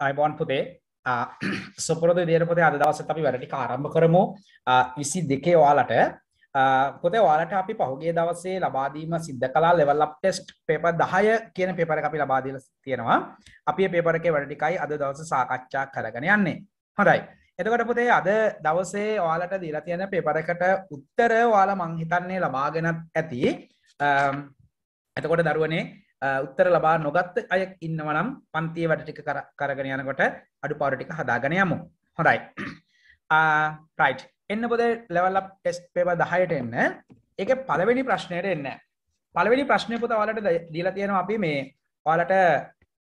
අයිබෝන් පුතේ සුපුරදු දේරපතේ අද දවසත් අපි වැඩටි ආරම්භ කරමු uh, විසි දෙකේ ඔයාලට uh, පොතේ ඔයාලට අපි පහුගේ දවසේ ලබාදීම සිද්ධ කලා ලෙවල් අප් ටෙස්ට් පේප දහය කියන පේපර අපි ලබාදීල තියෙනවා අපි පේපරකේ වැඩටිකයි අද දවස සාකච්ඡා කරගෙන යන්නේ හොඳයි එතකට පුතේ අද දවසේ ඔයාලට දීලා තියෙන පේපරකට උත්තර ඔයාල මංහිතන්නේ ලබාගෙනත් ඇති um, එතකොට දරුවනේ උත්තර ලබා නොගත්ත අය ඉන්නවනම් පන්තිය වැඩ ටික කරගෙන යනකොට අඩු පාරටික හදාගෙන යමු හොඳයි රයි් එන්න පොද ලෙවල්ල ටෙස් පේව දහයට එන්න එක පළවෙනි ප්‍රශ්නයට එන්න පළවෙනි ප්‍රශ්නය පුත වලට දීලා තියෙනවා අපි මේ ඔලට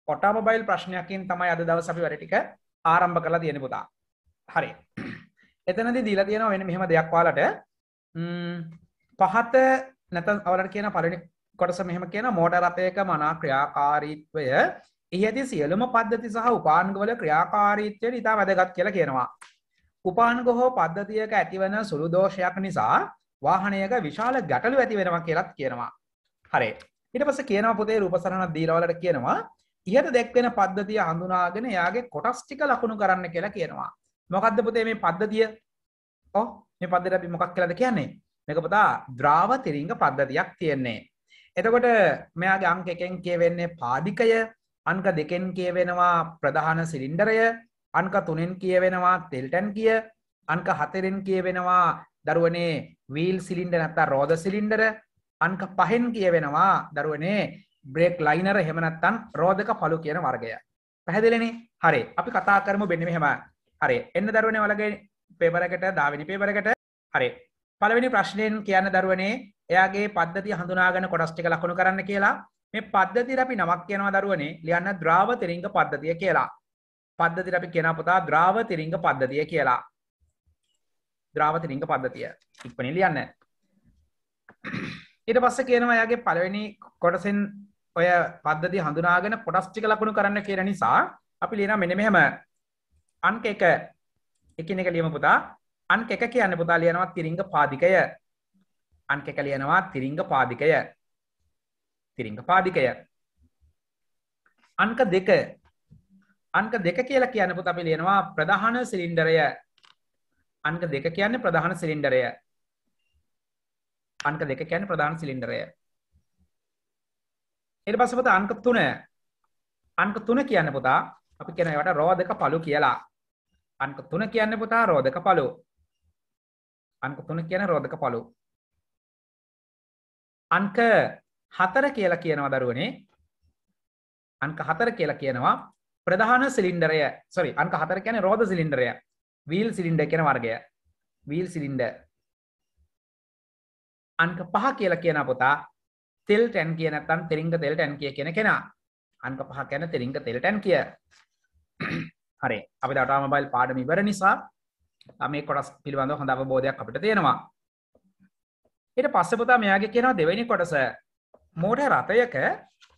කොටාමබයිල් ප්‍රශ්නයකින් තමයි අද දව සපි වැරටික ආරම්භ කලා තියෙන පුතා හරි එතනදි දීලා තියෙනවා වෙන මෙහෙම දෙයක් වාලට පහත නැත අවලට කියන පලනි කොටස මෙහම කියන මෝටර් අපයක මනා ක්‍රියාකාරීත්වය එහති සියලුම පද්ධති සහ උපාන්ගවල ක්‍රියාකාරීත්වය ඉතා වැදගත් කියල කියනවා. උපාන්ග හෝ පද්ධතියක ඇතිවන සුළු දෝෂයක් නිසා වාහනයක විශාල ගැටලු ඇති වෙනවා කියලත් කියනවා. හරේ ඉට පස කියන පොතේ රූපසරණ දීලවලට කියනවා ඉහට දෙක්වෙන පද්ධතිය හඳුනාගෙන යාගේ කොටස්ටික ලකුණු කරන්න කියලා කියනවා. මොකක්ද පුතේ මේ පද්ධතිය ඕ මේ පද්ධ අපි මොකක් කියලද කියන්නේ මේක පතා ද්‍රාව තිරිංග පද්ධතියක් තියෙන්නේ එතකොට මෙයාගේ අංක එකෙන් කියවෙන්නේ පාඩිකය අංක දෙකෙන් කියවෙනවා ප්‍රධාන සිලින්ඩරය අංක තුනෙන් කියවෙනවා තෙල්ටැන් කිය අංක හතරෙන් කියවෙනවා දරුවනේ වීල් සිලින්ඩ නැත්තා රෝධ සිලින්ඩර අංක පහෙන් කියවෙනවා දරුවනේ බ්‍රේක් ලයිනර හෙමනත්තන් රෝධක පලු කියන වර්ගය පැහැදිලෙන හරි අපි කතා කරම බෙන්නෙ හෙම හරි එන්න දරුවනේ වලගේ පෙබරකට දාවිනි පෙබරකට හරි පළවෙනි ප්‍රශ්නයෙන් කියන්න දරුවනේ එයාගේ පද්ධති හඳුනාගෙන කොටස්ටික ලකුණු කරන්න කියලා මේ පද්ධති අපි නමක් කියනවා දරුවනේ ලියන්න ද්‍රාව තිරිංග පද්ධතිය කියලා පද්ධති අපි කියන පුතා ද්‍රාව තිරිංග පද්ධතිය කියලා ද්‍රාව තිරිංග පද්ධතිය ඉක්පනින් ලියන්න ඊට පස්ස කියනවා යාගේ පළවෙනි කොටසෙන් ඔය පද්ධති හඳුනාගෙන කොටස්ටික ලකුණු කරන්න කියන නිසා අපි ලියන මෙන මෙහෙම අන්ක එක එකින් එක ලියම පුතා අන් එක කියන්න පුතා ලියනවා තිරිංග පාදිකය අන් එක ලියනවා තිරිංග පාදිකය තිරිංග පාදිකය අන්ක දෙක අන්ක දෙක කියලා කියන්න පුත අපි ලියනවා ප්‍රධාන සිලින්ඩරය අන්ක දෙක කියන්නේ ප්‍රධාන සිලින්ඩරය අන්ක දෙක කියන්නේ ප්‍රධාන සිලින්ඩරය ඊට පස්සේ පුතා අන්ක 3 අන්ක 3 කියන්නේ පුතා අපි කියන ඒවට රෝ දෙක පළු කියලා අන්ක 3 කියන්නේ පුතා රෝ දෙක පළු අංක තුන කියන රෝධක පොළු අංක හතර කියලා කියනවා දරුවනේ අංක හතර කියලා කියනවා ප්‍රධාන සිලින්ඩරය සොරි අංක හතර කියන රෝධ සිලින්ඩරය වීල් සිලින්ඩ කියන වර්ගය වීල් සිලින්ඩ අංක පහ කියලා කියන පුතා තෙල් ටැන් කිය නැත්තම් තෙරිංග තෙල් ටැන් කිය කියන කෙනා අංක පහ කියන තෙරිංග තෙල් ටැන් කිය හරි අපි දටා මොබයිල් පාඩම ඉවර නිසා මේ කොටස් පිළිබඳ හොඳ අවබෝධයක් අපිට තියෙනවා ඊට පස්සේ පුතා මෙයාගේ කියනවා දෙවෙනි කොටස මෝට රථයක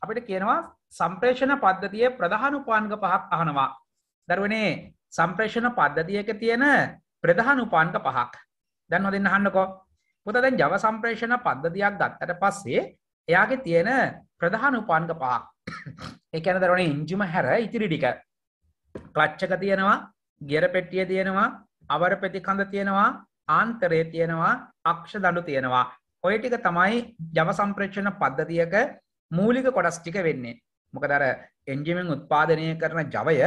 අපිට කියනවා සම්ප්‍රේෂණ පද්ධතිය ප්‍රධාන උපාංග පහක් අහනවා දරුවනේ සම්ප්‍රේෂණ පද්ධතියක තියෙන ප්‍රධාන උපාංග පහක් දැන් හොඳින් අහන්නකෝ පුතා දැන් ජව සම්ප්‍රේෂණ පද්ධතියක් ගත්තට පස්සේ එයාගේ තියෙන ප්‍රධාන උපාංග පහක් ඒ කියන්නේ දරුවනේ එන්ජිම හැර ඉතිරි ටික ක්ලච් එක තියෙනවා ගියර පෙට්ටිය තියෙනවා අවර ප්‍රතිකඳ තියෙනවා ආන්තරය තියෙනවා අක්ෂ දඩු තියෙනවා ඔය ටික තමයි ජව සම්ප්‍රේක්ෂණ පද්ධතියක මූලික කොටස් ටික වෙන්නේ මොකදර එන්ජිමෙන් උත්පාදනය කරන ජවය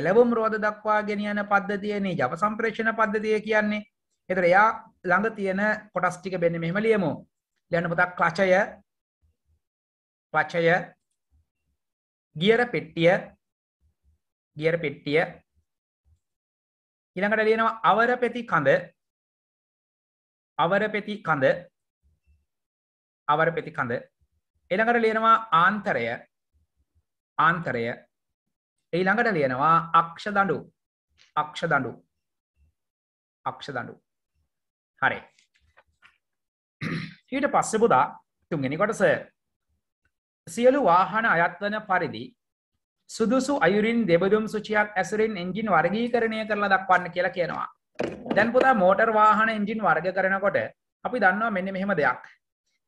එලවුම් රෝධ දක්වා ගෙනියන පද්ධතියනේ ජව සම්ප්‍රේක්ෂණ පද්ධතිය කියන්නේ එතර එයා ළඟ තියෙන කොටස් ටික බෙන්න මෙහෙම ලියමු ලැන පුතක් ක්ලචය පචය ගියර පෙට්ටිය ගියර පෙට්ටිය ඉළඟට ලියනවා අවර පෙති කඳ අවර පෙති කඳ අවර පෙති කඳ එළඟට ලියනවා ආන්තරය ආන්තරය ඊළඟට ලියනවා අක්ෂ දඩු අක්ෂ දඩු අක්ෂ දඩු හරේ ඊට පස්සෙ පුදා තුන්ගෙනකොටස සියලු වාහන අයත්වන පරිදි සුදුසු අයුරින් දෙබදුම් සුචියක් ඇසුරින් එන්ජින් වර්ගී කරණය කරලා දක්වන්න කියලා කියනවා. දැන් පුතා මෝටර් වාහන එන්ජින් වර්ග කරනකොට අපි දන්නවා මෙන්න මෙහෙම දෙයක්.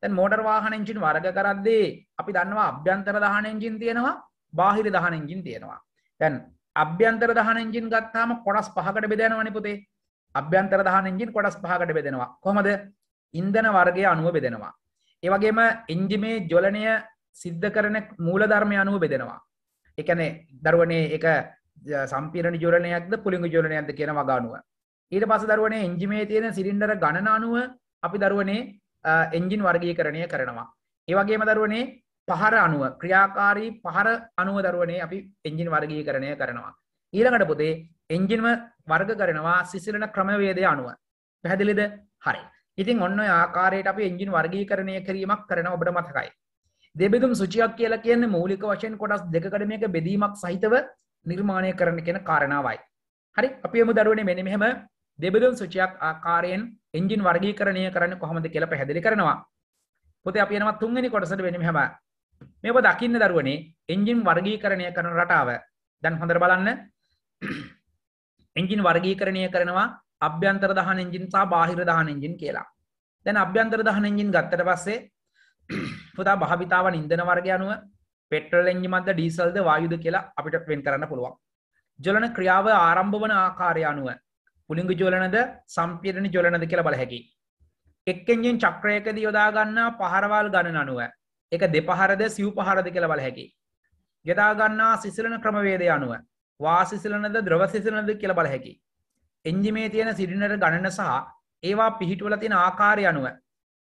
දැන් මෝටර් වාහන එන්ජින් වර්ග කරද්දී අපි දන්නවා අභ්‍යන්තර දහන එන්ජින් තියෙනවා බාහිර දහන එන්ජින් තියෙනවා. දැන් අභ්‍යන්තර දහන එන්ජින් ගත්තාම කොටස් පහකට බෙදෙනවනේ පුතේ. අභ්‍යන්තර දහන එන්ජින් කොටස් පහකට බෙදෙනවා. කොහොමද? ඉන්ධන වර්ගය අනුව බෙදෙනවා. ඒ වගේම එන්ජිමේ ජොලණය සිද්ධ කරන මූලධර්මය අනුව බෙදෙනවා. එකන දරුවනේ එක සම්පිරණ ජෝලනයක්ද පුළිග ජෝලනයක්ද කියන වගානුව ඊට පස දරුවනේ එංජිමේ තියෙන සිරින්ඩර ගණනානුව අපි දරුවනේ එංජින් වර්ගී කරණය කරනවා ඒවගේම දරුවනේ පහර අනුව ක්‍රියාකාරී පහර අනුව දරුවනේ අපි එංජින් වර්ගී කරණය කරනවා ඊළඟට පුතේ එංජින්ම වර්ග කරනවා සිසිලන ක්‍රමවේදය අනුව පැහැදිලිද හරි ඉතින් ඔන්න ආකාරයට අපි එංජින් වර්ගී කරණය කිරීමක් කරන ඔබට මතකයි දෙබෙදුම් සුචියක් කියලා කියන්නේ මූලික වශයෙන් කොටස් දෙකකට මේක බෙදීමක් සහිතව නිර්මාණය කරන්න කියන කාරණාවයි. හරි අපි යමු දරුවනේ මෙන්න මෙහෙම දෙබෙදුම් සුචියක් ආකාරයෙන් එන්ජින් වර්ගීකරණය කරන්න කොහොමද කියලා පැහැදිලි කරනවා. පොතේ අපි යනවා තුන්වෙනි කොටසට වෙන්නේ මෙහෙම. මේක දකින්න දරුවනේ එන්ජින් වර්ගීකරණය කරන රටාව. දැන් හොඳට බලන්න. එන්ජින් වර්ගීකරණය කරනවා අභ්‍යන්තර දහන එන්ජින් සහ බාහිර දහන එන්ජින් කියලා. දැන් අභ්‍යන්තර දහන එන්ජින් ගත්තට පස්සේ ස්පතා භාවිතාවන් ඉන්දන වර්ග අනුව පෙටල් එංජිමත්ද ඩීසල්ද වායුද කියලා අපිට වෙන් කරන්න පුළුවන්. ජොලන ක්‍රියාව ආරම්භ වන ආකාරය අනුව පුළිංග ජොලනද සම්පිරණ ජොලනද කියලා බල හැකි. එක්කෙන්ජෙන් චක්‍රයකද යොදාගන්නා පහරවල් ගණන අනුව එක දෙපහරද සිව් පහරද කියලා බල හැකි. ගෙදාගන්නා සිසිලන ක්‍රමවේද අනුව වාසිසිලනද ද්‍රවසිසිලනද කියල බල හැකි. එන්ජිමේ තියෙන සිරිනට ගණන සහ ඒවා පිහිටුවල තින ආකාරය අනුව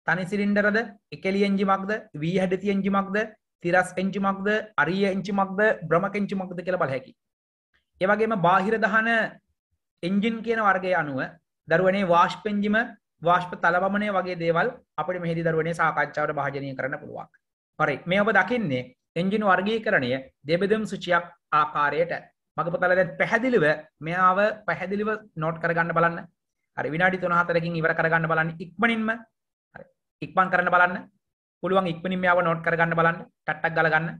තනි සිරින්ඩරද එකලිය එංජිමක්ද වී හැඩති එංජිමක්ද තිරස් එංචිමක්ද අරිය එංචිමක්ද බ්‍රමකෙන්චිමක්ද කියල බල හැකි. ඒවගේම බාහිර දහන එන්ජින් කියන වර්ගය අනුව දරුවනේ වාශ් පෙන්ජිම වාශ්ප තලබමනය වගේ දේවල් අපට මෙහිදි දරුවනේ සාකච්ඡාවට භාජනය කරන පුළුවන්. හරි මේ ඔබ දකින්නේ එන්ජින් වර්ගී කරණය දෙබෙදම් සුචියක් ආකාරයට මගපතලද පැහැදිලිව මෙයාව පැහැදිලිව නෝට් කරගන්න බලන්න හරි විනාඩි තුනහතරකින් ඉවර කරගන්න බලන්න ඉක්මනින්ම ඉක්මන් කරන්න බලන්න පුළුවන් ඉක්මනින් මෙයාව නෝට් කරගන්න බලන්න ටට්ටක් ගලගන්න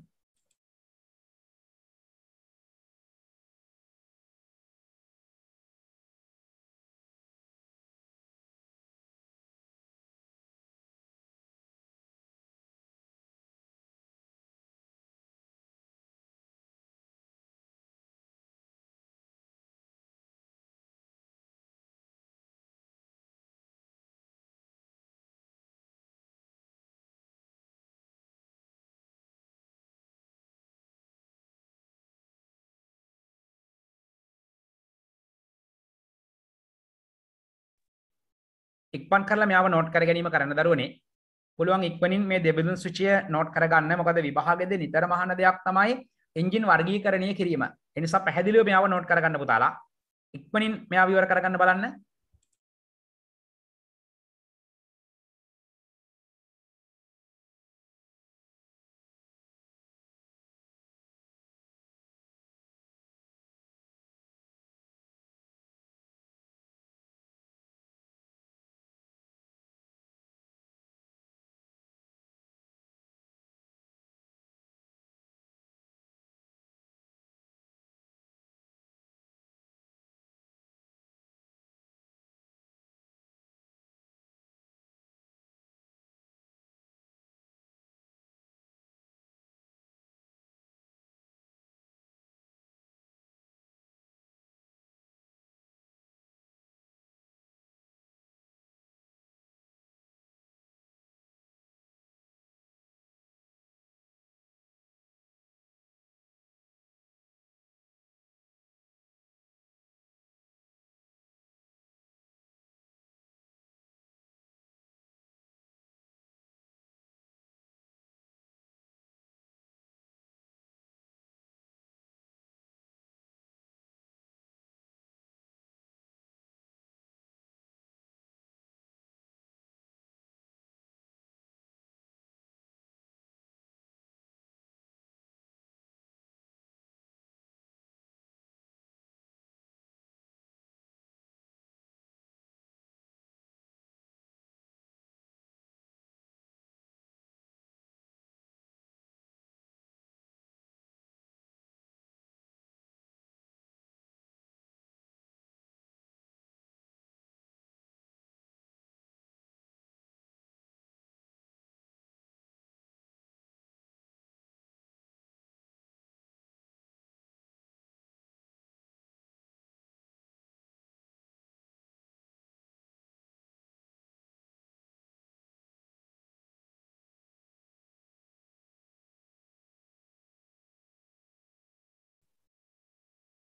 ඉක්පන් කරලා මෙයාව නෝට් කර ගැනීම කරන්න දරුවනේ පුළුවන් ඉක්වනින් මේ දෙබිදුන් සුචිය නෝට් කරගන්න මොකද විභාගෙද නිතර මහන දෙයක් තමයි එන්ජින් වර්ගී කරණය කිරීම එනිසා පැහැදිලිව මෙයාව නෝට් කරගන්න පුතාලා ඉක්මනින් මෙයා විවර කරගන්න බලන්න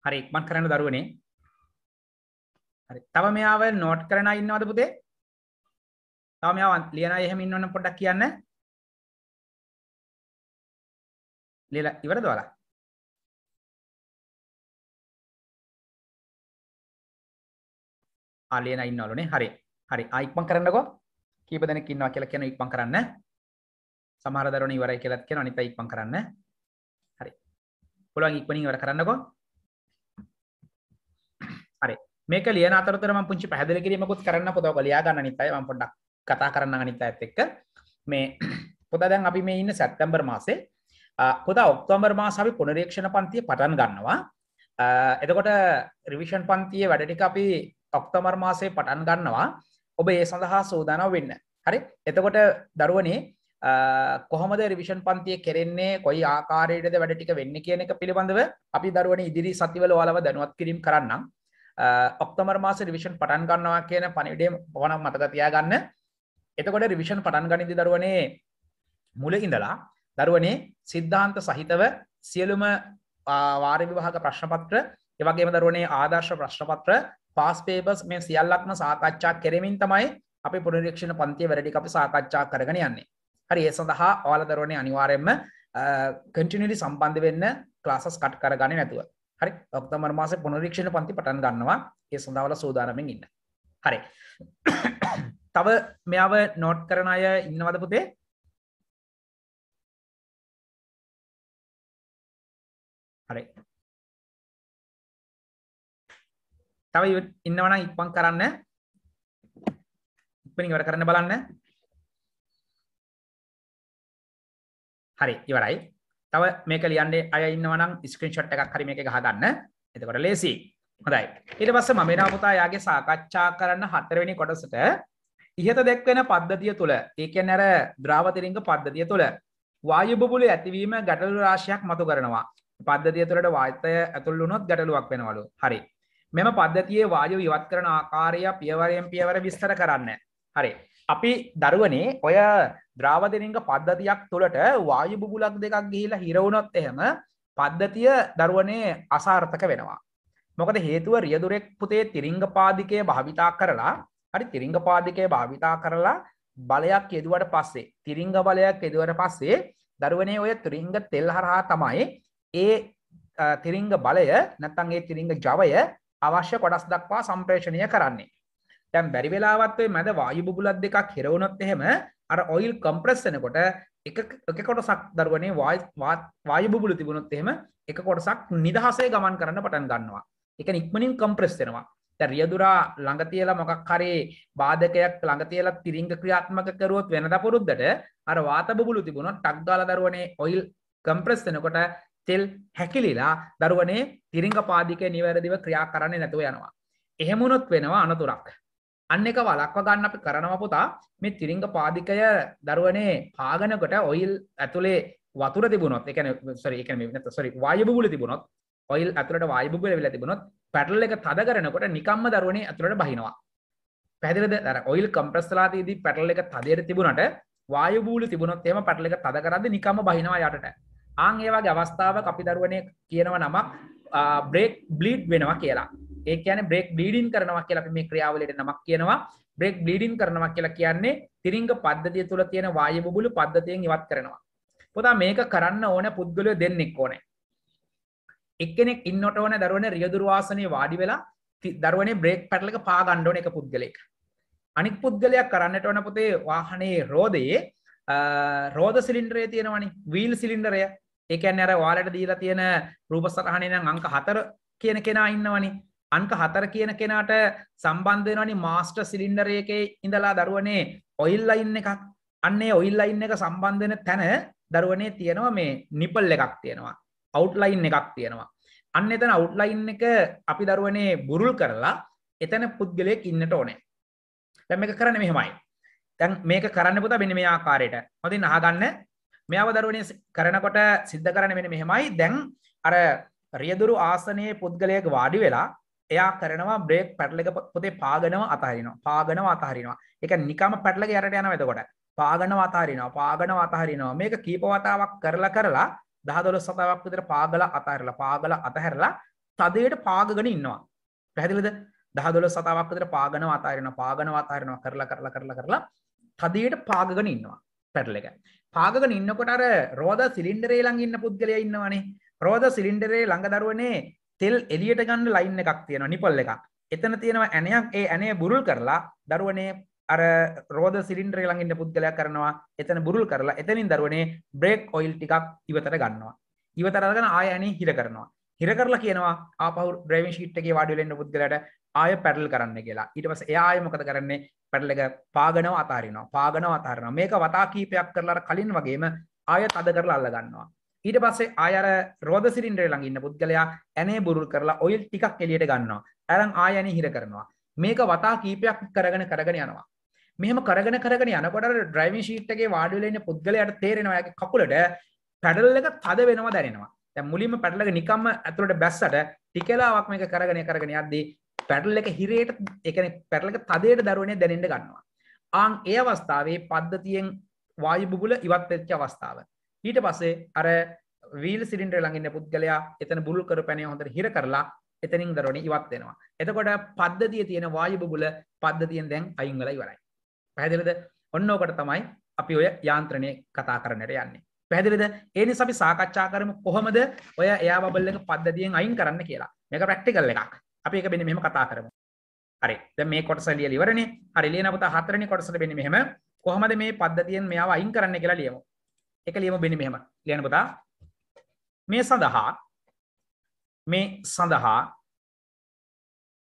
හරි ඉක්මන් කරන්න දරුවනේ හරි තව මෙයාව නෝට් කරන ඉන්නවද පුතේ තව මෙයා ලියන එහෙම ඉන්නවනම් පොඩ්ඩක් කියන්න ලියලා ඉවරද ඔයාලා ආ ලියන ඉන්නවලුනේ හරි හරි ආ ඉක්මන් කරන්නකෝ කීප දෙනෙක් ඉන්නවා කියලා කියන ඉක්මන් කරන්න සමහර දරුවෝ ඉවරයි කියලාත් කියන අනිත් අය ඉක්මන් කරන්න හරි පුළුවන් ඉක්මනින් ඉවර කරන්නකෝ හරි මේක ලියන අතරතර මම පුංචි පැහැදිලි කිරීමකුත් කරන්න පොතක ලියා ගන්න නිතයි මම පොඩ්ඩක් කතා කරන්න අනිත් අයත් එක්ක මේ පොත දැන් අපි මේ ඉන්න සැප්තැම්බර් මාසේ පොත ඔක්තෝබර් මාස අපි පුනරීක්ෂණ පන්තිය පටන් ගන්නවා එතකොට රිවිෂන් පන්තිය වැඩටික අපි ඔක්තමර් මාසේ පටන් ගන්නවා ඔබ ඒ සඳහා සූදානව වෙන්න හරි එතකොට දරුවනේ කොහොමද රිවිෂන් පන්තිය කෙරෙන්නේ කොයි ආකාරයටද වැඩටික වෙන්න කියන එක පිළිබඳව අපි දරුවන ඉදිරි සතිවල ඔයාලව දැනුවත් කිරීම් කරන්නම් ඔක්තමර් මාස රිවිෂන් පටන් ගන්නවා කියන පනිවිඩේ පවනක් මතක තියාගන්න එතකොට රිවිෂන් පටන් ගනිදි දරුවනේ මුල ඉඳලා දරුවනේ සිද්ධාන්ත සහිතව සියලුම වාර්ය විවාහක ප්‍රශ්නපත්‍ර එවගේම දරුවනේ ආදර්ශ ප්‍රශ්නපත්‍ර පාස් පේබස් මේ සියල්ලක්ම සාකච්ඡා කෙරෙමින් තමයි අපි පුනරීක්ෂණ පන්තිය වැඩි අපි සාකච්ඡා කරගෙන යන්නේ හරි ඒ සඳහා ඕල දරුවනේ අනිවාරයෙන්ම කටිනලි සම්බන්ධ වෙන්න ක්ලාසස් කට් කරගන්න නැතුව හරි ඔක්තමර මාස පොනරීක්ෂණ පන්ති පටන් ගන්නවා ඒ සඳහවල සූදානමෙන් ඉන්න හරි තව මෙයාව නෝට් කරන අය ඉන්නවද පුතේ හරි තව ඉන්නවනම් ඉක්පන් කරන්න ඉක්පනින් වැඩ කරන්න බලන්න හරි ඉවරයි තව මේක ලියන්නේ අය ඉන්නවනම් ස්ක්‍රීන්ෂොට් එකක් හරි මේක ගහගන්න එතකොට ලේසි හොඳයි ඊට පස්සේ මම වෙනා පුතා යාගේ සාකච්ඡා කරන්න හතරවෙනි කොටසට ඉහත දැක්වෙන පද්ධතිය තුළ ඒ කියන්නේ අර ද්‍රාව තිරිංග පද්ධතිය තුළ වායු බුබුලේ ඇතිවීම ගැටලු රාශියක් මතු කරනවා පද්ධතිය තුළට වාතය ඇතුළු වුණොත් ගැටලුවක් වෙනවලු හරි මෙම පද්ධතියේ වායු ඉවත් කරන ආකාරය පියවරයෙන් පියවර විස්තර කරන්න හරි අපි දරුවනේ ඔය ද්‍රාවදනින්ග පද්ධතියක් තුළට වායු බුබුලක් දෙකක් ගිහිලා හිරවුණොත් එහෙම පද්ධතිය දරුවනේ අසාර්ථක වෙනවා. මොකද හේතුව රියදුරෙක් පුතේ තිරිංග පාදිකය භාවිතා කරලා හරි තිරිංග පාදිකය භාවිතා කරලා බලයක් යෙදුවට පස්සේ තිරිංග බලයක් යෙදුවට පස්සේ දරුවනේ ඔය තුරිංග තෙල් හරහා තමයි ඒ තිරිංග බලය නැත්තන්ගේ තිරිංග ජවය අවශ්‍ය කොඩස් දක්වා සම්ප්‍රේෂණය කරන්නේ තැම් බැරි වෙලාවත්වේ මැද වායු බුලත් දෙකක් කෙරවුණොත් එහෙම අර ඔයිල් කම්ප්‍රස්සනකොට එක කොටසක් දරුවනේ වායු බුබුලු තිබුණොත් එහෙම එක කොටසක් නිදහසේ ගමන් කරන්න පටන් ගන්නවා එක ඉක්මනින් කම්ප්‍රස්සෙනවා රියදුරා ළඟතියල මොකක් හරේ බාධකයක් ළඟතියල තිරිංග ක්‍රියාත්මක කරුවත් වෙනද පුරුද්දට අර වාතබුලු තිබුණ ටක්ගාල දරුවනේ ඔයිල් කම්ප්‍රස්සනකොට තෙල් හැකිලිලා දරුවනේ තිරිංග පාදික නිවැරදිව ක්‍රියා කරන්නේ නැතුව යනවා. එහෙමුණොත් වෙනවා අනතුරක් අන්න එක වලක්ව ගන්න අපි කරනව පුතා මේ තිරිංග පාදිකය දරුවනේ පාගනකොට ඔයිල් ඇතුළේ වතුර තිබුණොත් එකන සරි එක සරි වායබුල තිබුණොත් ඔයිල් ඇතුළට වායබුල වෙලා තිබුණොත් පැටල් එක තද කරනකොට නිකම්ම දරුවනේ ඇතුළට බහිනවා පැදිරද දර ඔයිල් කම්ප්‍රස්ලාතියේදී පැටල් එක තදයට තිබුණට වායබූල තිබුණොත් එම පැටල එක තද කරද නිකම්ම බහිනවා යටට ආන් ඒවාගේ අවස්ථාව අපි දරුවනේ කියනව නමක් බ්‍රේක් බ්ලීඩ් වෙනවා කියලා ඒ කියන්නේ බ්‍රේක් බ්ලීඩින් කරනවා කියලා අපි මේ ක්‍රියාවලියට නමක් කියනවා බ්‍රේක් බ්ලීඩින් කරනවා කියලා කියන්නේ තිරිංග පද්ධතිය තුළ තියෙන වායු බුබුලු පද්ධතියෙන් ඉවත් කරනවා පුතා මේක කරන්න ඕන පුද්ගලයෝ දෙන්නෙක් ඕනේ එක්කෙනෙක් ඉන්නට ඕන දරුවන රියදුරවාසනය වාඩි වෙලා දරුවන බ්‍රේක් පැටලක පා ගණ්ඩෝන එක පුද්ගලෙක් අනික් පුද්ගලයක් කරන්නට ඕන පුතේ වාහනේ රෝධයේ රෝධ සිලින්ඩරේ තියෙනවනි වීල් සිලින්ඩරය එකන් අර වාලට දීලා තියෙන රූප සටහනේ නම් අංක හතර කියන කෙනා ඉන්නවනි අංක හතර කියන කෙනාට සම්බන්ධයනනි මාස්ට සිලින්ඩරයකේ ඉඳලා දරුවනේ ඔයිල් අයින්න එකක් අන්නේ ඔයිල් අයින්න එක සම්බන්ධන තැන දරුවනේ තියෙනවා මේ නිපල් එකක් තියෙනවා අවුට්ලයින් එකක් තියෙනවා අන්න එතන අවුට්ලයින් එක අපි දරුවනේ බුරුල් කරලා එතැන පුද්ගලයෙක් ඉන්නට ඕනේ දැම එක කරන මෙහෙමයි තැන් මේක කරන්න පුතා බෙන මේ ආකාරයට හොඳින් අහගන්න මෙයාව දරුවනේ කරනකොට සිද්ධ කරන වෙන මෙහෙමයි දැන් අර රියදුරු ආසනයේ පුද්ගලයක වාඩි වෙලා එයා කරනවා බ්‍රේක් පැටලක පොතේ පාගනව අතහරිනවා පාගනව අතහරිනවා එක නිකම පැටලක යට යන වෙතකොට පාගනව අතහරිනවා පාගනව අතහරිනවා මේක කීප වතාවක් කරලා කරලා දහදොල සතාවක් විතර පාගල අතහරලා පාගල අතහැරලා තදයට පාගගෙන ඉන්නවා පැහැදිලිද දහදොල සතාවක් විතර පාගනව අතහරිනවා පාගනව අතහරිනවා කරලා කරලා කරලා කරලා තදයට පාගගෙන ඉන්නවා පැටල එක පාගගෙන ඉන්නකොට අර රෝද සිලින්ඩරේ ළඟ ඉන්න පුද්ගලයා ඉන්නවනේ රෝද සිලින්ඩරේ ළඟ දරුවනේ තෙල් එලියට ගන්න ලයින් එකක් තියෙන නිපල් එකක් එතන තියෙනවා ඇනයක් ඒ ඇනේ බුරුල් කරලා දරුවනේ අර රෝධ සිරින්ඩ්‍රේ ළඟින්න පුද්ගලයක් කරනවා එතන බුරුල් කරලා එතනින් දරුවනේ බ්‍රේක් ඔයිල් ටිකක් ඉවතර ගන්නවා ඉවතර අරගෙන ආය ඇනේ හිර කරනවා හිර කරලා කියනවා ආපහු ඩ්‍රයිවිං ෂීට් එකේ වාඩි වෙලා ඉන්න පුද්ගලයාට ආය පැඩල් කරන්න කියලා ඊට පස්සේ එයා ආය මොකද කරන්නේ පැඩල් එක පාගනවා අතාරිනවා පාගනවා අතාරිනවා මේක වතා කීපයක් කරලා අර කලින් වගේම ආය තද කරලා අල්ල ගන්නවා ඊට පස්සේ ආයර රෝධ සිරින්ඩරේ ළඟ ඉන්න පුද්ගලයා ඇනේ බුරුල් කරලා ඔයිල් ටිකක් එළියට ගන්නවා. අරන් ආයනේ හිර කරනවා. මේක වතා කීපයක් කරගෙන කරගෙන යනවා. මෙහම කරගෙන කරගෙන යනකොට ඩ්‍රයිවිං ශීට් එකේ වාඩි වෙලා ඉන්න පුද්ගලයාට තේරෙනවා යාගේ කකුලට පැඩල් එක තද වෙනවා දැනෙනවා. දැන් මුලින්ම පැඩල් එක නිකම්ම ඇතුළට බැස්සට ටිකලාවක් මේක කරගෙන කරගෙන යද්දී පැඩල් එක හිරේට ඒ කියන්නේ පැඩල් එක තදයට දරුවනේ දැනෙන්න ගන්නවා. ආන් ඒ අවස්ථාවේ පද්ධතියෙන් වායු බුබුල ඉවත් වෙච්ච අවස්ථාව. ඊට පස්සේ අර වීල් සිරින්ට ළඟින්න පුද්ගලයා එතන බුල් කර පැනය හොඳට හිර කරලා එතනින් දරොණ ඉවත් වෙනවා. එතකොට පද්ධතිය තියෙන වායු බුබුල පද්ධතියෙන් දැන් අයින් වෙලා ඉවරයි. පැහැදිලිද? ඔන්න ඕකට තමයි අපි ඔය යාන්ත්‍රණය කතා කරන්නට යන්නේ. පැහැදිලිද? ඒ නිසා අපි සාකච්ඡා කරමු කොහොමද ඔය එයා බබල් එක පද්ධතියෙන් අයින් කරන්න කියලා. මේක ප්‍රැක්ටිකල් එකක්. අපි ඒක මෙන්න මෙහෙම කතා කරමු. හරි. දැන් මේ කොටස ලියලා ඉවරනේ. හරි ලියන පුතා හතරවෙනි කොටසට මෙන්න මෙහෙම කොහොමද මේ පද්ධතියෙන් මෙයාව අයින් කරන්න කියලා ලියමු. එක ලියම බෙන මෙහෙම ලියන පුතා මේ සඳහා මේ සඳහා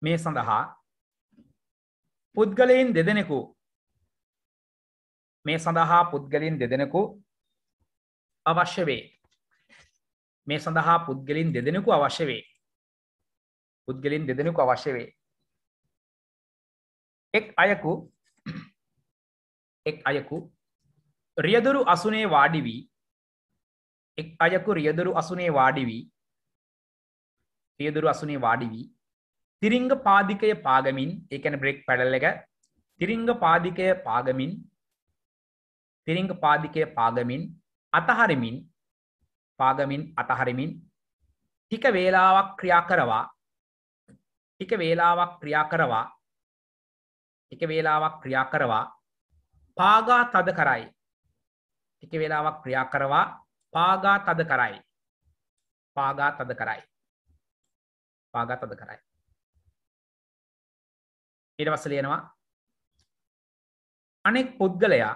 මේ සඳහා පුද්ගලයින් දෙදෙනෙකු මේ සඳහා පුද්ගලින් දෙදෙනෙකු අවශ්‍ය වේ මේ සඳහා පුද්ගලින් දෙදෙනෙකු අවශ්‍ය වේ පුද්ගලින් දෙදෙනෙකු අවශ්‍ය වේ එක් අයකු එක් අයකු රියදුරු අසුනේ වාඩි වී එක් අයකු රියදුරු අසුනේ වාඩි වී රියදුරු අසුනේ වාඩි වී තිරිංග පාදිකය පාගමින් ඒ කියන්නේ බ්‍රේක් පැඩල් එක තිරිංග පාදිකය පාගමින් තිරිංග පාදිකය පාගමින් අතහරිමින් පාගමින් අතහරිමින් ටික වේලාවක් ක්‍රියා කරවා ටික වේලාවක් ක්‍රියා කරවා ටික වේලාවක් ක්‍රියා කරවා පාගා තද කරයි එක වෙලාවක් ක්‍රියා කරවා පාගාත් අද කරයි පාගාත් අද කරයි පාගාත් අද කරයි ඊට පස්ස ලියනවා අනෙක් පුද්ගලයා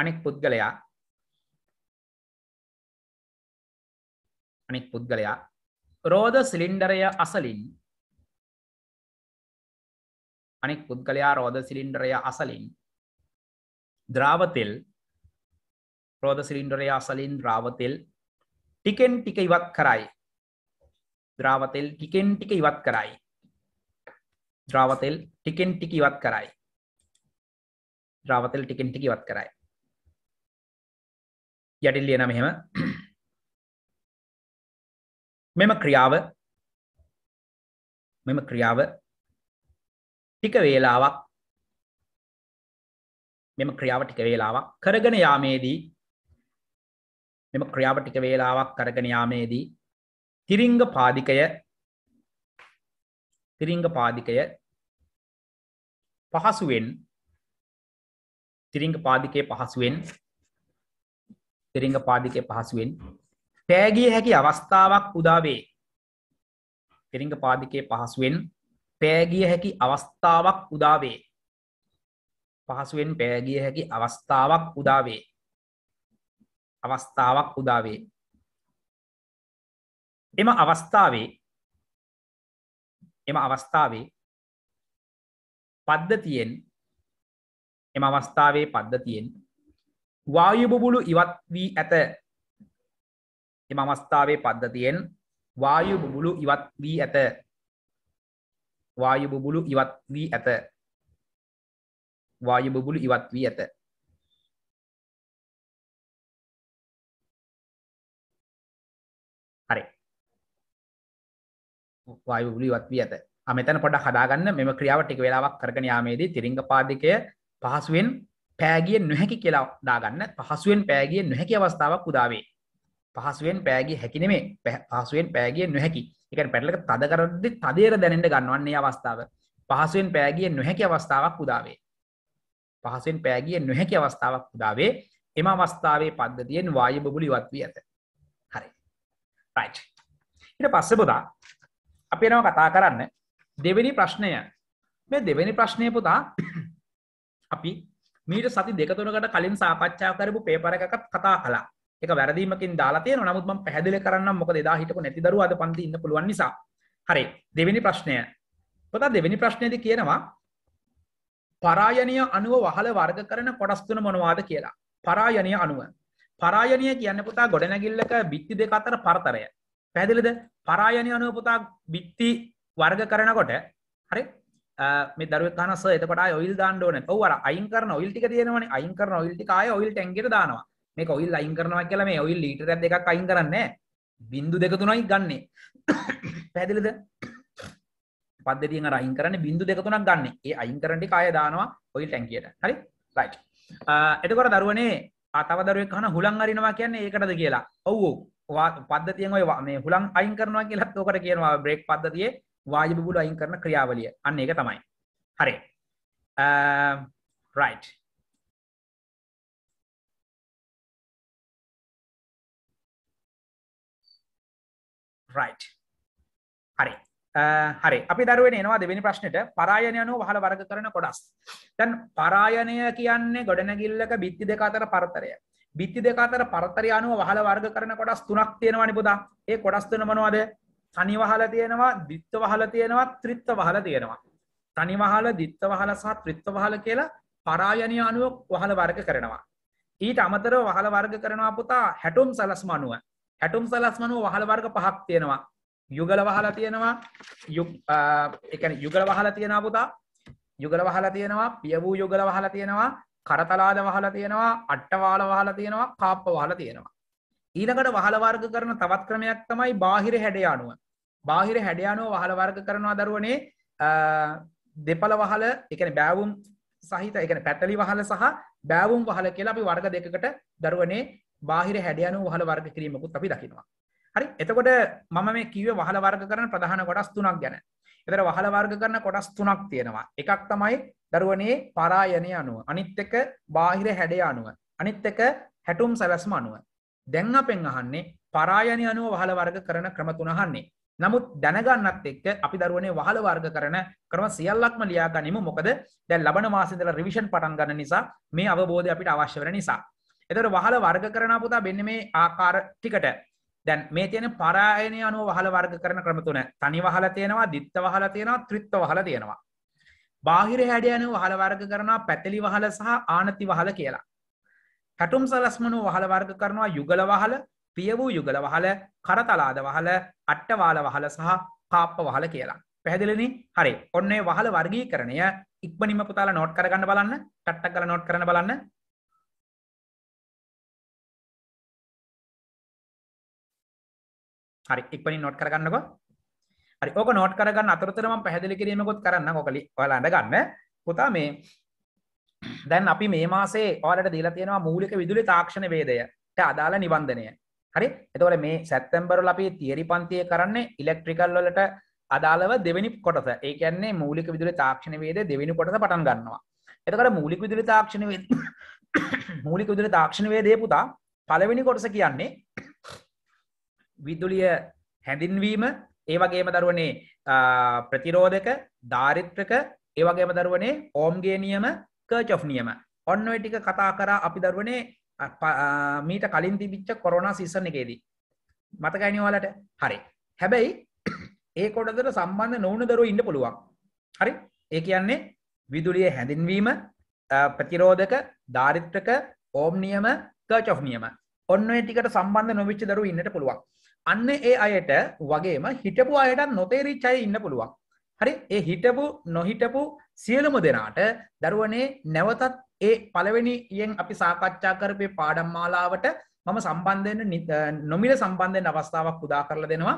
අනෙක් පුද්ගලයා අනෙක් පුද්ගලයා රෝධ සිලින්ඩරය අසලින් අනෙක් පුද්ගලයා රෝධ සිලින්ඩරය අසලින් ද්‍රාවතෙල් ප්‍රෝධ සිලින්ඩරය අසලින් ද්‍රාවතෙල් ටිකෙන් ටික ඉවත් කරයි ද්‍රාවතෙල් ටිකෙන් ටික ඉවත් කරයි ද්‍රාවතෙල් ටිකෙන් ටික ඉවත් කරයි ද්‍රාවතෙල් ටිකෙන් ටික ඉවත් කරයි යටිල් ලියන මෙහෙම මෙම ක්‍රියාව මෙම ක්‍රියාව ටික වේලාවක් මෙම ක්‍රියාව ටික වේලාවක් කරගෙන යාමේදී මෙම ක්‍රියාව ටික වේලාවක් කරගෙන යාමේදී තිරිංග පාදිකය තිරිංග පාදිකය පහසුවෙන් තිරිංග පාදිකයේ පහසුවෙන් තිරිංග පාදිකයේ පහසුවෙන් පෑගිය හැකි අවස්ථාවක් උදා වේ තිරිංග පාදිකයේ පහසුවෙන් පෑගිය හැකි අවස්ථාවක් උදා වේ පහසුවෙන් පෑගිය හැකි අවස්ථාවක් උදාවේ අවස්ථාවක් උදාවේ එම අවස්ථාවේ එම අවස්ථාවේ පද්ධතියෙන් එම අවස්ථාවේ පද්ධතියෙන් වායුබුබුලු ඉවත් වී ඇත එම අවස්ථාවේ පද්ධතියෙන් වායුබුබුලු ඉවත් වී ඇත වායුබුබුලු ඉවත් වී ඇත වායු බුබුලු ඉවත් වී ඇත. හරි. වායු බුබුලු ඉවත් වී ඇත. ආ මෙතන පොඩ්ඩක් හදාගන්න මෙම ක්‍රියාව ටික වෙලාවක් කරගෙන යාමේදී තිරිංග පාදිකය පහසුවෙන් පෑගිය නොහැකි කියලා දාගන්න. පහසුවෙන් පෑගිය නොහැකි අවස්ථාවක් උදා වේ. පහසුවෙන් පෑගිය හැකි නෙමේ. පහසුවෙන් පෑගිය නොහැකි. ඒ කියන්නේ පැටලක තද කරද්දී තදේර දැනෙන්න ගන්නවන්නේ අවස්ථාව. පහසුවෙන් පෑගිය නොහැකි අවස්ථාවක් උදා වේ. පහසෙන් පෑගිය නොහැකි අවස්ථාවක් උදාවේ එම අවස්ථාවේ පද්ධතියෙන් වාය බබුලි ඉවත් වී ඇත හරි රයි් ඉට පස්ස පුතා අපේ නව කතා කරන්න දෙවැනි ප්‍රශ්නය මේ දෙවැනි ප්‍රශ්නය පුතා අපි මීට සති දෙකතුනකට කලින් සාපච්ඡා කරපු පේපර එකකත් කතා කලා එක වැරදීමකින් දාලාතය නමුත්ම පැහදිල කරන්න මොක දෙදා හිටපු නැති දරුව අද පන්ති ඉන්න පුළුවන් නිසා හරි දෙවැනි ප්‍රශ්නය පොතා දෙවැනි ප්‍රශ්නයද කියනවා පරායනය අනුව වහල වර්ග කරන කොටස්තුන මොනවාද කියලා පරායනය අනුව පරායනය කියන්න පුතා ගොඩනැගිල්ලක බිත්ති දෙක අතර පරතරය පැදිලිද පරායනය අනුව පුතා බිත්ති වර්ග කරනකොට හරි මේ දරුව කනස එතකට ඔයිල් දාන්නඩෝන ඔවර අයින් කරන ඔයිල්ටි තියෙනවන අයින් කරන ඔයිල්ටිකාය ඔයිල් ටැන්ගෙට දානවා මේ ඔයිල් අයින් කරනවා කියල මේ ඔයිල් ලීටර දෙක් අයින් කරන්න බින්දු දෙක තුනයි ගන්නේ පැදිලිද පද්ධතියෙන් රයින් කරන බිදු දෙකතුනක් ගන්න ඒ අයින්කරටි කාය දානවා ඔයි ටැන්කියට හරි ලයි් එතකොට දරුවනේ අතවදරුව කන හුළං අරිනවා කියන්නේ ඒකටද කියලා ඔව්ෝ පද්ධතියෙන් ඔය මේ හුළං අයින් කරනවා කියලත් ඕකට කියනවා බ්‍රේක් පද්ධතියේ වාජිබුල අයින් කරන ක්‍රියාවලිය අන්න එක තමයි හරි රයි් right හරි හරි අපි දරුවෙන එනවා දෙවැනි ප්‍රශ්නයට පරායනය අනුව වහල වර්ග කරන කොටස්. දැන් පරායනය කියන්නේ ගොඩනැගිල්ලක බිත්ති දෙක අතර පරතරය. බිත්ති දෙක අතර පරතරය අනුව වහල වර්ග කරන කොටස් තුනක් තියෙනවනේ පුතා. ඒ කොටස් තුන මොනවද? තනි වහල තියෙනවා, ද්විත්ව වහල තියෙනවා, ත්‍රිත්ව වහල තියෙනවා. තනි වහල, ද්විත්ව වහල සහ ත්‍රිත්ව වහල කියලා පරායනය අනුව වහල වර්ග කරනවා. ඊට අමතරව වහල වර්ග කරනවා පුතා හැටුම් සලස්ම අනුව. හැටුම් සලස්ම අනුව වහල වර්ග පහක් තියෙනවා. යුගල වහලා තියෙනවා එකන යුගල වහලා තියෙන පුතා යුගල වහලා තියෙනවා පියවූ යුගල වහලා තියෙනවා කරතලාද වහලා තියෙනවා අට්ටවාල වහලා තියෙනවා කාප්ප වහලා තියෙනවා. ඊළඟට වහල වර්ග කරන තවත් ක්‍රමයක් තමයි බාහිර හැඩ අනුව. බාහිර හැඩ අනුව වහල වර්ග කරනවා දරුවනේ දෙපළ වහල එකන බෑවුම් සහිත එකන පැටලි වහල සහ බෑවුම් වහල කියලා අපි වර්ග දෙකකට දරුවනේ බාහිර හැඩ අනුව වහල වර්ග කිරීමකුත් අපි දකිනවා. හරි එතකොට මම මේ කිව වහල වර්ග කරන ප්‍රධාන කොටස් තුනක් ගැන එතර වහල වර්ග කරන කොටස් තුනක් තියෙනවා එකක් තමයි දරුවනේ පරායනය අනුව අනිත් එක බාහිර හැඩය අනුව අනිත් එක හැටුම් සැලස්ම අනුව දැන් අපෙන් අහන්නේ පරායනය අනුව වහල වර්ග කරන ක්‍රම තුනහන්නේ නමුත් දැනගන්නත් එක්ක අපි දරුවනේ වහල වර්ග කරන ක්‍රම සියල්ලක්ම ලියා ගනිමු මොකද දැන් ලබන මාසෙදලා රිවිෂන් පටන් ගන්න නිසා මේ අවබෝධය අපිට අවශ්‍ය වෙන නිසා එතකොට වහල වර්ග කරන පුතා මෙන්න මේ ආකාර ටිකට දැන් මේ තියෙන පරායනය අනුව වහල වර්ග කරන ක්‍රම තුන තනි වහල තියෙනවා දිත්ත වහල තියෙනවා ත්‍රිත්ව වහල තියෙනවා. බාහිර හැඩ අනුව වහල වර්ග කරනවා පැතලි වහල සහ ආනති වහල කියලා. කටුම් සලස්මනු වහල වර්ග කරනවා යුගල වහල පිය වූ යුගල වහල කරතලාද වහල අට්ටවාල වහල සහ කාප්ප වහල කියලා. පැහදිලනි හරි ඔන්නේ වහල වර්ගී කරණය ඉක්මනිම පුතාල නෝට් කරගන්න බලන්න කට්ටක් කල නෝට් කරන බලන්න හරි එක්පනි නොට් කරගන්නකො හරි ඕක නොට් කරගන්න අතරතරම පැහැදිලි කිරීමකොත් කරන්න ඕකලි ඔයාලට ගන්න පුතා මේ දැන් අපි මේ මාසේ ඔයාලට දීලා තියෙනවා මූලික විදුලි තාක්ෂණ වේදයට අදාළ නිබන්ධනය හරි එතකොට මේ සැප්තැම්බර් අපි තියරි පන්තිය කරන්නේ ඉලෙක්ට්‍රිකල් වලට අදාළව දෙවැනි කොටස ඒ කියන්නේ මූලික විදුලි තාක්ෂණ වේද දෙවෙනි කොටස පටන් ගන්නවා එතකොට මූලික විදුලි තාක්ෂණ වේද මූලික විදුලි තාක්ෂණ වේදේ පුතා පළවෙනි කොටස කියන්නේ විදුලිය හැඳින්වීම ඒවගේම දරුවනේ ප්‍රතිරෝධක ධාරිත්‍රක ඒවගේම දරුවනේ ඕම්ගේ නියම කර්ච් නියම ඔන්න ටික කතා කරා අපි දරුවනේ මීට කලින් තිබිච්ච කොරන සිසන එකේදී මතකැනිවාලට හරි හැබැයි ඒ කොටදර සම්බන්ධ නොවන දරුව ඉන්න පුළුවන් හරි ඒ කියන්නේ විදුලිය හැඳින්වීම ප්‍රතිරෝධක ධාරිත්‍රක ඕම් නියම කර්ච් නියම ඔන්න ටිකට සම්බන්ධ නොවිච්ච දරු ඉන්නට පුළුවන් අන්න ඒ අයට වගේම හිටපු අයට නොතේරිච් අය ඉන්න පුළුවන්. හරි ඒ හිටපු නොහිටපු සියලුම දෙනාට දරුවනේ නැවතත් ඒ පළවෙනි යෙන් අපි සාකච්ඡා කරපේ පාඩම් මාලාවට මම සම්බන්ධයෙන් නොමිල සම්බන්ධයෙන් අවස්ථාවක් පුදා කරලා දෙනවා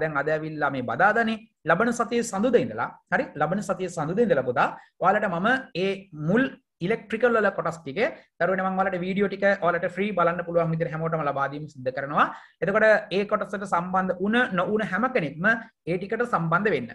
දැන් අදඇවිල්ලා මේ බදාදන ලබන සතිය සඳුද ඉඳලා හරි ලබන සතිය සඳුද ඉඳලා පුදා වාලට මම ඒ මුල් ඉලෙක්ට්‍රිකල් වල කොටස් ටික දරුවනේ මම ඔයාලට වීඩියෝ ටික ඔයාලට ෆ්‍රී බලන්න පුළුවන් විදිහට හැමෝටම ලබා දීම සිදු කරනවා. එතකොට ඒ කොටසට සම්බන්ධ වුණ නොවුණ හැම කෙනෙක්ම ඒ ටිකට සම්බන්ධ වෙන්න.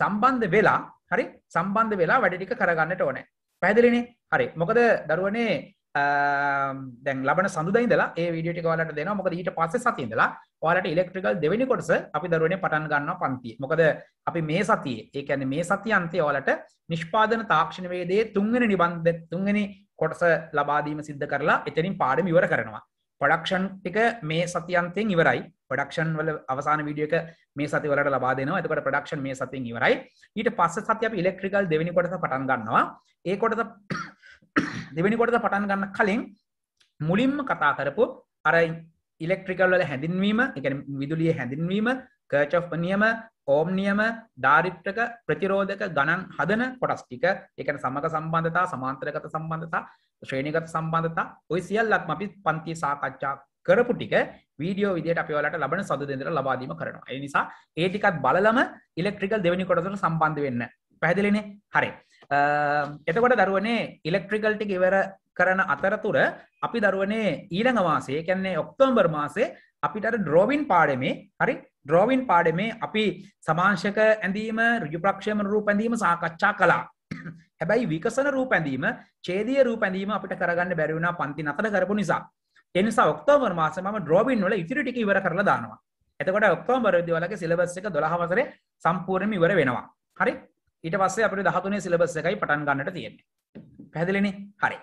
සම්බන්ධ වෙලා හරි සම්බන්ධ වෙලා වැඩ ටික කරගන්නට ඕනේ. පැහැදිලිනේ? හරි. මොකද දරුවනේ දැන් ලබන සඳුදයිදලා ඒ විඩියට කවලට දෙන මොක ඊට පස්ස සතිඉදලා ඔලට ඉලෙක්ට්‍රිකල් දෙවැනි කොටස අපි දරුවනේ පටන් ගන්න පන්ති මොකද අපි මේ සතියේ ඒකැන මේ සති අන්තය ඔලට නිෂ්පාදන තාක්ෂණවේදේ තුන්ගෙන නිබන්ධ තුන්ගෙන කොටස ලබාදීම සිද්ධ කරලා එතනින් පාඩම ඉවර කරනවා පඩක්ෂන් එක මේ සතියන්තයෙන් ඉවරයි පඩක්ෂන් වල අවසාන විඩියක මේ සතිවලට ලබා දෙනවා එතකට ප්‍රඩක්ෂන් මේ සතියෙන් ඉවරයි ඊට පස්ස සතිය ඉලෙක්ට්‍රිකල් දෙවැනි කොටස පටන් ගන්නවා ඒ කොටස දෙවැනි කොටස පටන් ගන්න කලින් මුලින්ම කතා කරපු අර ඉලෙක්ට්‍රිකල් වල හැඳින්වීම එක විදුලිය හැඳින්වීම කර්ච් නියම ඕම් නියම ධාරිප්ටක ප්‍රතිරෝධක ගණන් හදන කොටස් ටික එකන සමඟ සම්බන්ධතා සමාන්තරගත සම්බන්ධතා ශ්‍රේණිගත සම්බන්ධතා ඔය සියල්ලක්ම අපි පන්ති සාකච්ඡා කරපු ටික වීඩියෝ විදිට අපි වලට ලබන සඳ දෙදර ලබාදීම කරනවා. ඒ නිසා ඒටිකත් බලලම ඉලෙක්ට්‍රිකල් දෙවැනි කොටසට සම්බන්ධ වෙන්න පැදිලෙන හරි Uh, එතකොට දරුවනේ ඉලෙක්ට්‍රිකල්ටි ඉවර කරන අතරතුර අපි දරුවනේ ඊළඟ මාසේ කැන්නේ ඔක්තෝම්බර් මාසේ අපිට ඩ්‍රෝවින් පාඩමේ හරි ඩ්‍රෝවින් පාඩමේ අපි සමාංශක ඇඳීම රජුප්‍රක්ෂම රූප ඇඳීම සාකච්ඡා කලා හැබැයි විකසන රූප ඇඳීම චේදිය රූප ඇඳීම අපිට කරගන්න බැරිවුණා පන්ති නතර කරපු නිසා එනිසා ඔක්තෝබර් මාසේ මම ඩ්‍රෝවින් වල ඉතිරි ටික ඉවර කරලා දානවා එතකොට ඔක්තෝබර් විදි වලගේ සිලබස් එක 12 වසරේ සම්පූර්ණයෙන්ම ඉවර වෙනවා හරි ඊට පස්සේ අපට දහතුනේ සිලබස් එකයි පටන් ගන්නට තියෙන්නේ පැදිලෙන හරි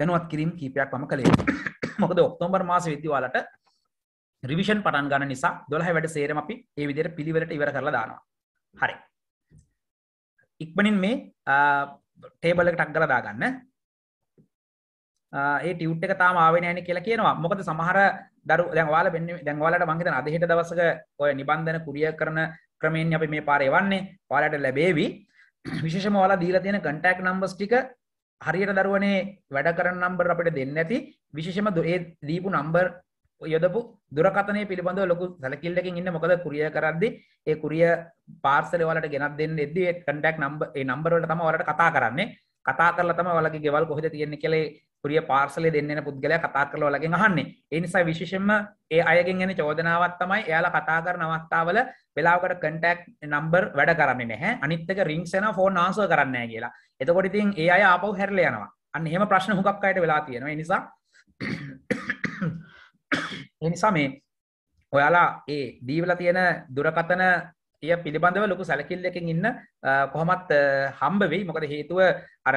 දැනුවත් කිරීම් කීපයක් මම කළේ මොකද ඔක්තෝම්බර් මාස විදදිවාලට රිවිෂන් පටන් ගන්න නිසා දොළහ වැඩ සේරම අපි ඒ විදියට පිළිවෙලට ඉවර කරලා දානවා හරි ඉක්මනින් මේ ටේබල ටක් ගල දාගන්න ඒ ටියුට් එක තාම ආවේ නෑනේ කියලා කියනවා මොකද සමහර දරු දැන් ඔයාලා වෙන්නේ දැන් ඔයාලට මං හිතන අද හෙට දවසක ඔය නිබන්ධන කුරිය කරන ක්‍රමයෙන් අපි මේ පාර එවන්නේ පාලට ලැබේවි විශේෂම ඔයාලා දීලා තියෙන කන්ටැක්ට් නම්බර්ස් ටික හරියට දරුවනේ වැඩ කරන නම්බර් අපිට දෙන්නේ නැති විශේෂම ඒ දීපු නම්බර් යොදපු දුරකතනය පිළිබඳව ලොකු සැලකිල්ලකින් ඉන්න මොකද කුරිය කරද්දි ඒ කුරිය පාර්සල වලට ගෙනත් දෙන්න එද කටක් නම්බ නම්බරවල තම වලට කතා කරන්නේ කතා කරලා තම වලගේ ගෙවල් කොහෙද තියෙන්නේ කෙලේ පුරිය පාර්සලය දෙන්න පුද්ගලය කතා කරලවලගෙන් අහන්නේ එනිසා විශෂෙන්ම ඒ අයගෙන් එන චෝදනාවත් තමයි එයාලා කතා කරන අවස්ථාවල වෙලාවකට කටක් නම්බර් වැඩ කරන්නේ නැහැ අනිත්තක රිංක්ෂන ෆෝන් ආස කරන්න කියලා එතකොට ඉතින් ඒ අය අපව හැරල යනවා අන්න එහෙම ප්‍රශ්න හුකක් අයට වෙලා තියෙනවා නිසා එනිසා මේ ඔයාලා ඒ දීවල තියෙන දුරකතන ය පිළිබඳව ලොකු සැලකිල්ලකින් ඉන්න කොහොමත් හම්බවෙයි මොකද හේතුව අර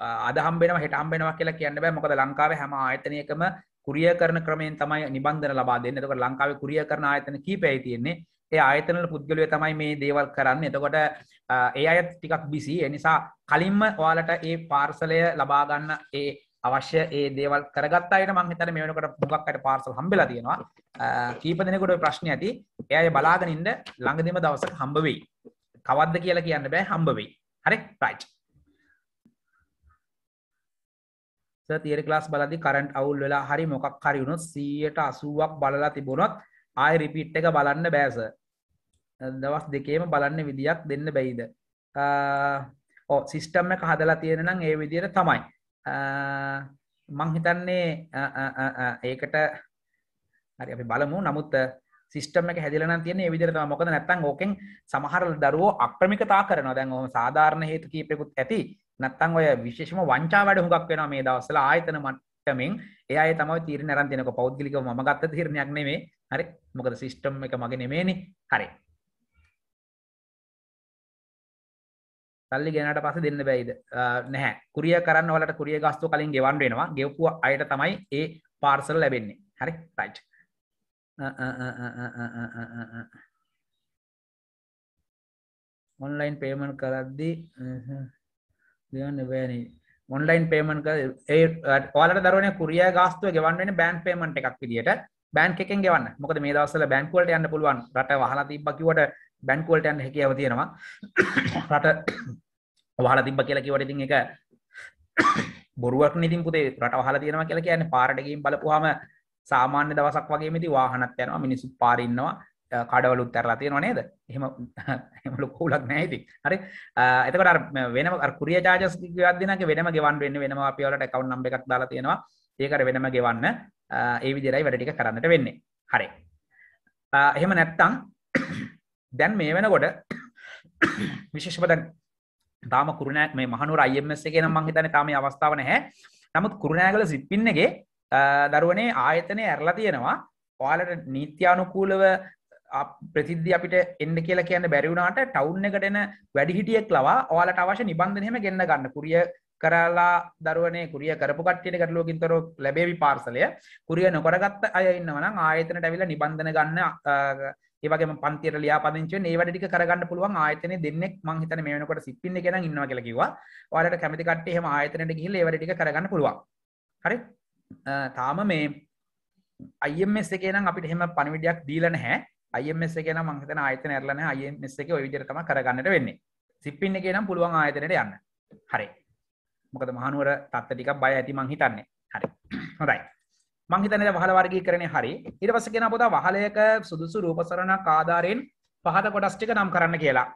අදහම්බෙන හටම්බෙනවා කියලා කියන්න බෑ මොකද ලංකාව හැම ආයතනයකම කුරිය කරන ක්‍රමෙන් තමයි නිබන්ධන ලබා දෙන්න එතකොට ලංකාව කුරිය කරන ආයතන කීපයි තියෙන්නේ ඒ ආයතනල පුද්ගලය තමයි මේ දේවල් කරන්න එතකොට ඒ අයත් ටිකක් බිසි එනිසා කලින්ම ඔයාලට ඒ පාර්සලය ලබාගන්න ඒ අවශ්‍ය ඒ දේවල් කරගත් අයට මං හිතන මේ වෙනකොට මුගක්කට පාර්සල් හම්බෙලා තියෙනවා කීප දෙනෙකුට ප්‍රශ්න ඇති එයාය බලාගෙන ඉන්න ළඟදිම දවසක හම්බ වෙයි කවද්ද කියලා කියන්න බෑ හම්බ වෙයි හරි රයිට් තිේර ලාස් බලදි කරන්ට් අවුල් වෙලා හරි මොකක් කරුණොත් සියයට අසුවක් බලලා තිබුණොත් ආය රිපිට් එක බලන්න බෑස දවස් දෙකේම බලන්න විදියක් දෙන්න බැයිද ඕ සිිස්ටම්ම එක හදලා තියෙනනම් ඒ විදියට තමයි මංහිතන්නේ ඒකට හරි අපි බලමු නමුත් සිිටම හැදිලන තියන විදිර මොකද නැත්තන් ඕකෙන් සමහරල් දරුවෝ අප්‍රමිකතා කරන දැන් ඕම සාධාරණ හේතු කීපෙකුත් ඇති නැත්තං ඔය විශේෂම වංචා වැඩ හුඟක් වෙන මේ දවස්සල ආයතන මට්ටමෙන් එය තමයි තීරණ අරන් දෙනක පෞද්ගලික ම ගත්ත තීරණයක් නෙමේ හරි මොකද සිිස්ටම් එක මගේ නෙමේනි හරි සල්ලි ගෙනට පස දෙන්න බැයිද නැහැ කුරිය කරන්න වලට කුරිය ගස්තු කලින් ගෙවන් වෙනවා ගෙව්පු අයට තමයි ඒ පාර්සල් ලැබෙන්නේ හරි රයිට් ඔන්ලයින් පේමන් කරද්දී දෙන්න බෑන ඔන්ලයින් පේමන් ඒ පල දරන කුරිය ගස්තුව ගවන්න බෑන් පේමට එකක් විදිට බෑන්ක එකෙන් ගවන්න මොකද මේ දවසල බැංකුවලට යන්න පුළුවන් රට හලා තිබකිවට බැංකුවලට යන්න හැකියාව තියෙනවා රට වහලා තිබ කියලා කිවටඉතින් එක බොරුවක් නිතින් පුතේ රට හලා තියෙනවා කියලා කියන්න පාරටකින් බලපුහම සාමාන්‍ය දවසක් වගේ මෙති වාහනත් යනවා මිනිසු පාරන්නවා කඩවල උත්තරලා තියෙනවා නේද? එහෙම එහෙම ලොකු උලක් නැහැ ඉතින්. හරි. එතකොට වෙනම කුරිය charges ගෙවක් දෙනාගේ වෙනම ගෙවන්න වෙන්නේ වෙනම අපි ඔයාලට account number එකක් දාලා තියෙනවා. ඒකට වෙනම ගෙවන්න ඒ විදිහටයි වැඩ ටික කරන්නට වෙන්නේ. හරි. එහෙම නැත්තම් දැන් මේ වෙනකොට විශේෂව දැන් තාම කුරුණෑ මේ මහනුවර IMS එකේ නම් මං හිතන්නේ තාම මේ අවස්ථාව නැහැ. නමුත් කුරුණෑගල සිප්පින් එකේ දරුවනේ ආයතනය ඇරලා තියෙනවා ඔයාලට නීත්‍යානුකූලව ප්‍රසිද්ධ අපිට එන්න කියලා කියන්න බැරිවුණට ටවුන් එකට එන වැඩිහිටියෙක් ලවා ඔයාලට අවශ්‍ය නිබන්ධනයම ගෙන්න්න ගන්න කුරිය කරලා දරුවනේ කුරිය කරපු කට්ටියට ගැටලෝකින්තර ලැබේවි පාර්සලය කුරිය නොකරගත්ත අය ඉන්නවනම් ආයතනට ඇවිල්ලා නිබන්ධන ගන්න ඒවගේ පන්තිර ලියාපදිංචි ඒ වැඩටික කරගන්න පුළුවන් ආයතන දෙන්නෙක් මං හිතන මේ වෙනකොට සිප්පින්න කෙන ඉන්නවා කියලා කිව්වා ඔයාලට කැමති කට්ටේ එහෙම ආයතනට ගිහිල්ලා ඒ වැඩටික කරගන්න පුළුවන් හරි තාම මේ IMS එකේ නම් අපිට එහෙම පණිවිඩයක් දීලා නැහැ අයමස ගෙන මංහතන ආයතන ඇරලන අයමස එක විදිරතම කරගන්නට වෙන්නේ සිප්පින්න එක නම් පුළුවන් ආයතනයට යන්න හරි මොකද මහනුවර තත්ත ටිකක් බය ඇති මංහිතන්නේ හරි හොඳයි මංහිතන වහල වර්ගී කරන හරි ඉරවස කෙන පොත වහලයක සුදුසු රූපසරණ කාධාරයෙන් පහත කොටස්ටික නම් කරන්න කියලා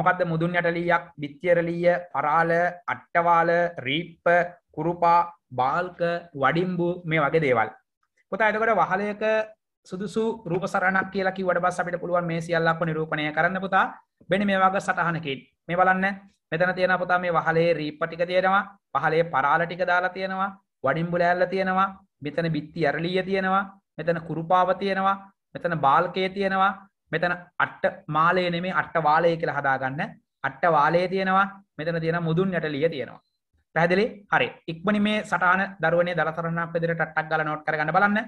මොකක්ද මුදුන් යටලීයක් බිත්්‍යරලීය පරාල අට්ටවාල රීප්ප කුරුපා බාල්ක වඩිම්බු මේ වගේ දේවල් පොතා එතකොට වහලයක සුදුසු රූප සරණක් කියලා කිව්වට පස්සේ අපිට පුළුවන් මේ සියල්ලක්ම නිරූපණය කරන්න පුතා. මෙන්න මේ වගේ සටහනකින්. මේ බලන්න. මෙතන තියෙන පුතා මේ වහලේ රීප්ප ටික තියෙනවා. පහලේ පරාල ටික දාලා තියෙනවා. වඩින්බු ලෑල්ල තියෙනවා. මෙතන බිත්ති ඇරලිය තියෙනවා. මෙතන කුරුපාව තියෙනවා. මෙතන බාල්කය තියෙනවා. මෙතන අට්ට මාලය නෙමේ අට්ට වාලය කියලා හදාගන්න. අට්ට වාලය තියෙනවා. මෙතන තියෙන මුදුන් යටලිය තියෙනවා. පැහැදිලි? හරි. ඉක්මනින් මේ සටහන දරුවනේ දරතරණක් විදිහට ටට්ටක් ගාලා නෝට් කරගන්න බලන්න.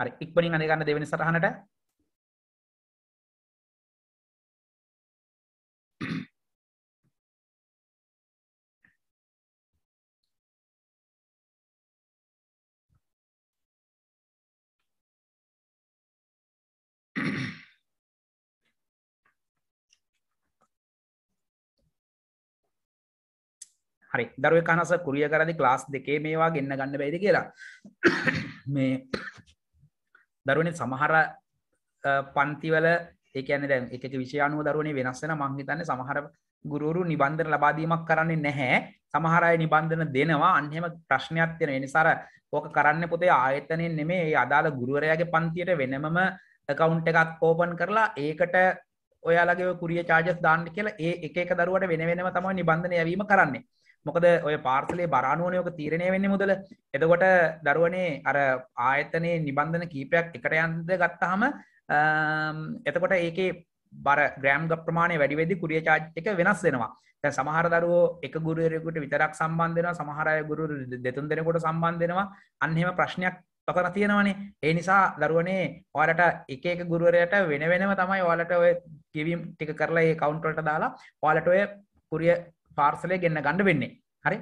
හරි ඉක්පනින් අනගන්න දෙවෙනි සටහනට හරි දරුව කනස කුරිය කරදි ක්ලාස් දෙකේ මේවා ගෙන්න්න ගන්න බැයිද කියලා මේ දරුවන සමහර පන්තිවල ඒකන දැ එක විශයනුව දරුවනේ වෙනස්සෙන මංහිතන්න සමහර ගුරුරු නිබන්ධර ලබාදීමක් කරන්නේ නැහැ සමහරය නිබන්ධන දෙනවා අන්හෙම ප්‍රශ්නයක් තියෙන නිසාර ඕක කරන්න පොතේ ආයතනයෙන් නෙමේ ඒ අදාළ ගුරුවරයාගේ පන්තියට වෙනමම කවුන්් එකත් ඕපන් කරලා ඒකට ඔයාලගේ කුරිය චාජස් දාන්න කියලා ඒ එක දරුවට වෙන වෙනම තම නිබන්ධනයවීම කරන්නේ මොකද ඔය පාර්සලේ බරානුවනයෝක තීරණය වෙන්න මුදල එතකොට දරුවනේ අර ආයතනයේ නිබන්ධන කීපයක් එකට යන්ද ගත්තහම එතකොට ඒකේ බර ග්‍රෑම් ප්‍රමාණය වැඩිවෙදි කුරිය චාච්චක වෙනස් වෙනවා තැ සමහර දරුවෝ එක ගුරුවරයකුට විතරක් සම්බන්ධෙන සමහරය ගුරු දෙතුන් දෙෙනකොට සම්බන්ධෙනවා අන්හෙම ප්‍රශ්නයක් තොකර තියෙනවනේ ඒ නිසා දරුවනේ ඔලට එක ගුරුවරයට වෙන වෙනම තමයි ඔලට ඔය කිවීම් ටික කරලා ඒ කවුන්ටලට දාලා ඔලට ඔය කුරිය පාර්සලය ගෙන්න්න ගණඩ වෙන්නේ හරි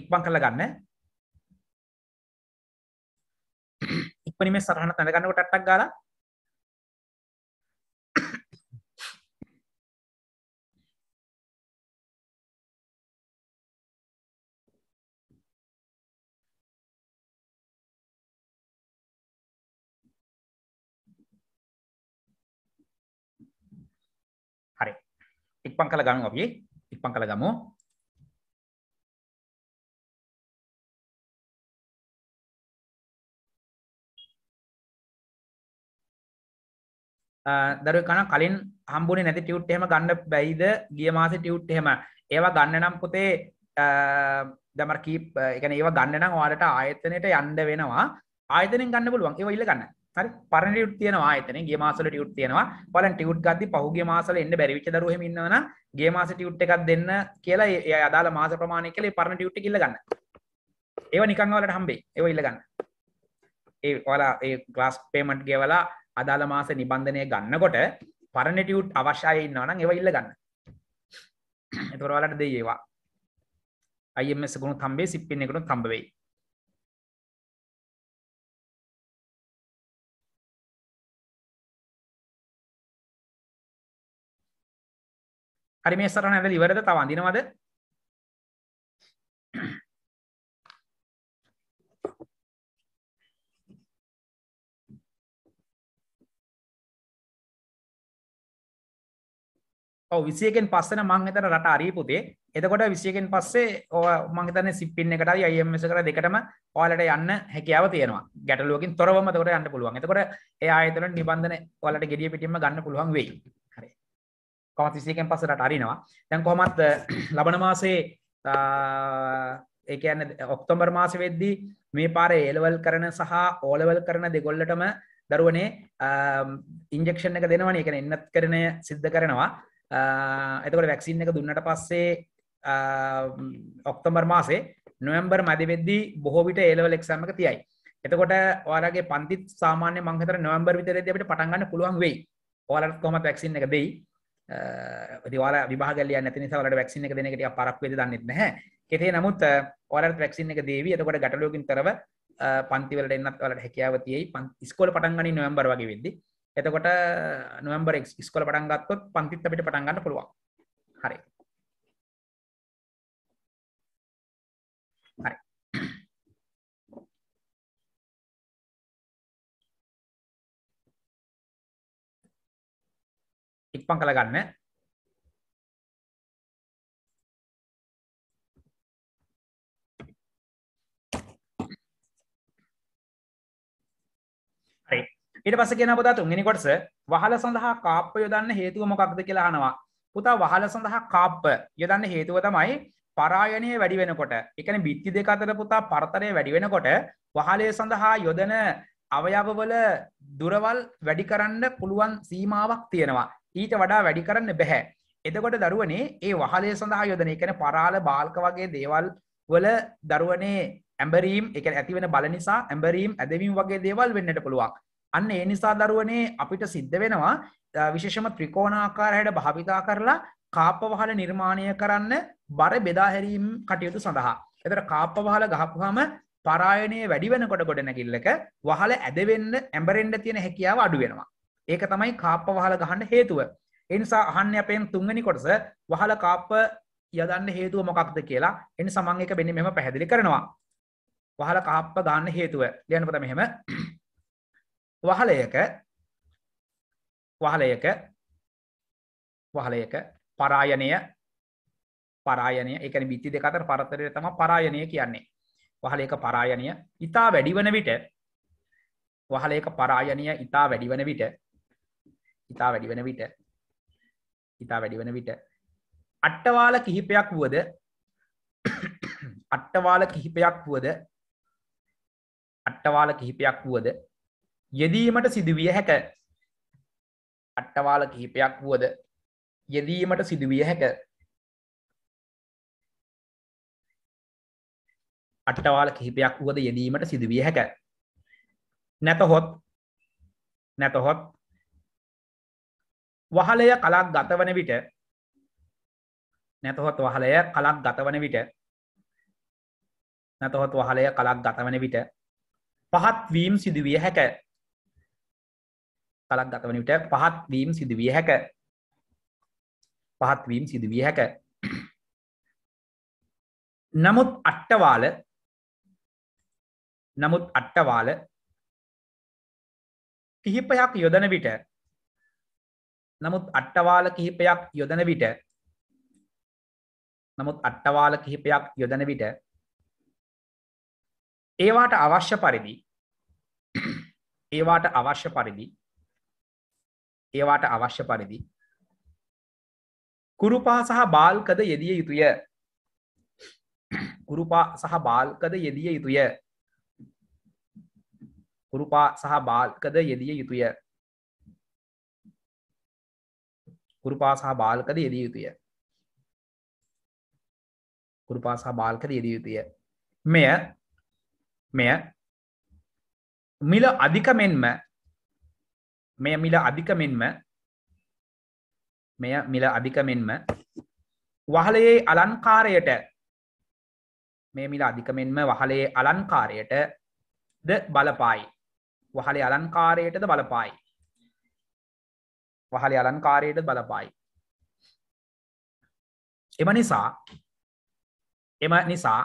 ඉක්බං කල ගන්න ඉක්පනිම සරහන තැනගන්නට ටක් ගාලා ඉක්පන් කළ ගමු අපි ඉක්පන් කළ ගමු දරුව කන කලින් හම්බුනේ නැති ටියුට් එහෙම ගන්න බැයිද ගිය මාසේ ටියුට් එහෙම ඒවා ගන්න නම් පුතේ දමර කීප් ඒ කියන්නේ ඒවා ගන්න නම් ඔයාලට ආයතනයට යන්න වෙනවා ආයතනෙන් ගන්න පුළුවන් ඒවා ඉල්ල ගන්න හරි පරණ ටියුට් තියෙනවා ආයතනේ ගිය මාසවල ටියුට් තියෙනවා බලන්න ටියුට් ගද්දි පහුගිය මාසවල එන්න බැරි වෙච්ච දරුවෝ එහෙම ඉන්නවනම් ගිය මාසේ ටියුට් එකක් දෙන්න කියලා ඒ අදාළ මාස ප්‍රමාණය කියලා ඒ පරණ ටියුට් එක ඉල්ල ගන්න. ඒව නිකන් ඔයාලට හම්බෙයි. ඒව ඉල්ල ගන්න. ඒ ඔයාලා ඒ ක්ලාස් පේමන්ට් ගෙවලා අදාළ මාස නිබන්ධනය ගන්නකොට පරණ ටියුට් අවශ්‍ය අය ඉන්නවනම් ඒව ඉල්ල ගන්න. එතකොට ඔයාලට දෙයි ඒවා. IMS එකකුණු තම්බේ සිප්පින් එකකුණු තම්බ වෙයි. හරි මේ සටහන ඇඳලා ඉවරද තව අඳිනවද ඔව විසියකෙන් පස්සන මංහිතර රට අරීපුතේ එතකොට විසියකෙන් පස්සේ ඕ මංහිතන සිපින් එකටයි අයම්ස කර දෙකටම ඕලට යන්න හැකියාව තියෙනවා ගැටලුවකින් තොරවමතකට යන්න පුළුවන් එතකොට ඒ අතන නිබන්ධන ඔලට ගෙඩිය පිටිම ගන්න පුළුවන් වෙයි කොම තිසේකෙන් පසට අරිනවා දැන් කොමත් ලබන මාසේ ඒකන්න ඔක්තොම්බර් මාස වෙද්දී මේ පාරේ එලවල් කරන සහ ඕලවල් කරන දෙගොල්ලටම දරුවනේ ඉන්ජෙක්ෂන් එක දෙනවන එකන එන්නත් කරනය සිද්ධ කරනවා එතකට වැැක්සින් එක දුන්නට පස්සේ ඔක්තොම්බර් මාසේ නොවම්බර් මැදිවෙද්දී බොහෝවිට ඒලවල් එක්සෑමක තියයි එතකොට ඔයාලගේ පන්ති සාමාන්‍ය මංහතර නොවම්බර් විතරදට පටන්ගන්න පුළුවන් වෙයි ඕලත් කොම වැැක්සින් එක දෙයි දවර විභාගල නැති වලට වැක්සින එක දෙනකට පරක්වේද දන්නෙත් නැහැ කෙතේ නමුත් ඔලට වැක්සින එක දේවී එතකොට ගැටලෝකින් තරව පන්තිවලට එන්නත් වලට හැකියාවතියයි ස්කෝල පටන්ගනි නොවම්බර් වගේ වෙද්දි එතකොට නොම්බරෙක් ස්කොල පටන්ගත්කොත් පන්තිත් අපිට පටන්ගන්න පුළුවන් හරි ඉක්මන් කළ ගන්න ඊට පස්සේ කියන පුතා තුන්වෙනි කොටස වහල සඳහා කාප්ප යොදන්න හේතුව මොකක්ද කියලා අහනවා. පුතා වහල සඳහා කාප්ප යොදන්න හේතුව තමයි පරායනය වැඩි වෙනකොට. ඒ කියන්නේ බිත්ති දෙක අතර පුතා පරතරය වැඩි වෙනකොට වහලය සඳහා යොදන අවයවවල දුරවල් වැඩි කරන්න පුළුවන් සීමාවක් තියෙනවා. ඊට වඩා වැඩි කරන්න බැහැ. එතකොට දරුවනේ ඒ වහලය සඳහා යොදන එකන පරාල බාල්ක වගේ දේවල් වල දරුවනේ ඇම්බරීම් එක ඇතිවෙන බල නිසා ඇම්බරීම් ඇදවීම් වගේ දේවල් වෙන්නට පුළුවන්. අන්න ඒ නිසා දරුවනේ අපිට සිද්ධ වෙනවා විශේෂම ත්‍රිකෝණාකාරයට භාවිතා කරලා කාපවහල නිර්මාණය කරන්න බර බෙදාහැරීම් කටයුතු සඳහා. එතර කාපවහල ගහපුහම පරායනය වැඩි වෙනකොට ගොඩනැකිල්ලක වහල ඇදවෙන්න ඇඹරෙන්ඩ තියෙන හැකියාව අඩුවෙනවා. ඒක තමයි කාප්ප වහල ගහන්න හේතුව. එනිසා අහන්න අපෙන් තුන්ගනි කොටස වහල කාප්ප යදන්න හේතුව මොකක්ද කියලා එනි සමන් එක බෙන මෙම පැහැදිලි කරනවා. වහල කාප්ප ගන්න හේතුව ලියනපත මෙහෙම වහලයක වහලයක වහලයක පරායනය පරායනය එකන බිත්ති දෙක අතර පරතරය තම පරායනය කියන්නේ වහලයක පරායනය ඉතා වැඩිවන විට වහලයක පරායනය ඉතා වැඩිවන විට ඉතා වැඩි වෙන විට ඉතා වැඩි වෙන විට අට්ටවාල කිහිපයක් වුවද අට්ටවාල කිහිපයක් වුවද අට්ටවාල කිහිපයක් වුවද යෙදීමට සිදුවිය හැක අට්ටවාල කිහිපයක් වුවද යෙදීමට සිදුවිය හැක අට්ටවාල කිහිපයක් වුවද යෙදීමට සිදුවිය හැක නැතහොත් නැතහොත් වහලය කලක් ගතවන විට නැතහොත් වහලය කලක් ගතවන විට නැතහොත් වහලය කලක් ගතවන විට පහත් වීම් සිදුවිය හැක කලක් ගතවන විට පහත් වීම් සිදුවිය හැක පහත් වීම් සිදුවිය හැක නමුත් අට්ටවාල නමුත් අට්ටවාල කිහිපයක් යොදන විට නමුත් අට්ටවාල කිහිපයක් යොදන විට නමුත් අට්ටවාල කිහිපයක් යොදන විට ඒවාට අවශ්‍ය පරිදි ඒවාට අවශ්‍ය පරිදි ඒවාට අවශ්‍ය පරිදි කුරුපා සහ බාල්කද යෙදිය යුතුය කුරුපා සහ බාල්කද යෙදිය යුතුය කුරුපා සහ බාල්කද යෙදිය යුතුය කුරුපාසාහ බාල්කද යෙදිය යුතුය කුරුපාසාහ බාල්කද යෙදිය යුතුය මෙය මෙය මිල අධික මෙන්ම මෙය මිල අධික මෙන්ම මෙය මිල අධික මෙන්ම වහලයේ අලංකාරයට මේ මිල අධික මෙන්ම වහලයේ අලංකාරයට ද බලපායි වහලේ අලංකාරයටද බලපායි වහල අලංකාරයට බලපායි. එම නිසා එම නිසා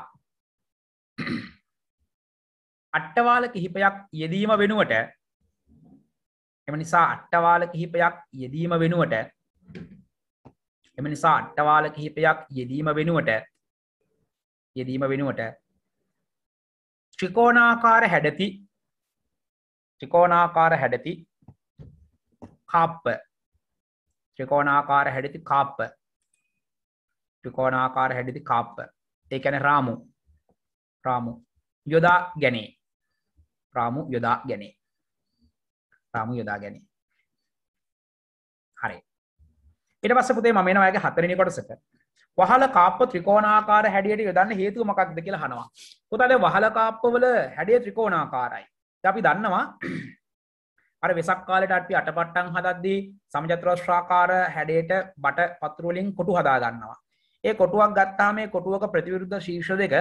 අට්ටවාල කිහිපයක් යෙදීම වෙනුවට එම නිසා අට්ටවාල කිහිපයක් යෙදීම වෙනුවට එම නිසා අට්ටවාල කිහිපයක් යෙදීම වෙනුවට යෙදීම වෙනුවට ත්‍රිකෝණාකාර හැඩති ත්‍රිකෝණාකාර හැඩති කප්ප ත්‍රිකෝණාකාර හැඩිති කාප්ප ත්‍රිකෝණාකාර හැඩිති කාප්ප ඒකැන රාමු රාමු යොදා ගැනේ රාමු යොදා ගැනේ රාමු යොදා ගැනේ හරි ඉට පස්ස පුතේ මමනවාගේ හතරනි කොටසට වහල කාප ත්‍රිකෝණාකාර හැඩියට යොදන්න හේතු මකක්ද කියලා හනවා පුතද වහල කාප්පවල හැඩිය ත්‍රිකෝණාකාරයි අපි දන්නවා අර වෙසක් කාලට අපි අටපට්ටන් හදද්දී සමජත්‍රශ්‍රාකාර හැඩයට බට පතුරුවලින් කොටු හදාගන්නවා ඒ කොටුවක් ගත්තා මේ කොටුවක ප්‍රතිවිරුද්ධ ශීර්ෂ දෙක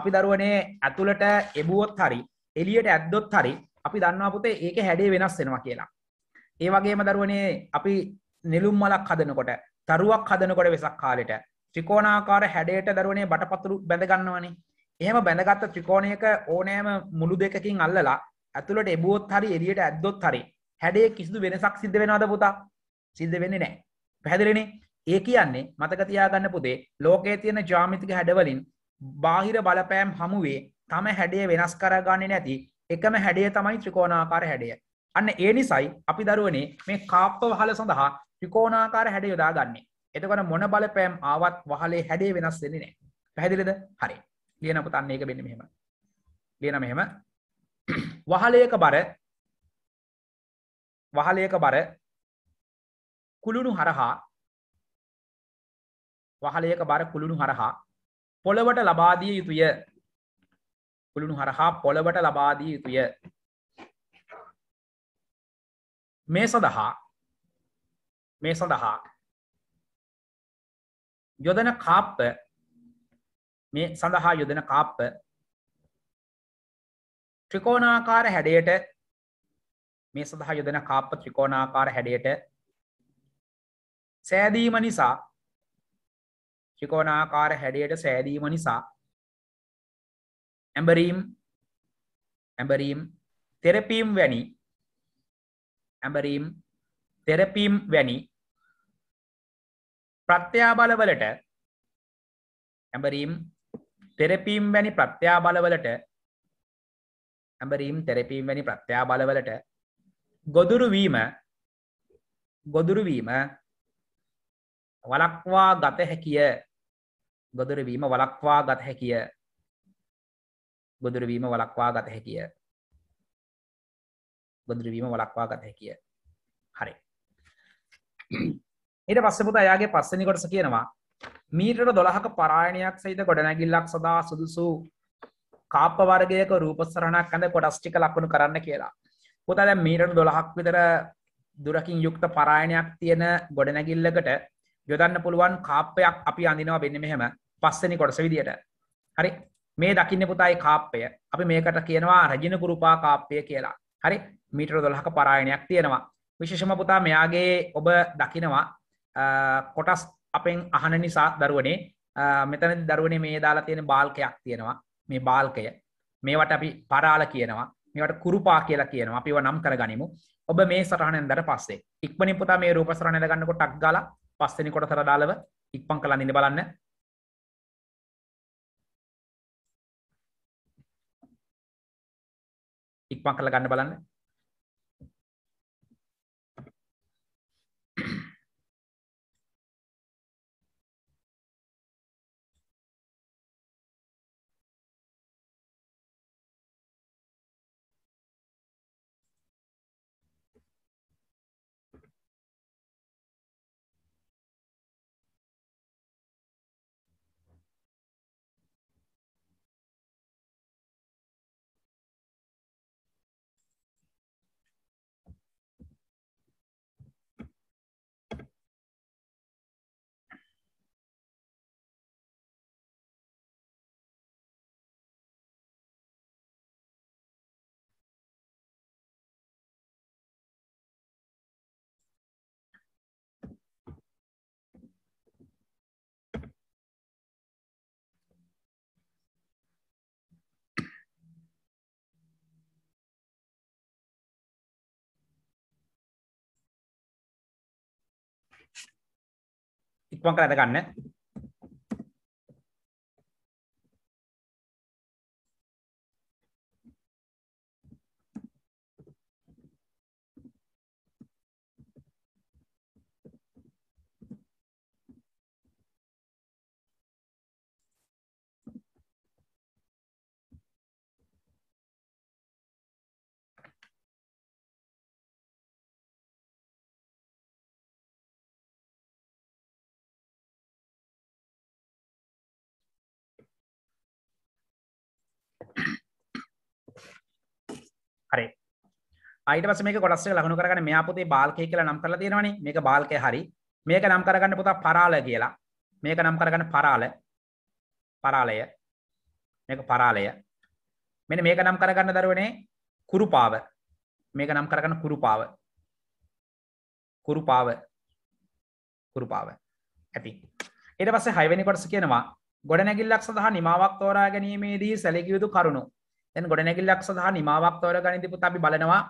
අපි දරුවනේ ඇතුළට එබුවොත් හරි එලියට ඇද්දොත් හරි අපි දන්නවා පුතේ ඒක හැඩේ වෙනස් වෙනවා කියලා. ඒ වගේම දරුවනේ අපි නිලුම් මලක් හදනකොට තරුවක් හදනකොට වෙසක් කාලෙට ත්‍රිකෝණාකාර හැඩයට දරුවනේ බටපතුරු බැඳ ගන්නවනේ. එහෙම බැඳගත්ත ත්‍රිකෝණයක ඕනෑම මුළු දෙකකින් අල්ලලා ඇතුළට එබුවොත් හරි එරියට ඇද්දොත් හරි හැඩේ කිසිදු වෙනසක් සිද්ධ වෙනවාද පුතා සිද්ධ වෙන්නේ නෑ පැහැදිලෙන ඒ කියන්නේ මතක තියාගන්න පුතේ ලෝකයේ තියෙන ජාමිතික හැඩවලින් බාහිර බලපෑම් හමුවේ තම හැඩේ වෙනස් කරගන්නේ නැති එකම හැඩේ තමයි ත්‍රිකෝණාකාර හැඩය අන්න ඒ නිසයි අපි දරුවනේ මේ කාප්ප වහල සඳහා ත්‍රිකෝණාකාර හැඩ යොදා ගන්නේ එතකොට මොන බලපෑම් ආවත් වහලේ හැඩේ වෙනස් වෙන්නේ නැහැ පැහැදිලිද හරි ලියනපු තන්නේ එක වෙන්නේ මෙහෙම ලියන මෙහෙම වහලයක බර වහලයක බර කුළුණු හරහා වහලයක බර කුළුණු හරහා පොළවට ලබාදිය යුතුය කුළුණු හරහා පොළවට ලබාදිය යුතුය මේ සඳහා මේ සඳහා යොදන කාප්ප මේ සඳහා යොදන කාප්ප ත්‍රිකෝණාකාර හැඩයට මේ සඳහා යොදන කාප්ප ත්‍රිකෝණාකාර හැඩයට සෑදීම නිසා ත්‍රිකෝණාකාර හැඩයට සෑදීම නිසා ඇඹරීම් ඇඹරීම් තෙරපීම් වැනි ඇඹරීම් තෙරපීම් වැනි ප්‍රත්‍යාබලවලට ඇඹරීම් තෙරපීම් වැනි ප්‍රත්‍යාබලවලට ඇඹරීම් තෙරපීම් වැනි ප්‍රත්‍යා බලවලට ගොදුරුවීම ගොදුරුවීම වලක්වා ගත හැකිය ගොදුරවීම වලක්වා ගත හැකිය ගොදුරවීම වලක්වා ගත හැකිය ගොදුරවීම වලක්වා ගත හැකිය හරි ඊට පස්සෙපුත අයාගේ පස්සනි කොටස කියනවා මීටට දොළහක පරායණයක් සහිත ගොඩනැගිල්ලක් සදා සුදුසු කාප වර්ගයක රූපස්සරණක් ඇඳ කොඩස්ටික ලක්ුණු කරන්න කියලා. පුතා දැ මීරට දොළහක් විතර දුරකින් යුක්ත පරායණයක් තියෙන ගොඩනැගිල්ලකට යොදන්න පුළුවන් කාප්පයක් අපි අඳනවා බෙන්න මෙහෙම පස්සනි කොටස විදියට. හරි මේ දකින්න පුතායි කාප්පය අපි මේකට කියනවා රජින ගුරුපා කාප්පය කියලා. හරි මීටර දොළහක පරායණයක් තියෙනවා. විශේෂම පුතා මෙයාගේ ඔබ දකිනවා කොටස් අපෙන් අහන නිසා දරුවනේ මෙතන දරුවනේ මේ දාලා තියෙන බාල්කයක් තියෙනවා මේ බාල්කය මේවට අපි පරාල කියනවා මේවට කුරුපා කියලා කියනවා අපිව නම් කරගනිමු ඔබ මේ සටහනෙන් දර පස්සේ ඉක්මනින් පුතා මේ රූප සටහන දගන්න කොටක් ගාලා පස්වෙනි කොටසට දාලව ඉක්මන් කරලා ඉඳ බලන්න ඉක්මන් කරලා ගන්න බලන්න ඉක්මන් කරලා අද ගන්න හරි අයිටස මේ ගොඩස් ලගුණු කරන මෙයා පොතේ බාල්කය කියලා නම් කරලා තියෙනවනි මේක බාල්කය හරි මේක නම් කරගන්න පුතා පරාල කියලා මේක නම් කරගන්න පරාල පරාලය මේක පරාලය මෙන මේක නම් කරගන්න දරුවනේ කුරුපාව මේක නම් කරගන්න කුරුපාව කුරුපාව කුරුපාව ඇති එට පස්සේ හයවැනි කොටස කියනවා ගොඩනැගිල්ලක් සඳහා නිමාවක් තෝරා ගැනීමේදී සැලකියයුතු කරුණු තැන් ගොඩනැකිල්ලක් සඳහා නිමාවක් තවර ගනිදිපුත් අපි බලනවා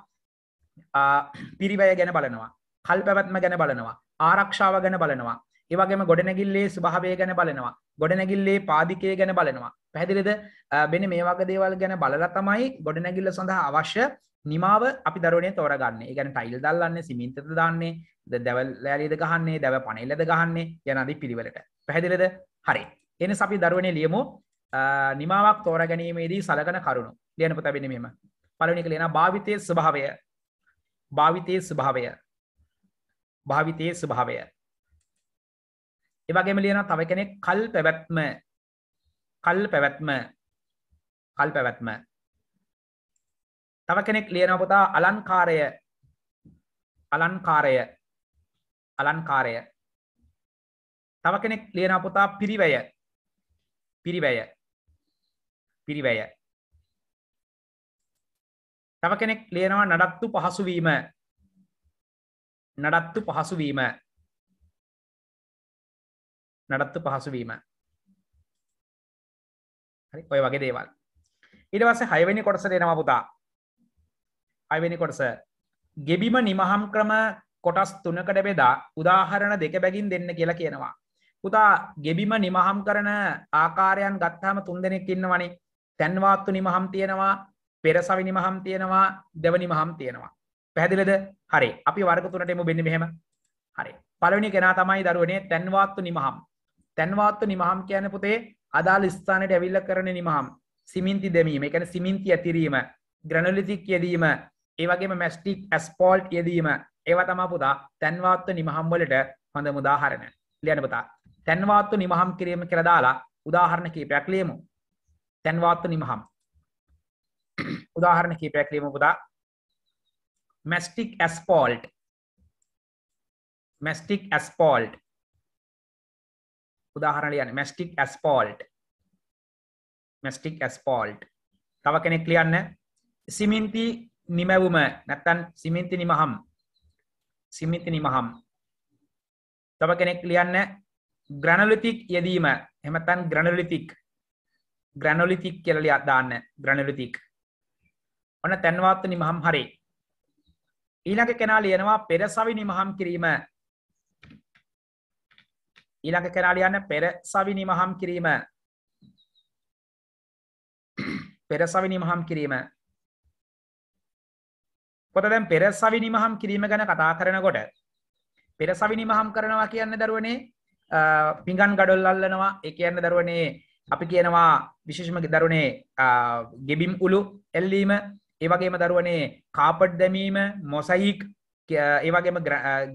පිරිවය ගැන බලනවා කල් පැවැත්ම ගැන බලනවා ආරක්ෂාව ගැන බලනවා ඒවගේම ගොඩනැගිල්ලේ ස්භාවය ගැන බලනවා ගොඩනැගිල්ලේ පාදිකය ගැන බලනවා පැදිලිද බෙන මේ වගේ දේවල් ගැන බලලා තමයි ගොඩනැගිල්ල සඳහා අවශ්‍ය නිමාව අපි දරුවනේ තෝරගන්න ගැන ටයිල් දල්ලන්නේ සිමින්තද දන්නේ දැවල් ලෑලිද ගහන්නේ දැව පනෙල්ලද ගහන්නේ යනදී පිළිවෙලට පැහැදිලද හරි එන අපි දරුවනේ ලියමු නිමාවක් තෝර ගැනීමේදී සලකන කරුණු ලියනපු තැබෙනීම පලනික ලෙන භාවිතය ස්භාවය භාවිතය ස්භාවය භාවිතය ස්භාවය එවගේම ලියන තව කෙනෙක් කල් පැවැත්ම කල් පැවැත්ම කල් පැවැත්ම තව කෙනෙක් ලියනපුතා අලන්කාරය අලන්කාරය අලන්කාරය තව කෙනෙක් ලියනපුතා පිරිවය පිරිවැය පිරිවැය. තව කෙනෙක් ලියනවා නඩත්තු පහසුවීම නඩත්තු පහසුවීම නඩත්තු පහසුවීම හරි ඔය වගේ දේවල් ඉඩවස හයවැනි කොටස දෙනවා පුතා අයවැනි කොටස ගෙබිම නිමහම් ක්‍රම කොටස් තුනකට බෙදා උදාහරණ දෙක බැගින් දෙන්න කියලා කියනවා පුතා ගෙබිම නිමහම් කරන ආකාරයන් ගත්තාම තුන් දෙනෙක් ඉන්නවනේ තැන්වාත්තු නිමහම් තියෙනවා පෙරසවි නිමහම් තියෙනවා දෙවනි මහම් තියෙනවා. පැදිලද හරි අපි වර්ගතුනට එමු බෙන්න මෙහෙම හරි පලවනි කෙනා තමයි දරුවනේ තැන්වාත්තු නිමහම් තැන්වාත්තු නිමහම් කියන පුතේ අදාළ ස්ථානයට ඇවිල්ල කරන නිමහම් සිමින්ති දෙමීම එකන සිමින්ති ඇතිරීම ග්‍රනලිතික් යෙදීම ඒවගේම මැස්ටික් ඇස්පෝල්ට් යෙදීම ඒව තමා පුතා තැන්වාත්තු නිමහම් වලට හොඳ මුදාහරණ ලියනපතා තැන්වාත්තු නිමහම් කිරීම කරදාලා උදාහරණ කීපයක් ලියමු තැන්වාත්ව නිමහම් උදාහරණ කීපැක්ලීම පුදා මැස්ටික් ඇස්පෝල්ට් මැස්ටික් ඇස්පෝල්ට් උදාහරණ යන මැස්ටික් ඇස්පෝල්ට් මැස්ටික් ඇස්පෝල්ට් තව කෙනෙක් ලියන්න සිමින්ති නිමැවුම නැත්තන් සිමින්ති නිමහම් සිමින්ති නිමහම් තව කෙනෙක් ලියන්න ග්‍රනලිතික් යෙදීම එමතන් ග්‍රනලිතික් ග්‍රැනොලිතික් කියලලි අදාන්න ග්‍රැනලිතික් ඔන තැන්වාත්ත නිමහම් හරි ඊළඟ කෙනා ලියනවා පෙරසවි නිමහම් කිරීම ඊළඟ කෙනා ලියන්න පෙර සවි නිමහම් කිරීම පෙරසවි නිමහම් කිරීම කොට දැන් පෙරසවි නිමහම් කිරීම ගැන කතා කරනකොට පෙරසවි නිමහම් කරනවා කියන්න දරුවනේ පිගන් ගඩොල් අල්ලනවා එක කියන්න දරුවනේ අපි කියනවා විශේෂම දරුණේ ගෙබිම් උළු එල්ලීම ඒවගේම දරුවනේ කාපට් දැමීම මොසයික් ඒවගේම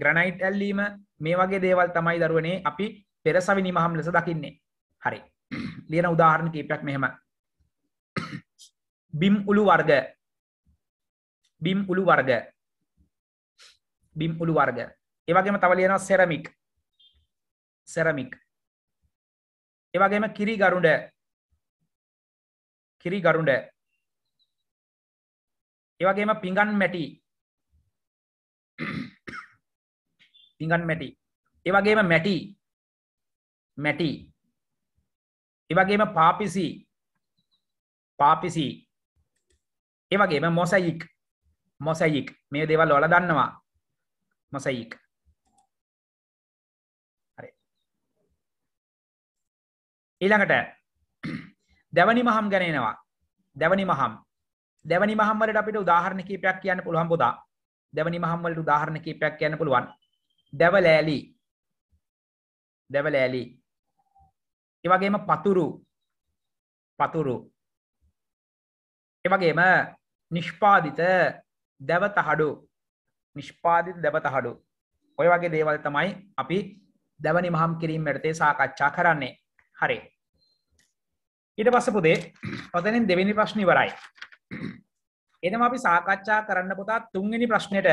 ග්‍රනයිට් ඇල්ලීම මේ වගේ දේවල් තමයි දරුවනේ අපි පෙරසවි නිමහම් ලෙස දකින්නේ හරි ලියන උදාහරණ කීපයක් මෙහෙම බිම් උළු වර්ග බිම් උළු වර්ග බිම් උළු වර්ග ඒවගේම තව ලියනවා සෙරමික් සෙරමික් ඒවගේම කිරි ගරුඩ කිරි ගරුඩ ඒවගේම පිඟන් මැටි පිඟන් මැටි ඒවගේම මැටි මැටි ඒවගේම පාපිසි පාපිසි ඒවගේම මොසයික් මොසයික් මේ දේවල් ඔල දන්නවා මොසයික් ඊළඟට දැවනි මහම් ගැනෙනවා දැවනි මහම් දැවනි මහම් වලට අපිට උදාහරණ කීපයක් කියන්න පුළුවන් පුතා දැවනි මහම් වලට උදාහරණ කීපයක් කියන්න පුළුවන් දැවලෑලි දැවලෑලි ඒ වගේම පතුරු පතුරු ඒ වගේම නිෂ්පාදිත දැවතහඩු නිෂ්පාදිත දැවතහඩු ඔය වගේ දේවල් තමයි අපි දැවනි මහම් කිරීම යටතේ සාකච්ඡා කරන්නේ හරි ඊට පස්ස පුදේ පතනින් දෙවෙනි ප්‍රශ්න ඉවරයි. එනම් අපි සාකච්ඡා කරන්න පුතා තුන්වෙනි ප්‍රශ්නයට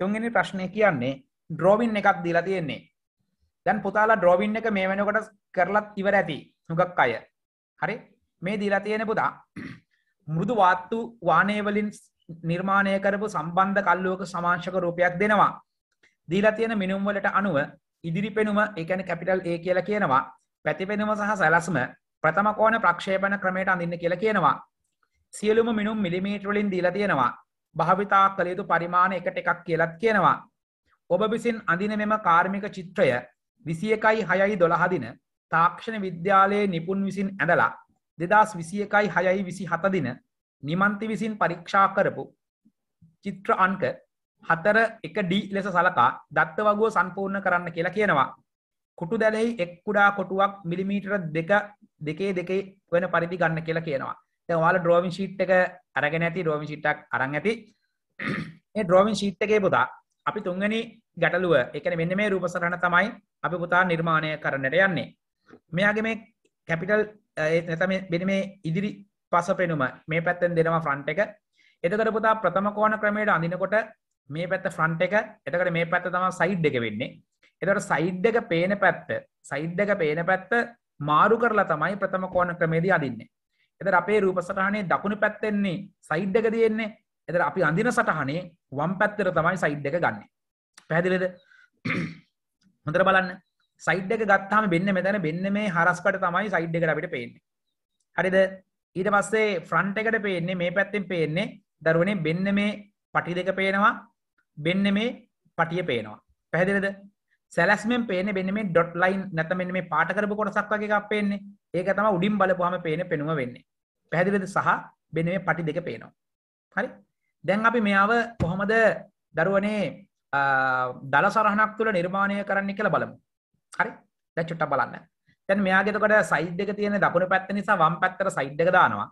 තුන්වෙනි ප්‍රශ්නය කියන්නේ ඩ්‍රෝවින් එකක් දීලා තියෙන්නේ. දැන් පුතාලා ඩ්‍රෝවින් එක මේ වෙනකොට කරලත් ඉවර ඇති. හුඟක් අය. හරි? මේ දීලා තියෙන පුතා මෘදු වාත්තු වානේ වලින් නිර්මාණය කරපු සම්බන්ධ කල්ලුවක සමාංශක රූපයක් දෙනවා. දීලා තියෙන මිනුම් වලට අනුව ඉදිරි පෙනුම ඒ කියන්නේ කැපිටල් A කියලා කියනවා. පැති පෙනුම සහ සැලැස්ම ප්‍රථම කෝන ප්‍රක්ෂේපන ක්‍රමයට අඳන්න කියලා කියනවා. සියලුම මිනුම් මිලිමීටවලින් දීලා තියෙනවා. භාවිතා කළ යුතු පරිමාණ එකට එකක් කියලත් කියනවා. ඔබ විසින් අඳින මෙම කාර්මික චිත්‍රය විසිය එකයි හයයි දොළහදින තාක්ෂණ විද්‍යාලයේ නිපුන් විසින් ඇඳලා දෙදස් විසිය එකයි හයයි විසි හතදින නිමන්ති විසින් පරීක්ෂා කරපු චිත්‍ර අන්ක හතර එක ඩී ලෙස සලකා දත්ත වගුව සම්පූර්ණ කරන්න කියලා කියනවා. කුටු දැලෙහි එක් කුඩා කොටුවක් මිලිමීටර දෙක දෙකේ දෙකේ වෙන පරිදි ගන්න කියලා කියනවා දැන් ඔයාලා ඩ්‍රෝවින් ෂීට් එක අරගෙන ඇති ඩ්‍රෝවින් ෂීට් එකක් අරන් ඇති මේ ඩ්‍රෝවින් ෂීට් එකේ පුතා අපි තුන්වෙනි ගැටලුව ඒ කියන්නේ මෙන්න මේ රූප සටහන තමයි අපි පුතා නිර්මාණය කරන්නට යන්නේ මෙයාගේ මේ කැපිටල් නැත්නම් මෙන්න මේ ඉදිරි පස පෙනුම මේ පැත්තෙන් දෙනවා ෆ්‍රන්ට් එක එතකොට පුතා ප්‍රථම කෝණ ක්‍රමයට අඳිනකොට මේ පැත්ත ෆ්‍රන්ට් එක එතකොට මේ පැත්ත තමයි සයිඩ් එක වෙන්නේ එතට සයිඩ් එක පේන පැත්ත සයිඩ් එක පේන පැත්ත මාරු කරලා තමයි ප්‍රථම කෝන ක්‍රමේදී අදින්නේ එතර අපේ රූප සටහනේ දකුණු පැත්තෙන්නේ සයිඩ් එක තියෙන්නේ එතර අපි අඳින සටහනේ වම් පැත්තර තමයි සයිඩ් එක ගන්න පැදිලෙද හොඳර බලන්න සයිඩ් එක ගත්තාම බෙන්න්න මෙතැන බෙන්න්න මේ හරස්කට තමයි සයිඩ් එකට අපිට පේන්නේ හරිද ඊට පස්සේ ෆ්‍රන්ට් එකට පේන්නේ මේ පැත්තෙන් පේන්නේ දරුවනේ බෙන්න මේ පටි දෙක පේනවා බෙන්න මේ පටිය පේනවා පැහැදිලද සැලස්මෙන් පේන බෙන මේ ඩොට් ලයින් නැත මෙන්න මේ පාට කරපු කොටසක් වගේ එකක් පේන්නේ ඒක තම උඩින් බලපුහම පේන පෙනුම වෙන්නේ පැහැදිලිද සහ බෙන මේ පටි දෙක පේනවා හරි දැන් අපි මෙයාව කොහොමද දරුවනේ දළ සරහනක් තුළ නිර්මාණය කරන්න කියලා බලමු හරි දැන් චුට්ටක් බලන්න දැන් මෙයාගෙතකොට සයිඩ් එක තියෙන දකුණු පැත්ත නිසා වම් පැත්තට සයිඩ් එක දානවා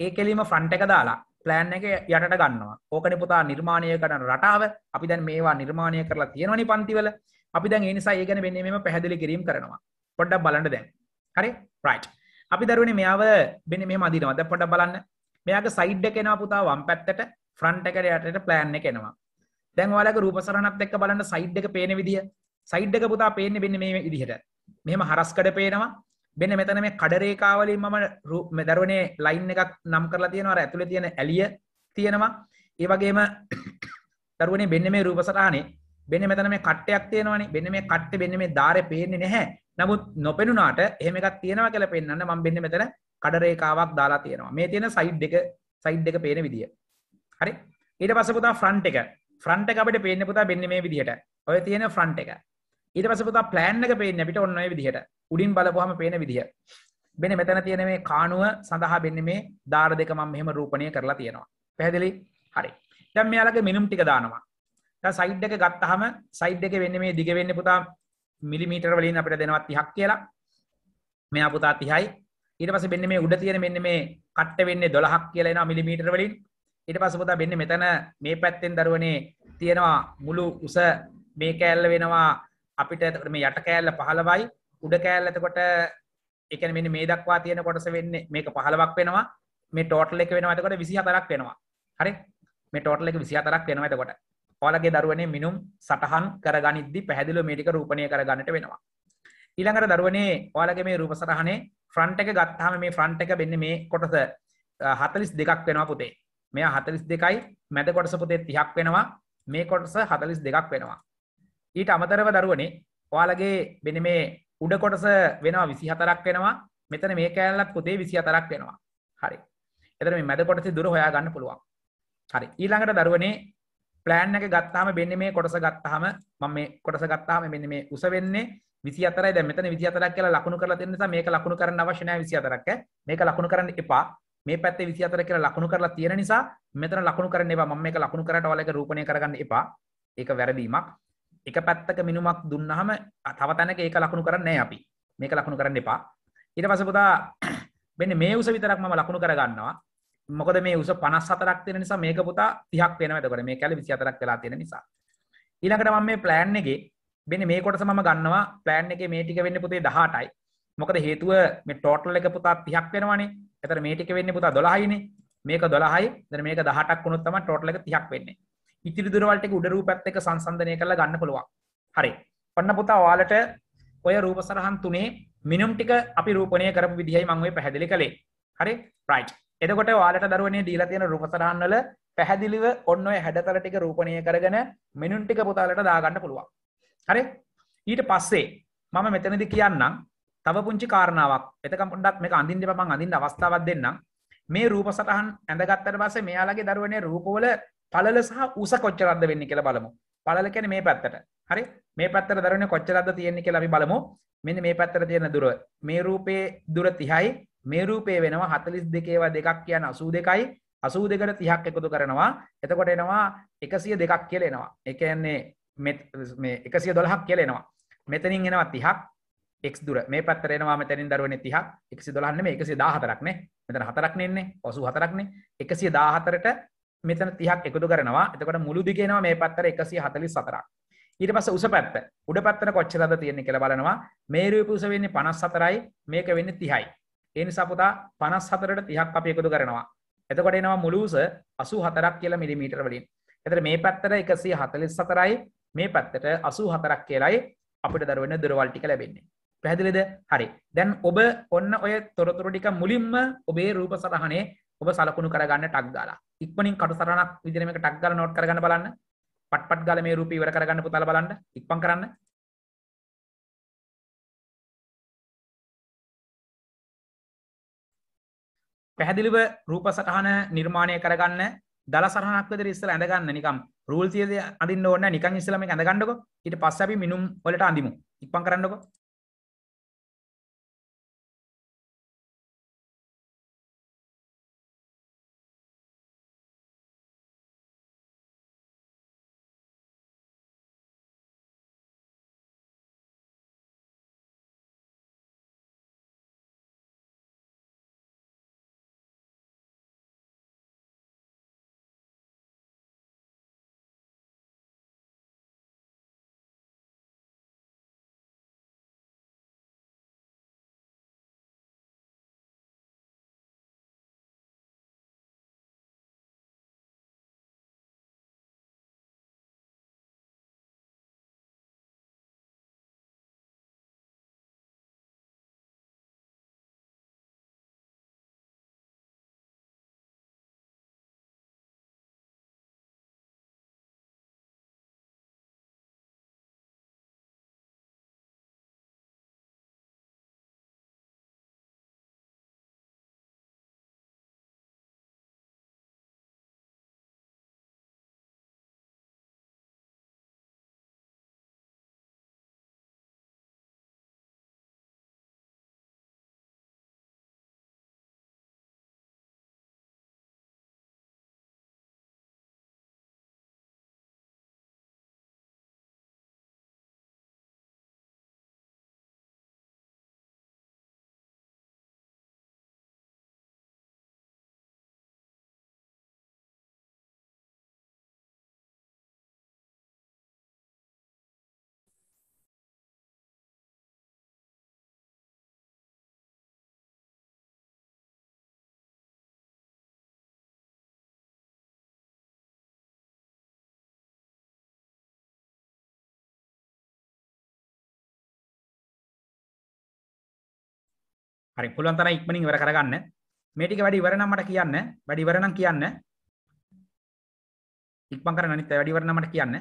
ඒ කෙලීම ෆ්‍රන්ට් එක දාලා ප්ලෑන් එක යටට ගන්නවා ඕකන පුතා නිර්මාණය කරන රටාව අපි දැන් මේවා නිර්මාණය කරලා තියෙනවනි පන්තිවල අපි දැන් ඒ නිසා ඒ ගැන වෙන්නේ මෙම පැහැදිලි කිරීම කරනවා පොඩ්ඩක් බලන්න දැන් හරි රයිට් අපි දරුවනේ මෙයාව වෙන්නේ මෙහෙම අදිනවා දැන් පොඩ්ඩක් බලන්න මෙයාගේ සයිඩ් එක එනවා පුතා වම් පැත්තට ෆ්‍රන්ට් එකට යටට ප්ලෑන් එක එනවා දැන් ඔයාලගේ රූප සරණත් එක්ක බලන්න සයිඩ් එක පේන විදිය සයිඩ් එක පුතා පේන්නේ වෙන්නේ මේ විදිහට මෙහෙම හරස්කඩ පේනවා වෙන මෙතන මේ කඩ රේඛාවලින් මම දරුවනේ ලයින් එකක් නම් කරලා තියෙනවා අර ඇතුලේ තියෙන ඇලිය තියෙනවා ඒ වගේම දරුවනේ වෙන්නේ මේ රූප සටහනේ බෙන්න මෙතන මේ කට්ටයක් තියෙනවානේ බෙන්න මේ කට්ටේ බෙන්න මේ ධාරේ පේන්නේ නැහැ නමුත් නොපෙනුනාට එහෙම එකක් තියෙනවා කියලා පෙන්වන්න මම බෙන්න මෙතන කඩ රේඛාවක් දාලා තියෙනවා මේ තියෙන සයිඩ් එක සයිඩ් එක පේන විදිය හරි ඊට පස්සේ පුතා ෆ්‍රන්ට් එක ෆ්‍රන්ට් එක අපිට පේන්නේ පුතා බෙන්න මේ විදියට ඔය තියෙන ෆ්‍රන්ට් එක ඊට පස්සේ පුතා ප්ලෑන් එක පේන්නේ අපිට ඔන්න ඔය විදියට උඩින් බලපුවාම පේන විදිය බෙන මෙතන තියෙන මේ කානුව සඳහා බෙන්න මේ ධාර දෙක මම මෙහෙම රූපණය කරලා තියෙනවා පැහැදිලි හරි දැන් මෙයාලගේ මිනුම් ටික දානවා සයිඩ් එක ගත්තහම සයිඩ් එක වෙන්න මේ දිග වෙන්න පුතා මිලිමීටර් වලින් අපිට දෙනවා 30ක් කියලා. මෙයා පුතා 30යි. ඊට පස්සේ මෙන්න මේ උඩ තියෙන මෙන්න මේ කට්ට වෙන්නේ 12ක් කියලා එනවා මිලිමීටර් වලින්. ඊට පස්සේ පුතා මෙන්න මෙතන මේ පැත්තෙන් දරුවනේ තියෙනවා මුළු උස මේ කෑල්ල වෙනවා අපිට එතකොට මේ යට කෑල්ල 15යි. උඩ කෑල්ල එතකොට ඒ කියන්නේ මෙන්න මේ දක්වා තියෙන කොටස වෙන්නේ මේක 15ක් වෙනවා. මේ ටෝටල් එක වෙනවා එතකොට 24ක් වෙනවා. හරි? මේ ටෝටල් එක 24ක් වෙනවා එතකොට. ඔයාලගේ දරුවනේ මිනුම් සටහන් කරගනිද්දි පැහැදිලි මේටික රූපණය කරගන්නට වෙනවා. ඊළඟට දරුවනේ ඔයාලගේ මේ රූප සටහනේ ෆ්‍රන්ට් එක ගත්තාම මේ ෆ්‍රන්ට් එක වෙන්නේ මේ කොටස 42ක් වෙනවා පුතේ. මෙයා 42යි මැද කොටස පුතේ 30ක් වෙනවා මේ කොටස 42ක් වෙනවා. ඊට අමතරව දරුවනේ ඔයාලගේ වෙන මේ උඩ කොටස වෙනවා 24ක් වෙනවා. මෙතන මේ කෑල්ලත් පුතේ 24ක් වෙනවා. හරි. එතන මේ මැද කොටසේ දුර හොයා ගන්න පුළුවන්. හරි. ඊළඟට දරුවනේ ප්ලෑන් එක ගත්තාම බෙන්න මේ කොටස ගත්තාම මම මේ කොටස ගත්තාම මෙන්න මේ උස වෙන්නේ විසි අතරයි දැ මෙතන විදි අතරක් කියලා ලකුණු කරලා දෙන්න නිසා මේක ලකුණු කරන්න අවශ්‍ය නැහැ විසි අතරක් මේක ලකුණු කරන්න එපා මේ පැත්තේ විසි අතර කියලා ලකුණු කරලා තියෙන නිසා මෙතන ලකුණු කරන්න එපා මම මේක ලකුණු කරලා ඔයාලා ඒක රූපණය කරගන්න එපා ඒක වැරදීමක් එක පැත්තක මිනුමක් දුන්නාම තව තැනක ඒක ලකුණු කරන්නේ නැහැ අපි මේක ලකුණු කරන්න එපා ඊට පස්සේ පුතා මෙන්න මේ උස විතරක් මම ලකුණු කරගන්නවා මොකද මේ උස පනස් හතරක් තියෙන නිසා මේක පුතා තිහක් වෙන වැදකට මේ කැල විසි අතරක් වෙලා තියෙන නිසා ඊළඟට මම මේ ප්ලෑන් එකේ බෙන මේ කොටස මම ගන්නවා ප්ලෑන් එකේ මේ ටික වෙන්න පුතේ දහටයි මොකද හේතුව මේ ටෝටල් එක පුතා තිහක් වෙනවානේ එතර මේ ටික වෙන්න පුතා දොළහයිනේ මේක දොළහයි දර මේක දහටක් වුණොත් තමයි ටෝටල් එක තිහක් වෙන්නේ ඉතිරි දුරවලට උඩ රූපත් එක සංසන්දනය කරලා ගන්න පුළුවන් හරි ඔන්න පුතා ඔයාලට ඔය රූප සරහන් තුනේ මිනුම් ටික අපි රූපණය කරපු විදිහයි මම ඔය පැහැදිලි කළේ හරි රයිට් එතකොට වාලට දරුවනේ දීලා තියෙන රූපසරහන්වල පැහැදිලිව ඔන්න ඔය හැඩතල ටික රූපණය කරගෙන මෙනුන් ටික පුතාලට දාගන්න පුළුවන්. හරි? ඊට පස්සේ මම මෙතනදි කියන්නම් තව පුංචි කාරණාවක්. එතකම් පොඩ්ඩක් මේක අඳින්න එපා මං අඳින්න අවස්ථාවක් දෙන්නම්. මේ රූපසටහන් ඇඳගත්තට පස්සේ මෙයාලගේ දරුවනේ රූපවල පළල සහ උස කොච්චරක්ද වෙන්නේ කියලා බලමු. පළල කියන්නේ මේ පැත්තට. හරි? මේ පැත්තට දරුවනේ කොච්චරක්ද තියෙන්නේ කියලා අපි බලමු. මෙන්න මේ පැත්තට තියෙන දුර. මේ රූපයේ දුර 30යි මේ රූපේ වෙනවා හතලිස් දෙකේවා දෙකක් කියන අසූ දෙකයි අසූ දෙකට තිහක් එකතු කරනවා එතකොට එනවා එකසිය දෙකක් කියලෙනවා එකන්නේ එකසිය දොළහක් කියලෙනවා මෙතනින් එනවා තිහක් එක් දුර මේ පත්තරෙනවා මෙතැනින් දරුවන තිහක් එකසි දොලන්න එකසි දාහතරක්න මෙතන හතරක් නෙන්නේ ඔසු හතරක්නේ එකසිය දාහතරට මෙතන තිහක් එකතු කරනවා එතකට මුළු දිගෙනවා මේ පත්තර එකසිය හතලි සතරක් ඊට පස උස පැත්ත උඩ පත්තන කොච්චරද තියෙන්නේ කෙළ බලනවා මේ රූප උස වෙන්නේ පනස් සතරයි මේක වෙන්න තිහයි ඒ නිසා පුතා 54ට 30ක් අපි එකතු කරනවා. එතකොට එනවා මුලූස 84ක් කියලා මිලිමීටර වලින්. එතකොට මේ පැත්තට 144යි මේ පැත්තට 84ක් කියලායි අපිට දරුවෙන දොරවල් ටික ලැබෙන්නේ. පැහැදිලිද? හරි. දැන් ඔබ ඔන්න ඔය තොරතුරු ටික මුලින්ම ඔබේ රූප සටහනේ ඔබ සලකුණු කරගන්න ටක් දාලා. ඉක්මනින් කටු සටහනක් විදිහට මේක ටක් දාලා නෝට් කරගන්න බලන්න. පට්පට් ගාලා මේ රූපය ඉවර කරගන්න පුතාලා බලන්න. ඉක්මන් කරන්න. පැහැදිලිව රූප සටහන නිර්මාණය කරගන්න දල සරහනක්වද ඉස්සල ඇඳගන්න නිකම් රූල් තියද අඳින්න ඕන්න නිකන් ඉස්සලම ඇඳගන්නක ඊට පස්ස අපි මිනුම් වලට අඳිමු ඉක්පන් කරන්නක හරි පුළුවන් තරම් ඉක්මනින් ඉවර කරගන්න මේ ටික වැඩි ඉවර නම් මට කියන්න වැඩි ඉවර නම් කියන්න ඉක්මන් කරන්න අනිත් වැඩි ඉවර නම් මට කියන්න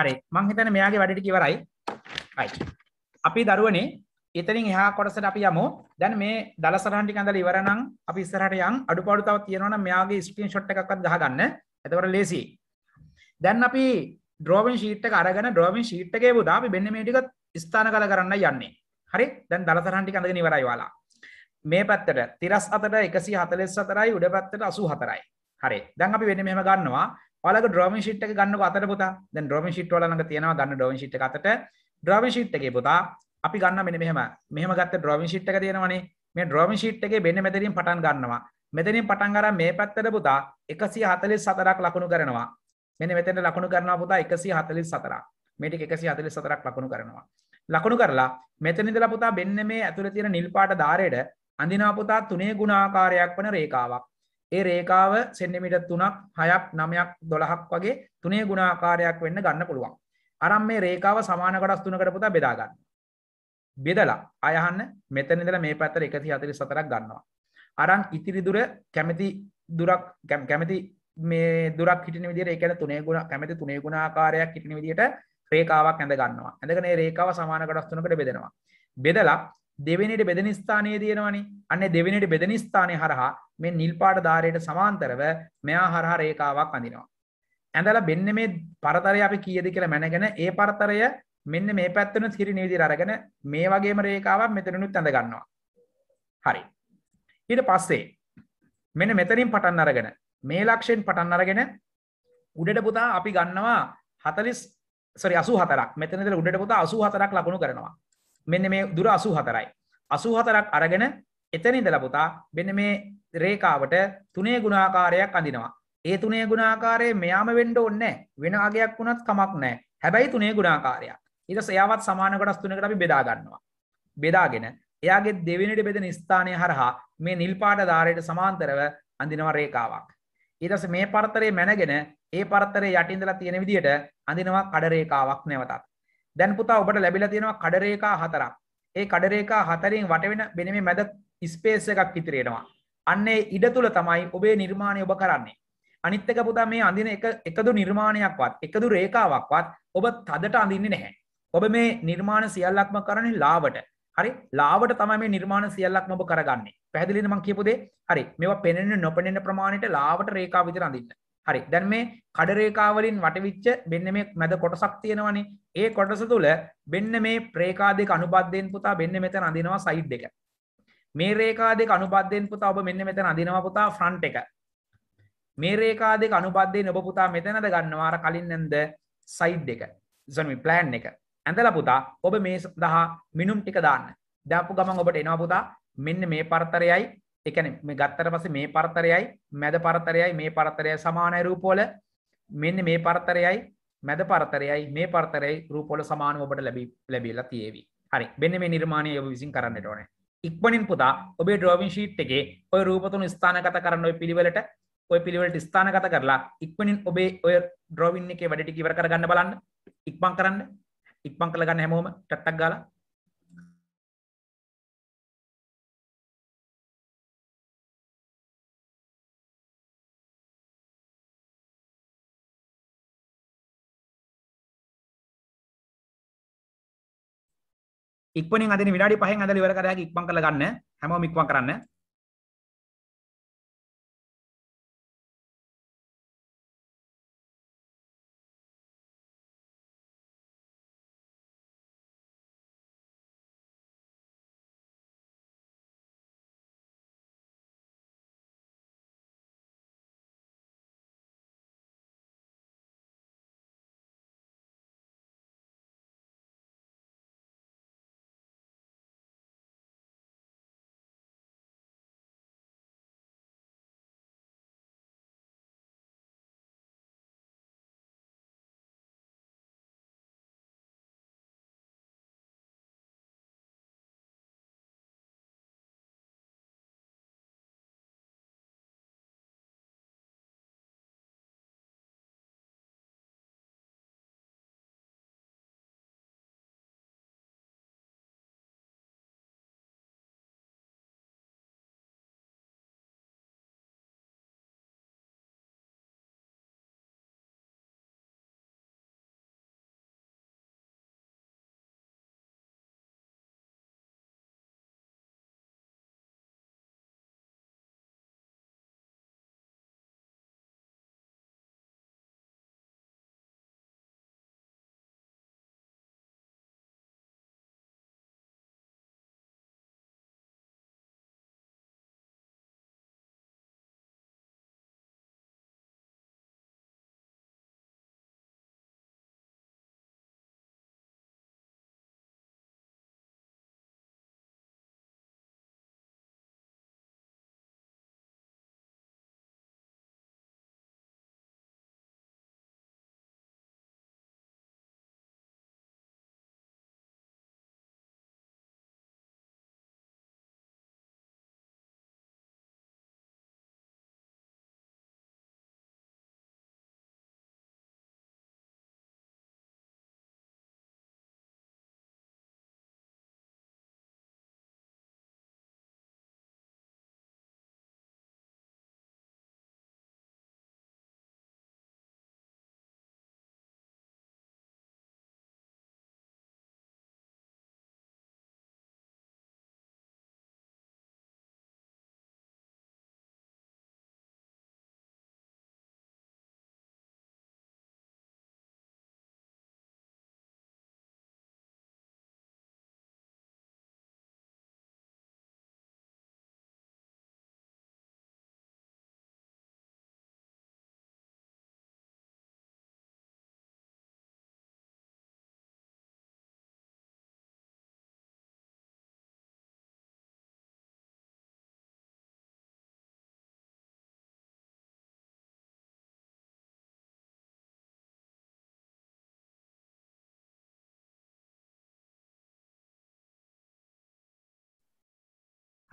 හරි මං හිතන්නේ මෙයාගේ වැඩ ටික ඉවරයි. right. අපි දරුවනේ එතනින් එහා කොටසට අපි යමු. දැන් මේ දල සටහන් ටික ඇඳලා ඉවර නම් අපි ඉස්සරහට යන් අඩුපාඩු තව තියෙනවා නම් මෙයාගේ ස්ක්‍රීන්ෂොට් එකක්වත් ගහගන්න. එතකොට ලේසි. දැන් අපි ඩ්‍රෝවින් ෂීට් එක අරගෙන ඩ්‍රෝවින් ෂීට් එකේ පුදා අපි මෙන්න මේ ටික ස්ථානගත කරන්න යන්නේ. හරි? දැන් දල සටහන් ටික ඇඳගෙන ඉවරයි ඔයාලා. මේ පැත්තට තිරස් අතට එකසි හතලෙස් අතරයි උඩ පැත්තට අසු හතරයි හරි දැන් අපි වෙන මෙම ගන්නවා ඔයාලගේ ඩ්‍රොමින් ෂීට් එක ගන්නකො අතට පුතා. දැන් ඩ්‍රොමින් ෂීට් වල ළඟ තියෙනවා ගන්න ඩ්‍රොමින් ෂීට් එක අතට. ඩ්‍රොමින් ෂීට් එකේ පුතා අපි ගන්න මෙන්න මෙහෙම. මෙහෙම ගත්ත ඩ්‍රොමින් ෂීට් එක තියෙනවනේ. මේ ඩ්‍රොමින් ෂීට් එකේ මෙන්න මෙතනින් පටන් ගන්නවා. මෙතනින් පටන් අරන් මේ පැත්තට පුතා 144ක් ලකුණු කරනවා. මෙන්න මෙතන ලකුණු කරනවා පුතා 144ක්. මේ ටික 144ක් ලකුණු කරනවා. ලකුණු කරලා මෙතන ඉඳලා පුතා මෙන්න මේ ඇතුලේ තියෙන නිල් පාට ධාරයට අඳිනවා පුතා තුනේ ගුණාකාරයක් වන රේඛාවක්. ඒ රේකාව සෙන්ඩිමිට තුනක් හයක් නමයක් දොළහක් වගේ තුනේ ගුණාකාරයක් වෙන්න ගන්න පුළුවන් අරම් මේ රේකාව සමානකටස් තුනකට පුතා බෙදාගන්න බෙදලා අයහන්න මෙතනිදල මේ පැත්තර එකති අතිරි සතරක් ගන්නවා අරං ඉතිරි දුර කැමති දුරක් කැමති මේ දුරක් හිටින විදිර එකට තුනේ ගුණ කැමති තුනේ ගුණාකාරයක් හිටින විදිට රේකාවක් ඇඳ ගන්නවා ඇඳගන රේකාව සමානකටස් තුනකට බෙදෙනවා බෙදලා දෙවෙනිට බෙදන ස්ථානයේ තියෙනවනි අන්න දෙවෙනිට බෙදන ස්ථානය හරහා මේ නිල්පාට ධාරයට සමාන්තරව මෙයා හරහා රේකාවක් අඳිනවා. ඇඳල බෙන්න මේ පරතරය අපි කියද කියලා මැනගෙන ඒ පරතරය මෙන්න මේ පැත්තන සිරි නිවිදි අරගෙන මේ වගේම රේකාවක් මෙතනනුත් ඇඳගන්නවා. හරි. ඊට පස්සේ මෙන්න මෙතනින් පටන් අරගෙන මේ ලක්ෂයෙන් පටන් අරගෙන උඩට පුතා අපි ගන්නවා හතලිස් සරි අසු හතරක් මෙතනද උඩට පුතා අසු හතරක් ලකුණු කරනවා මෙන්න මේ දුර අසූ හතරයි. අසූ හතරක් අරගෙන එතනින්ද ලපුතා බෙන මේ රේකාවට තුනේ ගුණාකාරයක් අඳිනවා. ඒ තුනේ ගුණාකාරය මෙයාම වෙන්ඩ ඔන්න වෙන අගයක් වුණත් කමක් නෑ හැබැයි තුනේ ගුණාකාරයක් ඉද සයාවත් සමාන කොටස් තුනකට අපි බෙදාගන්නවා. බෙදාගෙන එයාගේ දෙවිනිට බෙදෙන ස්ථානය හරහා මේ නිල්පාට ධාරයට සමාන්තරව අඳිනව රේකාවක්. ඊටස මේ පරතරේ මැනගෙන ඒ පරතරේ යටින්දලා තියෙන විදිහට අඳිනවා කඩරේකාවක් නැවතත්. දැන් පුතා ඔබට ලැබිලා තියෙනවා කඩරේකා හතරක්. ඒ කඩරේකා හතරෙන් වට වෙන බෙනේ මැද ස්පේස් එකක් ඉතිරි වෙනවා. අන්නේ ඉඩ තුල තමයි ඔබේ නිර්මාණය ඔබ කරන්නේ. අනිත් එක පුතා මේ අඳින එක එකදු නිර්මාණයක්වත් එකදු රේඛාවක්වත් ඔබ තදට අඳින්නේ නැහැ. ඔබ මේ නිර්මාණ සියල්ලක්ම කරන්නේ ලාවට. හරි ලාවට තමයි මේ නිර්මාණ සියල්ලක්ම ඔබ කරගන්නේ. පැහැදිලිද මම කියපු දේ? හරි. මේවා පෙනෙන නොපෙනෙන ප්‍රමාණයට ලාවට රේඛාව විතර අඳින්න. හරි දැන් මේ කඩරේකාවලින් වටවිච්ච බෙන්න මේ මැද කොටසක් තියෙනවනේ ඒ කොටස තුළ බෙන්න මේ ප්‍රේකා දෙක අනුබද්ධයෙන් පුතා බෙන්න මෙතන අඳිනවා සයිඩ් එක මේ රේකා දෙක අනුබද්ධයෙන් පුතා ඔබ මෙන්න මෙතන අඳිනවා පුතා ෆ්‍රන්ට් එක මේ රේකා දෙක අනුබද්ධයෙන් ඔබ පුතා මෙතනද ගන්නවා අර කලින් නැන්ද සයිඩ් එක සොනි ප්ලෑන් එක ඇඳලා පුතා ඔබ මේ සඳහා මිනුම් ටික දාන්න දැප්පු ගමන් ඔබට එනවා පුතා මෙන්න මේ පරතරයයි එකන මේ ගත්තර පස මේ පරතරයයි මැද පරතරයයි මේ පරතරය සමානය රූපෝල මෙන්න මේ පරතරයයි මැද පරතරයයි මේ පරතරයි රූපොල සමාන ඔබට ලැබි ලැබිලා තියේවි හරි බෙන්න මේ නිර්මාණය ඔබ විසින් කරන්නට ඕන ඉක්මනින් පුතා ඔබේ ඩ්‍රෝවින් ශීට් එකේ ඔය රූපතුන් ස්ථානගත කරන්න ඔය පිළිවෙලට ඔය පිළිවෙලට ස්ථානගත කරලා ඉක්මනින් ඔබේ ඔය ඩ්‍රෝවින් එකේ වැඩටි කිවර කරගන්න බලන්න ඉක්මන් කරන්න ඉක්මන් කරගන්න හැමෝම ටට්ටක් ගාලා ඉක්මනින් අදින විනාඩි 5න් ඇදලා ඉවර කර හැකි ඉක්මන් කරලා ගන්න හැමෝම ඉක්මන් කරන්න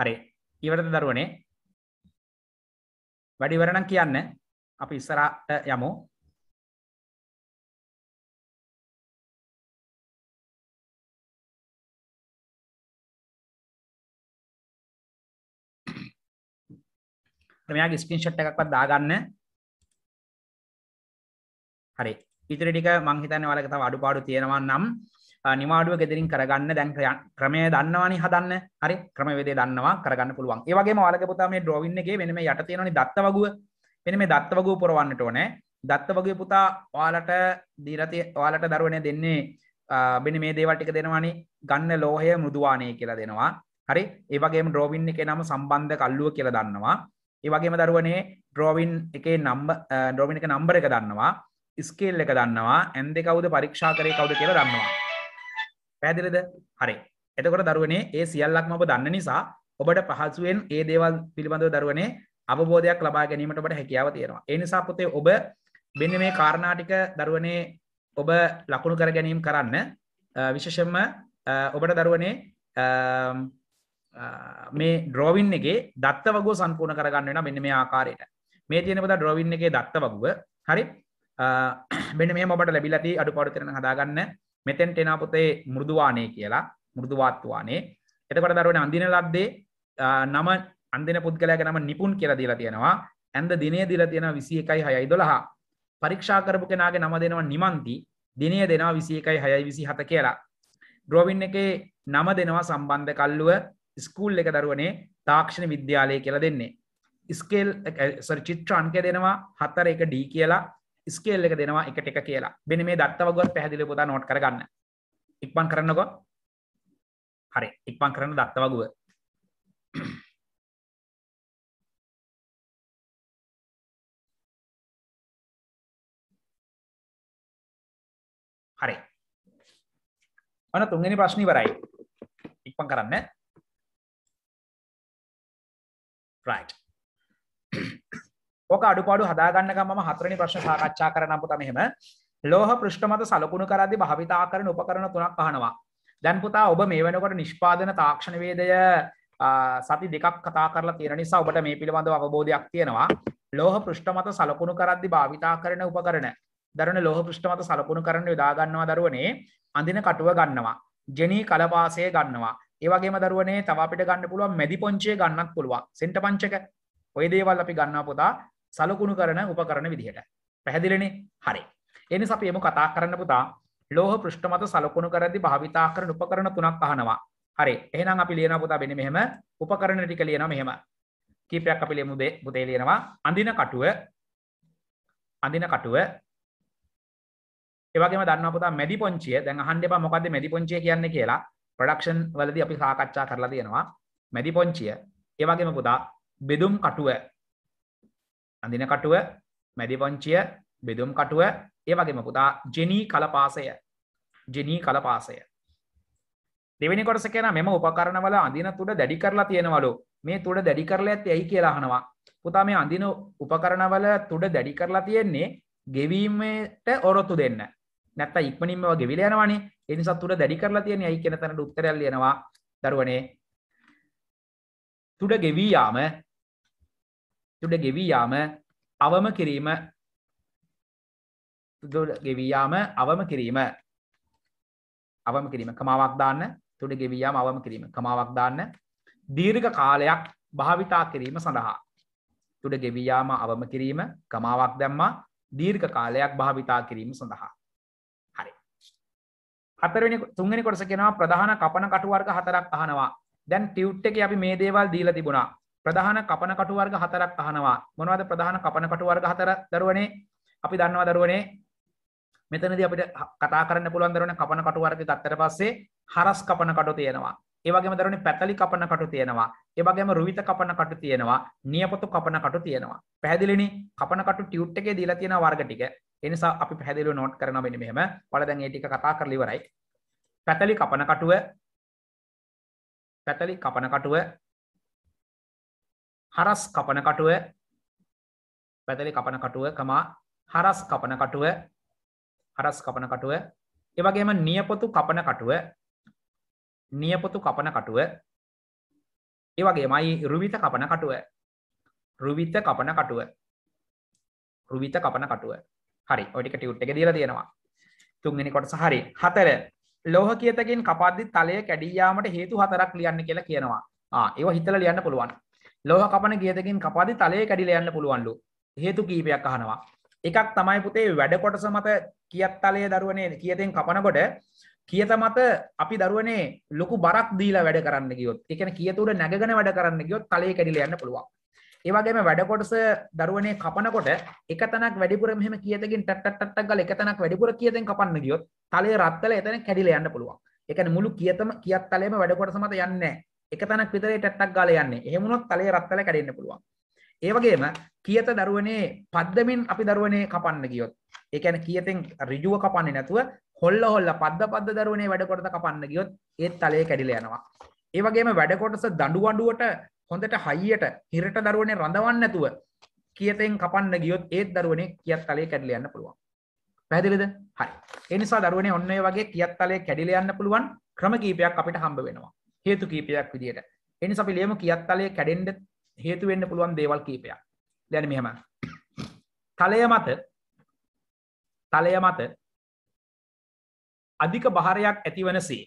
හරි ඉවරද දරුවනේ වැඩි ඉවර නම් කියන්න අපි ඉස්සරහට යමු මෙයාගේ ස්ක්‍රීන්ෂොට් එකක්වත් දාගන්න හරි ඉතිරි ටික මං හිතන්නේ ඔයාලට තව අඩුපාඩු තියෙනවා නම් නිවාඩුව ගෙදරින් කරගන්න දැන් ක්‍රමය දන්නවානි හදන්න හරි ක්‍රමවේදේ දන්නවා කරගන්න පුළුවන් ඒවගේ මලකපුතා මේ ඩ්‍රෝවින්ගේ වෙනම යට තියෙනනි දත්තවගුව වෙන මේ දත්තවගූ පුරවන්නට ඕනෑ දත්තවගේ පුතා ඔයාලට දීරති ඔයාලට දරුවනය දෙන්නේ බෙන මේ දේවල්ටික දෙනවානි ගන්න ලෝහය මුදවානය කියලා දෙනවා හරි ඒවගේ ඩ්‍රෝවින් එක නම සම්බන්ධ කල්ලුව කියල දන්නවා ඒවගේම දරුවනේ ඩ්‍රෝවින් එක නම්බ ඩ්‍රෝවින් එක නම්බර එක දන්නවා ස්කේල් එක දන්නවා ඇන්දෙ කවුද පරීක්ෂා කරය කවුද කියලා දන්නවා පැදිලද හරි එතකොට දරුවනේ ඒ සියල්ලක්ම ඔබ දන්න නිසා ඔබට පහසුවෙන් ඒ දේවල් පිළිබඳව දරුවනේ අවබෝධයක් ලබා ගැනීමට ඔබට හැකියාව තියෙනවා ඒ නිසා පුතේ ඔබ මෙන්න මේ කාරණාටික දරුවනේ ඔබ ලකුණු කර ගැනීම කරන්න විශෂම ඔබට දරුවනේ මේ ඩ්‍රෝවින් එක දත්ත වගෝ සම්පූර්ණ කරගන්න වෙන මෙන්න මේ ආකාරයට මේ තියෙන පුතා ඩ්‍රෝවින් එකේ දත්ත වගුව හරි මෙන්න මේ ඔබට ලැබිලා තියෙන අඩුපාඩු කරන හදාගන්න මෙතැන් ටෙනපොතේ මුෘදවානය කියලා මුෘදවාත්වානේ එතකට දරුවන අඳින ලද්දේ නම අන්දන පුද්ගලයක නම නිපුන් කියලා දීලා තියෙනවා ඇන්ද දිනේ දිලා තියෙන විසි එකයි හයයි දොළහා පරීක්ෂා කරපු කෙනගේ නම දෙනවා නිමන්ති දිනය දෙනවා විසි එකයි හයයි විසි හත කියලා ඩ්‍රෝවින් එකේ නම දෙනවා සම්බන්ධ කල්ලුව ස්කූල් එක දරුවනේ තාක්ෂණ විද්‍යාලය කියලා දෙන්නේ ස්කේල් සර් චිත්‍ර අන්ක දෙනවා හතර එක ඩී කියලා ස්කේල් එක දෙනවා එකට එක කියලා බෙන මේ දත්තවගොත් පැහදිලි පුතා නොට් කරගන්න ඉක්පන් කරන්නකො හරි ඉක්පන් කරන්න දත්තවගුව හරි ඔන තුන්ගනි ප්‍රශ්නී වරයි ඉක්පන් කරන්න රයිට් ඕක අඩුපාඩු හදාගන්න ගම හතරනි ප්‍රශ්න සාකච්ඡා කරනපු තමහෙම ලෝහ පෘෂ්ඨ මත සලකුණු කරදි භාවිතා කරන උපකරණ තුනක් අහනවා. දැන් පුතා ඔබ මේ වෙනකොට නිෂ්පාදන තාක්ෂණ වේදය සති දෙකක් කතා කරලා තියෙන නිසා ඔබට මේ පිළිබඳව අවබෝධයක් තියෙනවා. ලෝහ පෘෂ්ඨ මත සලකුණු කරද්දි භාවිතා කරන උපකරණ. දරන ලෝහ පෘෂ්ඨ මත සලකුණු කරන්න යොදා ගන්නවා දරුවනේ අඳින කටුව ගන්නවා. ජෙනී කලපාසය ගන්නවා. ඒ වගේම දරුවනේ තව අපිට ගන්න පුළුවන් මැදි පොංචේ ගන්නත් පුළුවන්. සෙන්ට පංචක ඔය දේවල් අපි ගන්නවා පුතා සලකුණු කරන උපකරන විදිහට පැහැදිලනේ හරි එනි සපියම කතා කරන්න පුතා ලෝහ පෘෂ්ඨමත සලකුණු කරදි භාවිතා කරන උපකරන තුනක් අහනවා හරි එහෙනම් අපි ලියන පුතා බෙන මෙහෙම උපකරණ ටික ලියනවා මෙහෙම කීපයක් අපි ලියමු පුතේ ලියනවා අඳින කටුව අඳින කටුව ඒ වගේම දන්නවා පුතා මැදි පොන්චිය දැන් අහන්න එපා මොකද්ද මැදි පොන්චිය කියන්නේ කියලා ප්‍රොඩක්ෂන් වලදී අපි සාකච්ඡා කරලා තියෙනවා මැදි පොන්චිය ඒ වගේම පුතා බෙදුම් කටුව අඳින කටුව මැදිපංචිය බෙදුම් කටුව ඒ වගේම පුතා ජෙනී කලපාසය ජෙනී කලපාසය දෙවනි කොටස කියන මෙම උපකරණවල අඳින තුඩ දැඩි කරලා තියෙනවලු මේ තුඩ දැඩි කරලා ඇත්තේ ඇයි කියලා අහනවා පුතා මේ අඳින උපකරණවල තුඩ දැඩි කරලා තියෙන්නේ ගෙවීමට ඔරොත්තු දෙන්න නැත්තම් ඉක්මනින්ම ඒවා ගෙවිලා යනවනේ ඒ නිසා තුඩ දැඩි කරලා තියෙන්නේ ඇයි කියන තැනට උත්තරයක් ලියනවා දරුවනේ තුඩ ගෙවී යාම තුට ගෙවීයාම අවම කිරීම ගෙවීයාම අවම කිරීම අවම කිරීම කමාවක් දාන්න තුට ගෙවීයාම අවම කිරීම කමාවක් දාන්න දීර්ඝ කාලයක් භාවිතා කිරීම සඳහා තුට ගෙවීයාම අවම කිරීම කමාවක් දැම්මා දීර්ඝ කාලයක් භාවිතා කිරීම සඳහා හරි හතරවෙනි තුන්වෙනි කොටස කෙනවා ප්‍රධාන කපන කටුවර්ග හතරක් අහනවා දැන් ටියුට් එක අපි මේ දේවල් දීල තිබුණා ප්‍රධාන කපන කටු වර්ග හතරක් අහනවා මොනවද ප්‍රධාන කපන කටු වර්ග හතර දරුවනේ අපි දන්නවා දරුවනේ මෙතනදී අපිට කතා කරන්න පුළුවන් දරුවනේ කපන කටු වර්ග ගත්තට පස්සේ හරස් කපන කටු තියෙනවා ඒ වගේම දරුවනේ පැතලි කපන කටු තියෙනවා ඒ වගේම රුවිත කපන කටු තියෙනවා නියපොතු කපන කටු තියෙනවා පැහැදිලිනේ කපන කටු ටියුට් එකේ දීලා තියෙන වර්ග ටික ඒ නිසා අපි පැහැදිලිව නෝට් කරනවා මෙන්න මෙහෙම ඔයාලා දැන් මේ ටික කතා කරලා ඉවරයි පැතලි කපන කටුව පැතලි කපන කටුව හරස් කපන කටුව පැතලි කපන කටුව කමා හරස් කපන කටුව හරස් කපන කටුව එවගේම නියපොතු කපන කටුව නියපොතු කපන කටුව ඒවගේ මයි රුවිත කපන කටුව රුවිත කපන කටුව රුවිත කපන කටුව හරි ඔටික ටියුට් එක දීලා තියෙනවා තුන්වෙනි කොටස හරි හතර ලෝහ කියතකින් කපද්දි තලය කැඩී යාමට හේතු හතරක් ලියන්න කියලා කියනවා ආ ඒව හිතලා ලියන්න පුළුවන් ලෝහ කපන කියතකින් කපාදි තලය කැඩිල යන්න පුළුවන්ලු හේතු කීපයක් අහනවා එකක් තමයි පුතේ වැඩ කොටස මත කියත් තලය දරුවනේ කියතෙන් කපනකොට කියත මත අපි දරුවනේ ලොකු බරක් දීලා වැඩ කරන්න ගියොත් එකන කියතුර නැගෙන වැඩ කරන්න ගියොත් තලේ කැඩිල යන්න පුළුවන් ඒවගේම වැඩකොටස දරුවනේ කපනකොට එක තනක් වැඩිපුර මෙහම කියතකින් ටට්ටක් ගල එක තනක් වැඩිපුර කියතෙන් කපන්න ගියොත් තලේ රත්තල එතන කැඩිල යන්න පුළුවන් එකන මුළු කියතම කියත් තලේම වැඩකොටස මත යන්නේ එක තැනක් විතරේ ටැට්ටක් ගාලා යන්නේ. එහෙම වුණොත් තලයේ රත්තරල කැඩෙන්න පුළුවන්. ඒ වගේම කියත දරුවනේ පද්දමින් අපි දරුවනේ කපන්න ගියොත්. ඒ කියන්නේ කියතෙන් ඍජුව කපන්නේ නැතුව හොල්ල හොල්ල පද්ද පද්ද දරුවනේ වැඩ කොටස කපන්න ගියොත් ඒත් තලයේ කැඩිලා යනවා. ඒ වගේම වැඩ කොටස දඬු වඬුවට හොඳට හයියට හිරට දරුවනේ රඳවන්න නැතුව කියතෙන් කපන්න ගියොත් ඒත් දරුවනේ කියත් තලයේ කැඩිලා යන්න පුළුවන්. පැහැදිලිද? හරි. ඒ නිසා දරුවනේ ඔන්න ඔය වගේ කියත් තලයේ කැඩිලා යන්න පුළුවන් ක්‍රම කීපයක් අපිට හම්බ වෙනවා. හේතු කීපයක් විදියට එනි අපි ලියම කියත් තලය කැඩෙන්ඩ හේතුවෙන්න පුළුවන් දේවල් කීපයක් දැන මෙහෙම තලය මත තලය මත අධික භාරයක් ඇතිවනසේ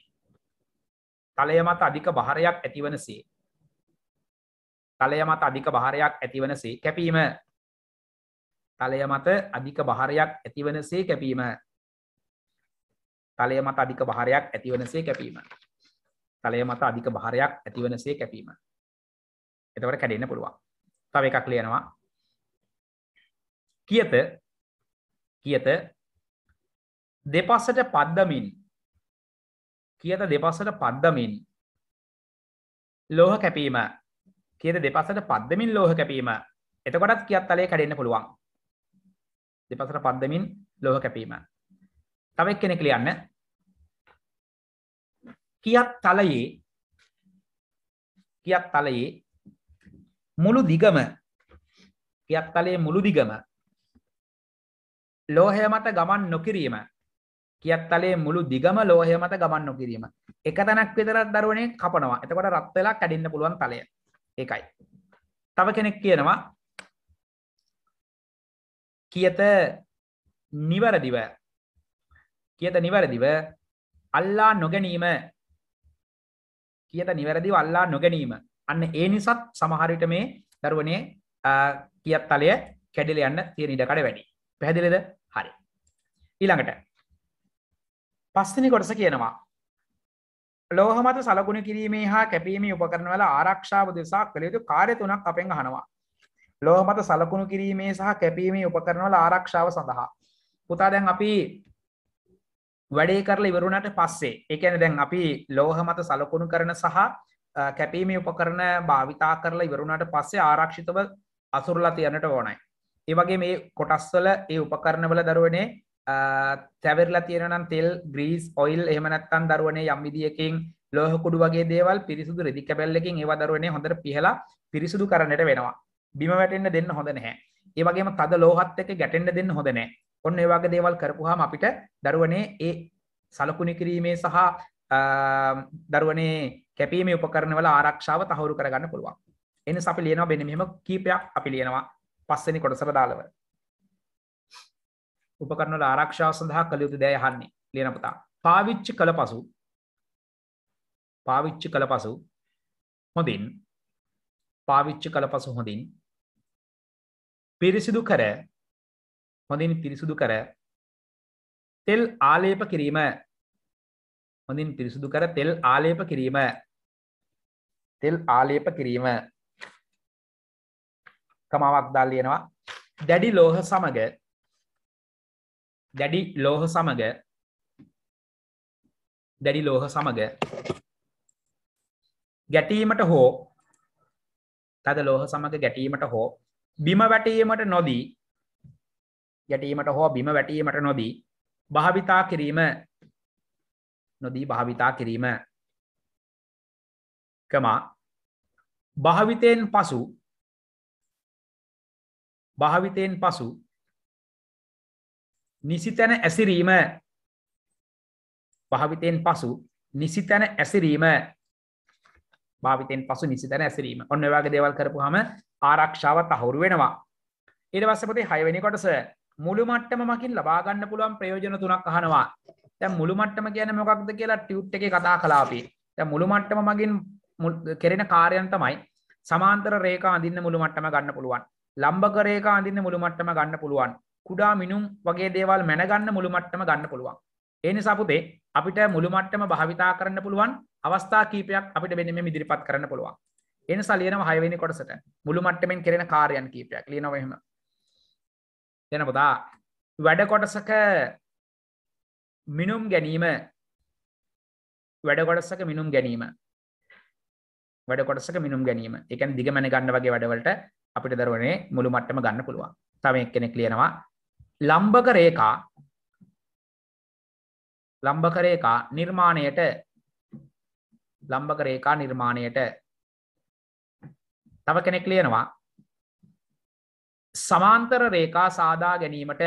තලය මත අධික භාරයක් ඇතිවනසේ තලය මත අධික භාරයක් ඇතිවනසේ කැපීම තලය මත අධික භාරයක් ඇතිවනසේ කැපීම තලය මත අධික භාරයක් ඇතිවනසේ කැපීම තලය මත අධික භාරයක් ඇතිවනසේ කැපීම එතවට කැඩෙන්න පුළුවන් තව එකක් ලියනවා කියත කියත දෙපස්සට පද්දමින් කියත දෙපස්සට පද්දමින් ලෝහ කැපීම කියත දෙපසට පද්දමින් ලෝහ කැපීම එතකොටත් කියත් තලය කැඩෙන්න පුළුවන් දෙපසට පද්දමින් ලෝහ කැපීම තවක් කෙනෙක් ලියන්න කියත් තලයේ කියත් තලයේ මුළු දිගම කියත් තලයේ මුළු දිගම ලෝහය මත ගමන් නොකිරීම කියත් තලයේ මුළු දිගම ලෝහය මත ගමන් නොකිරීම එක තැනක් විතරක් දරුවනේ කපනවා එතකොට රත් වෙලා කැඩෙන්න පුළුවන් තලය ඒකයි තව කෙනෙක් කියනවා කියත නිවැරදිව කියත නිවැරදිව අල්ලා නොගැනීම කියත නිවැරදි වල්ලා නොගැනීම අන්න ඒ නිසත් සමහරිට මේ දරුවනේ කියත් තලය කැඩිල යන්න තියෙන ඉඩකඩ වැඩි පැහැදිලිද හරි ඊළඟට පස්තිනි කොටස කියනවා ලෝහමත සලගුණ කිරීමේ හා කැපීමේ උපකරන වල ආරක්ෂාව දෙසා කළ යුතු කාර්ය තුනක් අපෙන් අහනවා ලෝහමත සලකුණු කිරීමේ සහ කැපීමේ උපකරන වල ආරක්ෂාව සඳහා පුතා දැන් අපි වැඩේ කරලා ඉවරුණට පස්සේ එකන දැන් අපි ලෝහ මත සලකුණු කරන සහ කැපීම උපකරන භාවිතා කරලා ඉවරුණට පස්සේ ආරක්ෂිතව අසුරලා තියන්නට ඕනයි. ඒවගේ මේ කොටස්වල ඒ උපකරණවල දරුවනේ තැවරලා තියෙනනම් තෙල් ග්‍රීස් ඔයිල් එහමනත්තන් දරුවනේ යම්විදිියකින් ලෝහකුඩු වගේ දේවල් පිරිසුදු රෙදි කැබැල්ලකින් ඒව දරුවනේ හොඳට පිහලා පිරිසුදු කරන්නට වෙනවා. බිම වැටෙන්න්න දෙන්න හොඳ නැහැ. ඒවගේම තද ලෝහත් එක ගැටෙන්ඩ දෙන්න හොඳනෑ ඔන්න ඒ වගේ දේවල් කරපුහම අපිට දරුවනේ ඒ සලකුණ කිරීමේ සහ දරුවනේ කැපීම උපකරනවල ආරක්ෂාව තහවුරු කරගන්න පුළුවන් එන අපි ලියනවා බෙන මෙම කීපයක් අපි ලියනවා පස්සනි කොටසර දාලව උපකරනල ආරක්ෂාව සඳහා කළ යුතු දෑ යහන්නේ ලියනපතා පාවිච්චි කළ පසු පාවිච්චි කළ පසු හොඳින් පාවිච්චි කළ පසු හොඳින් පිරිසිදු කර හොඳින් පිරිසුදු කර තෙල් ආලේප කිරීම හොඳින් පිරිසුදු කර තෙල් ආලේප කිරීම තෙල් ආලේප කිරීම කමාවක් දල් ලියනවා දැඩි ලෝහ සමග දැඩි ලෝහ සමග දැඩි ලෝහ සමග ගැටීමට හෝ තද ලෝහ සමග ගැටීමට හෝ බිම වැටීමට නොදී ගැටීමට හෝ බිම වැටීමට නොදී භාවිතා කිරීම නොදී භාවිතා කිරීම කමා භාවිතයෙන් පසු භාවිතයෙන් පසු නිසිතැන ඇසිරීම භාවිතයෙන් පසු නිසිතැන ඇසිරීම භාවිතයෙන් පසු නිසිතැන ඇසිරීම ඔන්න වගේ දේවල් කරපු හම ආරක්ෂාව තහවුරු වෙනවා ඉරවස්සපති හයවැනි කොටස මුළු මට්ටම මකින් ලබාගන්න පුළුවන් ප්‍රයෝජන තුනක් අහනවා තැ මුළු මට්ටම කියන මොකක්ද කියලා ටියුට් එක කතා කලාපි තැ මුළු මට්ටම මගින් කෙරෙන කාරයන් තමයි සමාන්තර රේකා අඳන්න මුළු මට්ටම ගන්න පුළුවන් ලම්බක රේකා අඳන්න මුළු මට්ටම ගන්න පුළුවන් කුඩා මිනුම් වගේ දේවල් මැනගන්න මුළු මට්ටම ගන්න පුළුවන් ඒනි සපුතේ අපිට මුළු මට්ටම භාවිතා කරන්න පුළුවන් අවස්ථා කීපයක් අපිට වෙනම ඉදිරිපත් කරන්න පුළුවන් එනි සලියන හයවෙනි කොටසට මුළු මට්ටමෙන් කෙරෙන කාරයන් කීපයක් ලියනවහම දෙනපුතා වැඩ කොටසක මිනුම් ගැනීම වැඩ කොටසක මිනුම් ගැනීම වැඩ කොටසක මිනුම් ගැනීම එකන දිගමැන ගන්න වගේ වැඩවලට අපිට දරුවනේ මුළු මට්ටම ගන්න පුළුවන් තම එක් කෙනෙක් ලියනවා ලම්භක රේකා ලම්භකරේකා නිර්මාණයට ලම්භකරේකා නිර්මාණයට තව කෙනෙක් ලියනවා සමාන්තර රේකා සාදා ගැනීමට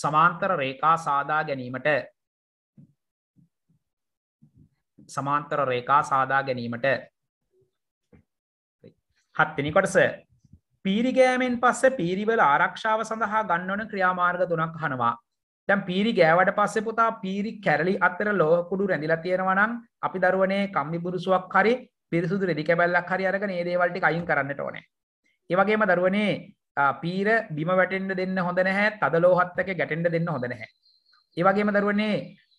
සමාන්තර රේකා සාදා ගැනීමට සමාන්තර රේකා සාදා ගැනීමට හත්තිනි කොටස පීරිගෑමෙන් පස්ස පීරිවල ආරක්ෂාව සඳහා ගන්නවන ක්‍රියාමාර්ග දුනක් හනවා තැම් පීරි ගෑවට පස්සෙ පුතා පීරි කැරලි අත්තර ලෝකුඩු රැඳිල තියෙනවනම් අපි දරුවනේ කම්මි බුරුසුවක් හරි පිරිසුදු රෙදි කැබැල්ලක් හරි අරග නේදේවල්ටි අයින් කරන්නට ඕනේ ඒවගේම දරුවනේ පීර බිම වැටෙන්ඩ දෙන්න හොඳ නැහැ තද ලෝහත්තක ගැටෙන්ඩ දෙන්න හොඳ නැහැ ඒවගේම දරුවනේ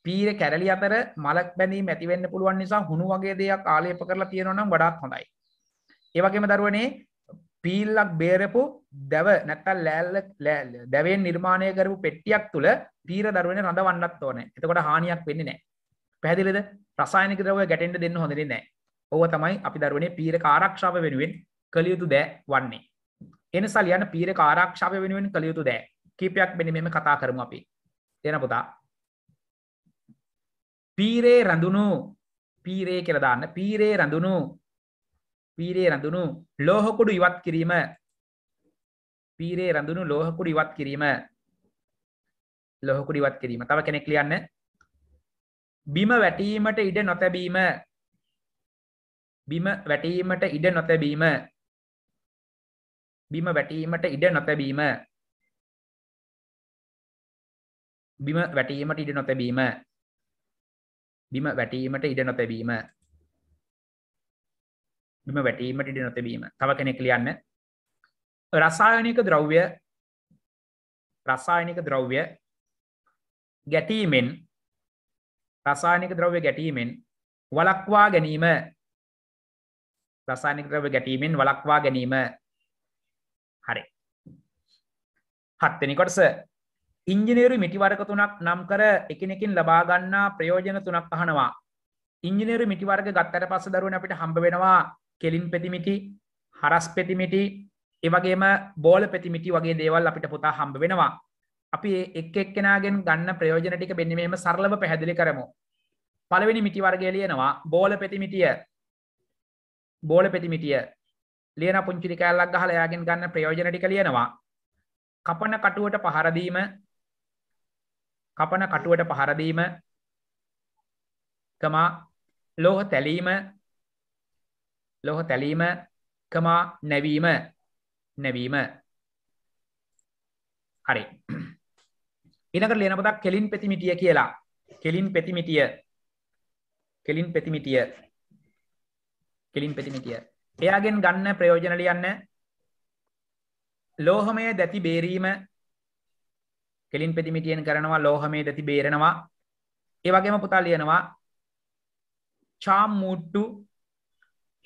පීර කැරලි අතර මලක් බැඳී මැතිවෙන්න පුළුවන් නිසා හුණු වගේ දෙයක් ආලේප කරලා තියෙනවනම් වඩාත් හොඳයි ඒවගේම දරුවනේ පීල්ලක් බේරපු දැව නැත්තල් ලෑල්ල දැවෙන් නිර්මාණය කරපු පෙට්ටියක් තුළ පීර දරුවෙන රඳ වන්නත් ඕන එතකොට හානියක් වෙන්න නෑ පැදිලෙද රසායනිකරව ගැටෙන්ට දෙන්න හොඳරි නෑ ඕව තමයි අපි දරුවනේ පීර කාරක්ෂාව වෙනුවෙන් කළයුතු දෑ වන්නේ. එනිසා ලියන්න පීර කාරක්ෂාව වෙනුවෙන් කළයුතු දෑ කීපයක් මෙනි මෙම කතා කරමු අපි එන පුතා පීරේ රඳුණු පීරේ කරදාන්න පීරේ රඳුණු පීරේ රඳුණු ලෝහකුඩු ඉවත් කිරීම පීරේ රඳුණු ලෝහකුඩු ඉවත් කිරීම ලොහකුඩු ඉවත් කිරීම තව කෙනෙක් ලියන්න බිම වැටීමට ඉඩ නොතැබීම බිම වැටීමට ඉඩ නොතැබීම බිම වැටීමට ඉඩ නොතැබීම බිම වැටීමට ඉඩ නොතැබීම බිම වැටීමට ඉඩ නොතැබීම බිම වැටීමට ඉඩ නොතැබීම තව කෙනෙක් ලියන්න රසායනික ද්‍රව්‍ය රසායනික ද්‍රව්‍ය ගැටීමෙන් රසායනික ද්‍රව්‍ය ගැටීමෙන් වලක්වා ගැනීම රසායනික ද්‍රව්‍ය ගැටීමෙන් වලක්වා ගැනීම හරි හත්වෙනි කොටස ඉංජිනේරු මිටිවර්ග තුනක් නම් කර එකනෙකින් ලබාගන්නා ප්‍රයෝජන තුනක් අහනවා ඉංජිනේරු මිටිවර්ග ගත්තර පස්ස දරුවන අපිට හම්බ වෙනවා කෙලින් පෙතිමිටි හරස් පෙතිමිටි එවගේම බෝල පෙතිමිටි වගේ දේවල් අපිට පුතා හම්බ වෙනවා අපි එක් එක්කෙනගෙන් ගන්න ප්‍රයෝජන ටික බෙන්නීමේම සරලව පැහැදිලි කරමු පළවෙනි මිටිවර්ගය ලියනවා බෝල පෙතිමිටිය බෝල පෙතිමිටිය ලියන පුංචි කෑල්ලක් ගහලා එයාගෙන් ගන්න ප්‍රයෝජන ටික ලියනවා. කපන කටුවට පහර දීම කපන කටුවට පහර දීම කමා ලෝහ තැලීම ලොහ තැලීම කමා නැවීම නැවීම හරි ඉනකට ලියන පොතක් කෙලින් පෙතිමිටිය කියලා කෙලින් පෙතිමිටිය කෙලින් පෙතිමිටිය කෙලින් පෙතිමිටිය එයාගෙන් ගන්න ප්‍රයෝජන ලියන්න ලෝහමය දැති බේරීම කෙලින් පෙතිමිටියෙන් කරනවා ලෝහමේ දැති බේරෙනවා ඒ වගේම පුතා ලියනවා චාම් මූට්ටු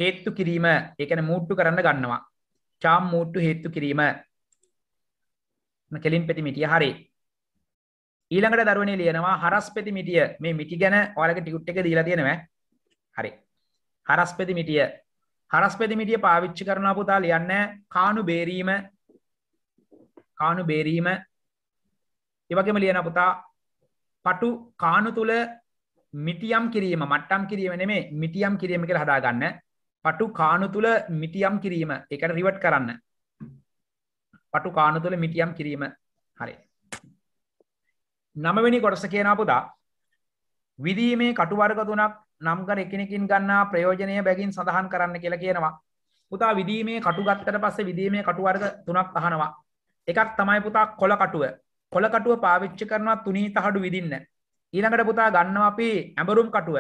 හේත්තු කිරීම ඒකන මූට්ටු කරන්න ගන්නවා චාම් මූට්ටු හේත්තු කිරීම කෙලින් පෙතිමිටිය හරි ඊළඟට දරුවනේ ලියනවා හරස් පෙතිමිටිය මේ මිටි ගැන ඔයාලගේ ටිකුට් එක දීලා තියෙනවා හරි හරස් පෙතිමිටිය හරස් පෙදිමිටිය පාවිච්චි කරන පුතා ලියන්න කානු බේරීම කානු බේරීම එවගේම ලියන පුතා පටු කානු තුළ මිටියම් කිරීම මට්ටම් කිරීම නෙමේ මිටියම් කිරීම කර හදාගන්න පටු කානු තුළ මිටියම් කිරීම එකට රිවට් කරන්න පටු කානු තුළ මිටියම් කිරීම හරි නමවෙනි කොටස කියන පුතා විදීමේ කටුවර්ග තුනක් නම්කර එකනෙකින් ගන්නා ප්‍රයෝජනය බැගින් සඳහන් කරන්න කියලා කියනවා. පුතා විදීමේ කටුගත්තට පස්සේ විදීමේ කටුවර්ග තුනක් අහනවා. එකක් තමයි පුතා කොළකටුව කොළකටුව පාවිච්චි කරනවා තුනී තහඩු විදින්න. ඊළඟට පුතා ගන්නවා අපි ඇඹරුම් කටුව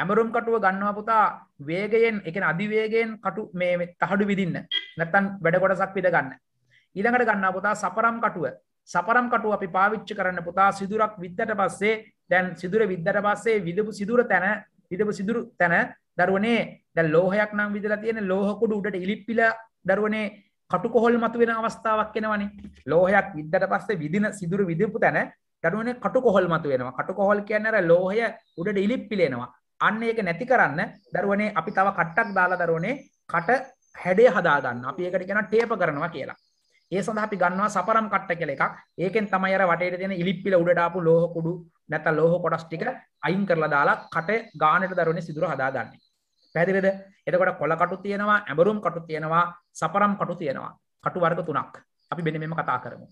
ඇඹරුම් කටුව ගන්නවා පුතා වේගයෙන් එකන අධිවේගයෙන් කටු මේ තහඩු විදින්න නැත්තන් වැඩකොටසක් විද ගන්න. ඊළඟට ගන්න පුතා සපරම් කටුව සපරම් කටුව අපි පාවිච්චි කරන්න පුතා සිදුරක් විද්දට පස්සේ දැන් සිදුර විද්දට පස්සේ විදපු සිදුර තැන හිතපු සිදුරු තැන දරුවනේ දැ ලෝහයක් නම් විදලා තියෙන ලෝහකොඩු උඩට ඉලිප්පිල දරුවනේ කටු කොහොල් මතු වෙන අවස්ථාවක් කෙනවනි ලෝහයක් විද්දට පස්සේ විදින සිදුරු විදිපු තැන දරුවනේ කටු කොහොල් මතු වෙනවා කටු කොහොල් කියන්නේ අර ලෝහය උඩට ඉලිප්පිලෙනවා අන්න ඒක නැති කරන්න දරුවනේ අපි තව කට්ටක් දාලා දරුවනේ කට හැඩේ හදාගන්න අපි ඒකට කියන ටේප කරනවා කියලා ඒ සඳහා අපි ගන්නවා සපරම් කට්ට කියලා එකක්. ඒකෙන් තමයි අර වටේට තියෙන ඉලිප්පිල උඩට ආපු ලෝහ කුඩු නැත්නම් ලෝහ කොටස් ටික අයින් කරලා දාලා කට ගානට දරුවනේ සිදුර හදාගන්නේ. පැහැදිලිද? එතකොට කොළ කටු තියෙනවා, ඇඹරුම් කටු තියෙනවා, සපරම් කටු තියෙනවා. කටු වර්ග තුනක්. අපි මෙන්න මේම කතා කරමු.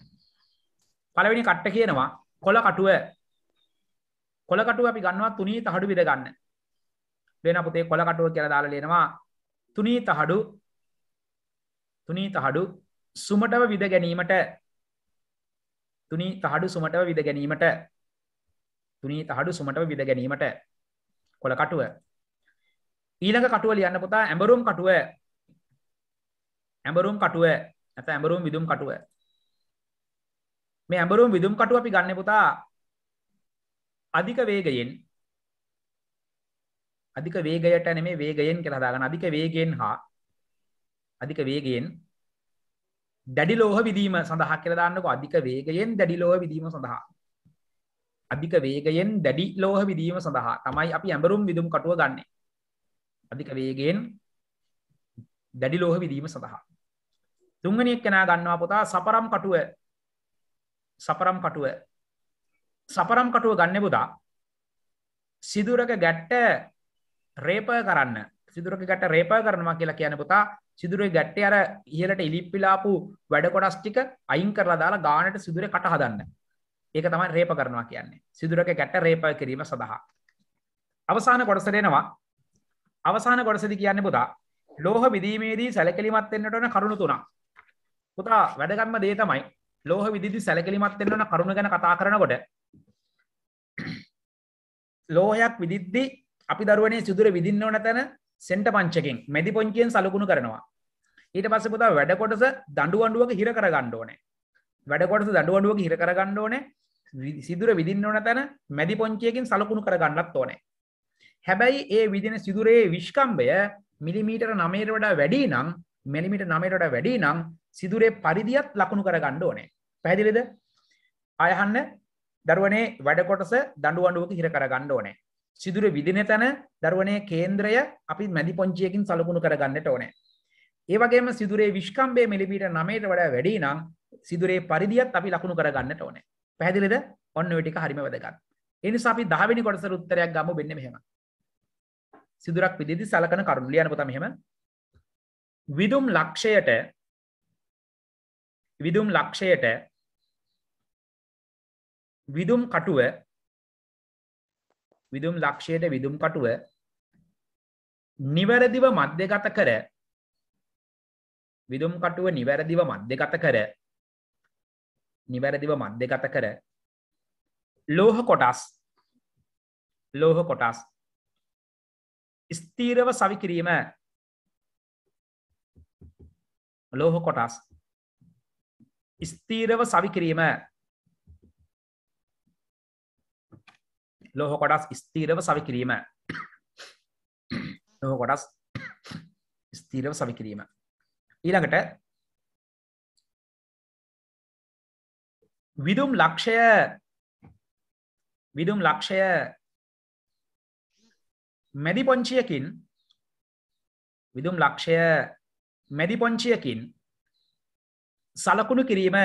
පළවෙනි කට්ට කියනවා කොළ කටුව. කොළ කටුව අපි ගන්නවා තුනී තහඩු විද ගන්න. වෙන පුතේ කොළ කටුව කියලා දාලා ලියනවා තුනී තහඩු තුනී තහඩු සුමටව විද ගැනීමට තුනි තහඩු සුමටව විද ගැනීමට තුනි තහඩු සුමටව විද ගැනීමට කොළ කටුව ඊළඟ කටුව ලියන්න පුතා ඇඹරුම් කටුව ඇඹරුම් කටුව ඇත ඇඹරුම් විදුම් කටුව මේ ඇඹරුම් විදුම් කටුව අපි ගන්න පුතා අධික වේගයෙන් අධික වේගයට නෙමේ වේගයෙන් කියලා දාගන්න අධික වේගයෙන් හා අධික වේගයෙන් දැඩිලෝහ විදීම සඳහා කරදාන්නක අධික වේගයෙන් දැඩිලෝහ විදීම සඳහා. අධික වේගයෙන් දැඩි ලෝහ විදීම සඳහා තමයි අපි ඇඹරුම් විදුම් කටුව ගන්නේ. අධික වේගයෙන් දැඩි ලෝහ විදීම සඳහා. තුංගනියක් කෙනා ගන්නවා පොතා සපරම් කටුව සපරම් කටුව සපරම් කටුව ගන්න පුදා සිදුරක ගැට්ට රේප කරන්න සිදුරක ගට රේපා කරනවා කියලා කියන පුතා සිදුරේ ගැට්ටේ අර ඉහලට ඉලිප්පිලාපු වැඩ කොටස් ටික අයින් කරලා දාලා ගානට සිදුරේ කට හදන්න. ඒක තමයි රේප කරනවා කියන්නේ. සිදුරක ගැට රේප කිරීම සඳහා. අවසාන කොටසට එනවා. අවසාන කොටසදී කියන්නේ පුතා ලෝහ විදීමේදී සැලකිලිමත් වෙන්නට ඕන කරුණු තුනක්. පුතා වැඩගත්ම දේ තමයි ලෝහ විදිදි සැලකිලිමත් වෙන්න ඕන කරුණු ගැන කතා කරනකොට ලෝහයක් විදිද්දි අපි දරුවනේ සිදුර විදින්න ඕන තැන සෙන්ට පංචකින් මැදි පොංචියෙන් සලකුණු කරනවා ඊට පස්ස පුතා වැඩකොටස දඩුවඩුවක හිර කරගන්න ඕනේ වැඩකොටස දඩුවඩුවක හිර කරගන්න ඕනේ සිදුර විදින්න ඕන තැන මැදි පොංචියකින් සලකුණු කරගන්නත් ඕනේ හැබැයි ඒ විදින සිදුරේ විශ්කම්බය මිලිමීටර නමේට වඩා වැඩි නම් මෙලිමිට නමේටට වැඩි නම් සිදුරේ පරිදිියත් ලකුණු කරගන්න ඕනේ පැදිලිද අයහන්න දරුවනේ වැඩකොටස දඩුවඩුවක හිර කරගන්න ඕනේ සිදුර විදින තැන දරුවනය කේන්ද්‍රය අපි මැදි පොංචියකින් සලකුණු කරගන්නට ඕනේ. ඒවගේම සිදුරේ විශ්කම්බේ මිලිමීට නමයට වඩා වැඩි නම් සිදුරේ පරිදිියත් අපි ලකුණු කරගන්නට ඕනේ. පැදිලිද ඔන්න ටික හරිම වැදගත්. එනිසා අපි දහවිනි කොටසර උත්තරයක් ගම වෙන්න මෙහෙම. සිදුරක් විදිදි සලකන කරුණු ලියන පුත මෙහෙම විදුම් ලක්ෂයට විදුම් ලක්ෂයට විදුම් කටුව විදුම් ලක්ෂයට විදුම් කටුව නිවැරදිව මධ්‍යගත කර විදුම් කටුව නිවැරදිව මධ්‍යගත කර නිවැරදිව මධ්‍යගත කර ලෝහ කොටස් ලෝහ කොටස් ස්තීරව සවි කිරීම ලෝහ කොටස් ස්තීරව සවි කිරීම ලෝහ කොටස් ස්තීරව සවි කිරීම ලෝහ කොටස් ස්තීරව සවි කිරීම ඊළඟට විදුම් ලක්ෂය විදුම් ලක්ෂය මැදි පොංචියකින් විදුම් ලක්ෂය මැදි පොංචියකින් සලකුණු කිරීම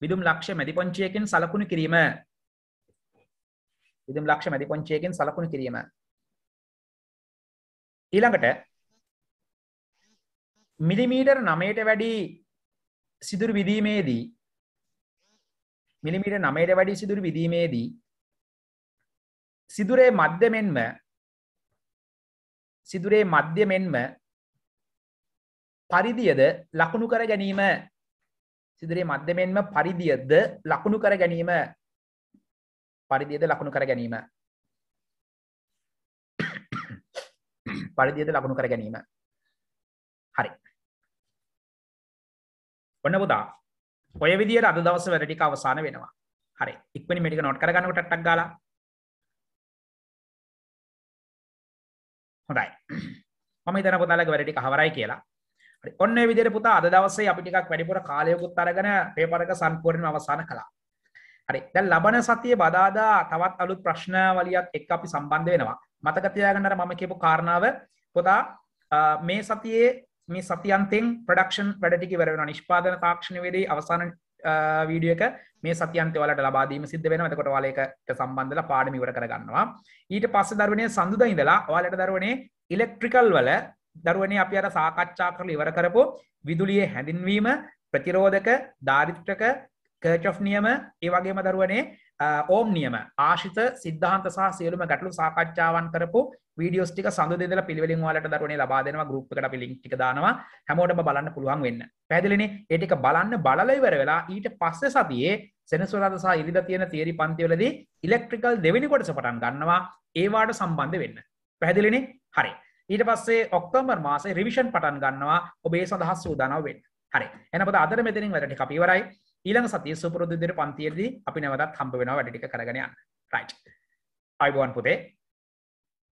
විදුම් ලක්ෂ මැදි පොංචියකින් සලකුණු කිරීම විදුම් ලක්ෂ මැදි පොංචයකින් සලකුණු කිරීම. ඊළඟට මිලිමීටර් 9ට වැඩි සිදුරු විදීමේදී මිලිමීටර් 9ට වැඩි සිදුරු විදීමේදී සිදුරේ මධ්‍යමෙන්ම සිදුරේ මධ්‍යමෙන්ම පරිදියද ලකුණු කර ගැනීම සිදුරේ මධ්‍යමෙන්ම පරිදියද ලකුණු කර ගැනීම පරිදියද ලකුණු කර ගැනීම පරිදියද ලකුණු කර ගැනීම හරි ඔන්න පුතා ඔය විදිහට අද දවසේ වැඩ ටික අවසන් වෙනවා හරි ඉක්මනින් මේ ටික නෝට් කරගන්නකොට ටක් ගාලා හොඳයි මම හිතන පුතාලගේ වැඩ ටික හවරයි කියලා හරි ඔන්න ඒ විදිහට පුතා අද දවසේ අපි ටිකක් වැඩිපුර කාලයකුත් අරගෙන පේපර් එක සම්පූර්ණව අවසන් කළා හරි දැන් ලබන සතිය බදාදා තවත් අලුත් ප්‍රශ්නාවලියත් එක් අපි සම්බන්ධ වෙනවා මතකතියාගන්නට මම කියපු කාරණාව පොතා මේ සතියේ මේ සතියන්තෙන් ප්‍රඩක්ෂන් වැඩටික වරෙන නිෂ්පාදන තාක්ෂණවේදී අවසාන වීඩියක මේ සතියන්ත වලට ලබාදීම සිද්ධ වෙන මතකොට වාලයක සම්බන්ධල පාඩම ඉවර කරගන්නවා ඊට පස්ස දරුවනය සඳුද ඉඳලා වාලට දරුවනේ ඉලෙක්ට්‍රිකල් වල දරුවනේ අපි අර සාකච්ඡා කරල ඉවර කරපු විදුලිය හැඳින්වීම ප්‍රතිරෝධක ධාරිත්‍රක කර්ච් නියම ඒ වගේම දරුවනේ ඕම් නියම ආශිත සිද්ධහන්ත සහ සියලුම ගැටලු සාකච්ඡාවන් කරපු වීඩියෝස් ටික සඳු දෙදල පිළිවෙලින් වලට දරුවනේ ලබා දෙනවා ගෲප් එකට අපි ලින්ක් ටික දානවා හැමෝටම බලන්න පුළුවන් වෙන්න. පැහැදිලිනේ ඒ ටික බලන්න බලලා ඉවර වෙලා ඊට පස්සේ සතියේ සෙනසුරාදා සහ ඉරිදා තියෙන තියරි පන්තිවලදී ඉලෙක්ට්‍රිකල් දෙවෙනි කොටස පටන් ගන්නවා ඒවාට සම්බන්ධ වෙන්න. පැහැදිලිනේ? හරි. ඊට පස්සේ ඔක්තෝබර් මාසේ රිවිෂන් පටන් ගන්නවා ඔබ ඒ සඳහා සූදානම් වෙන්න. හරි. එනකොට අදට මෙතනින් වැඩ ටික අපි ඉවරයි. ඊළඟ සතිය සුපුරුදුදිර පන්තියේදී අපි නැවතත් හම්බ වෙනවා වැඩටික කරගෙනයන් රයි් අයිබුවන් පුතේ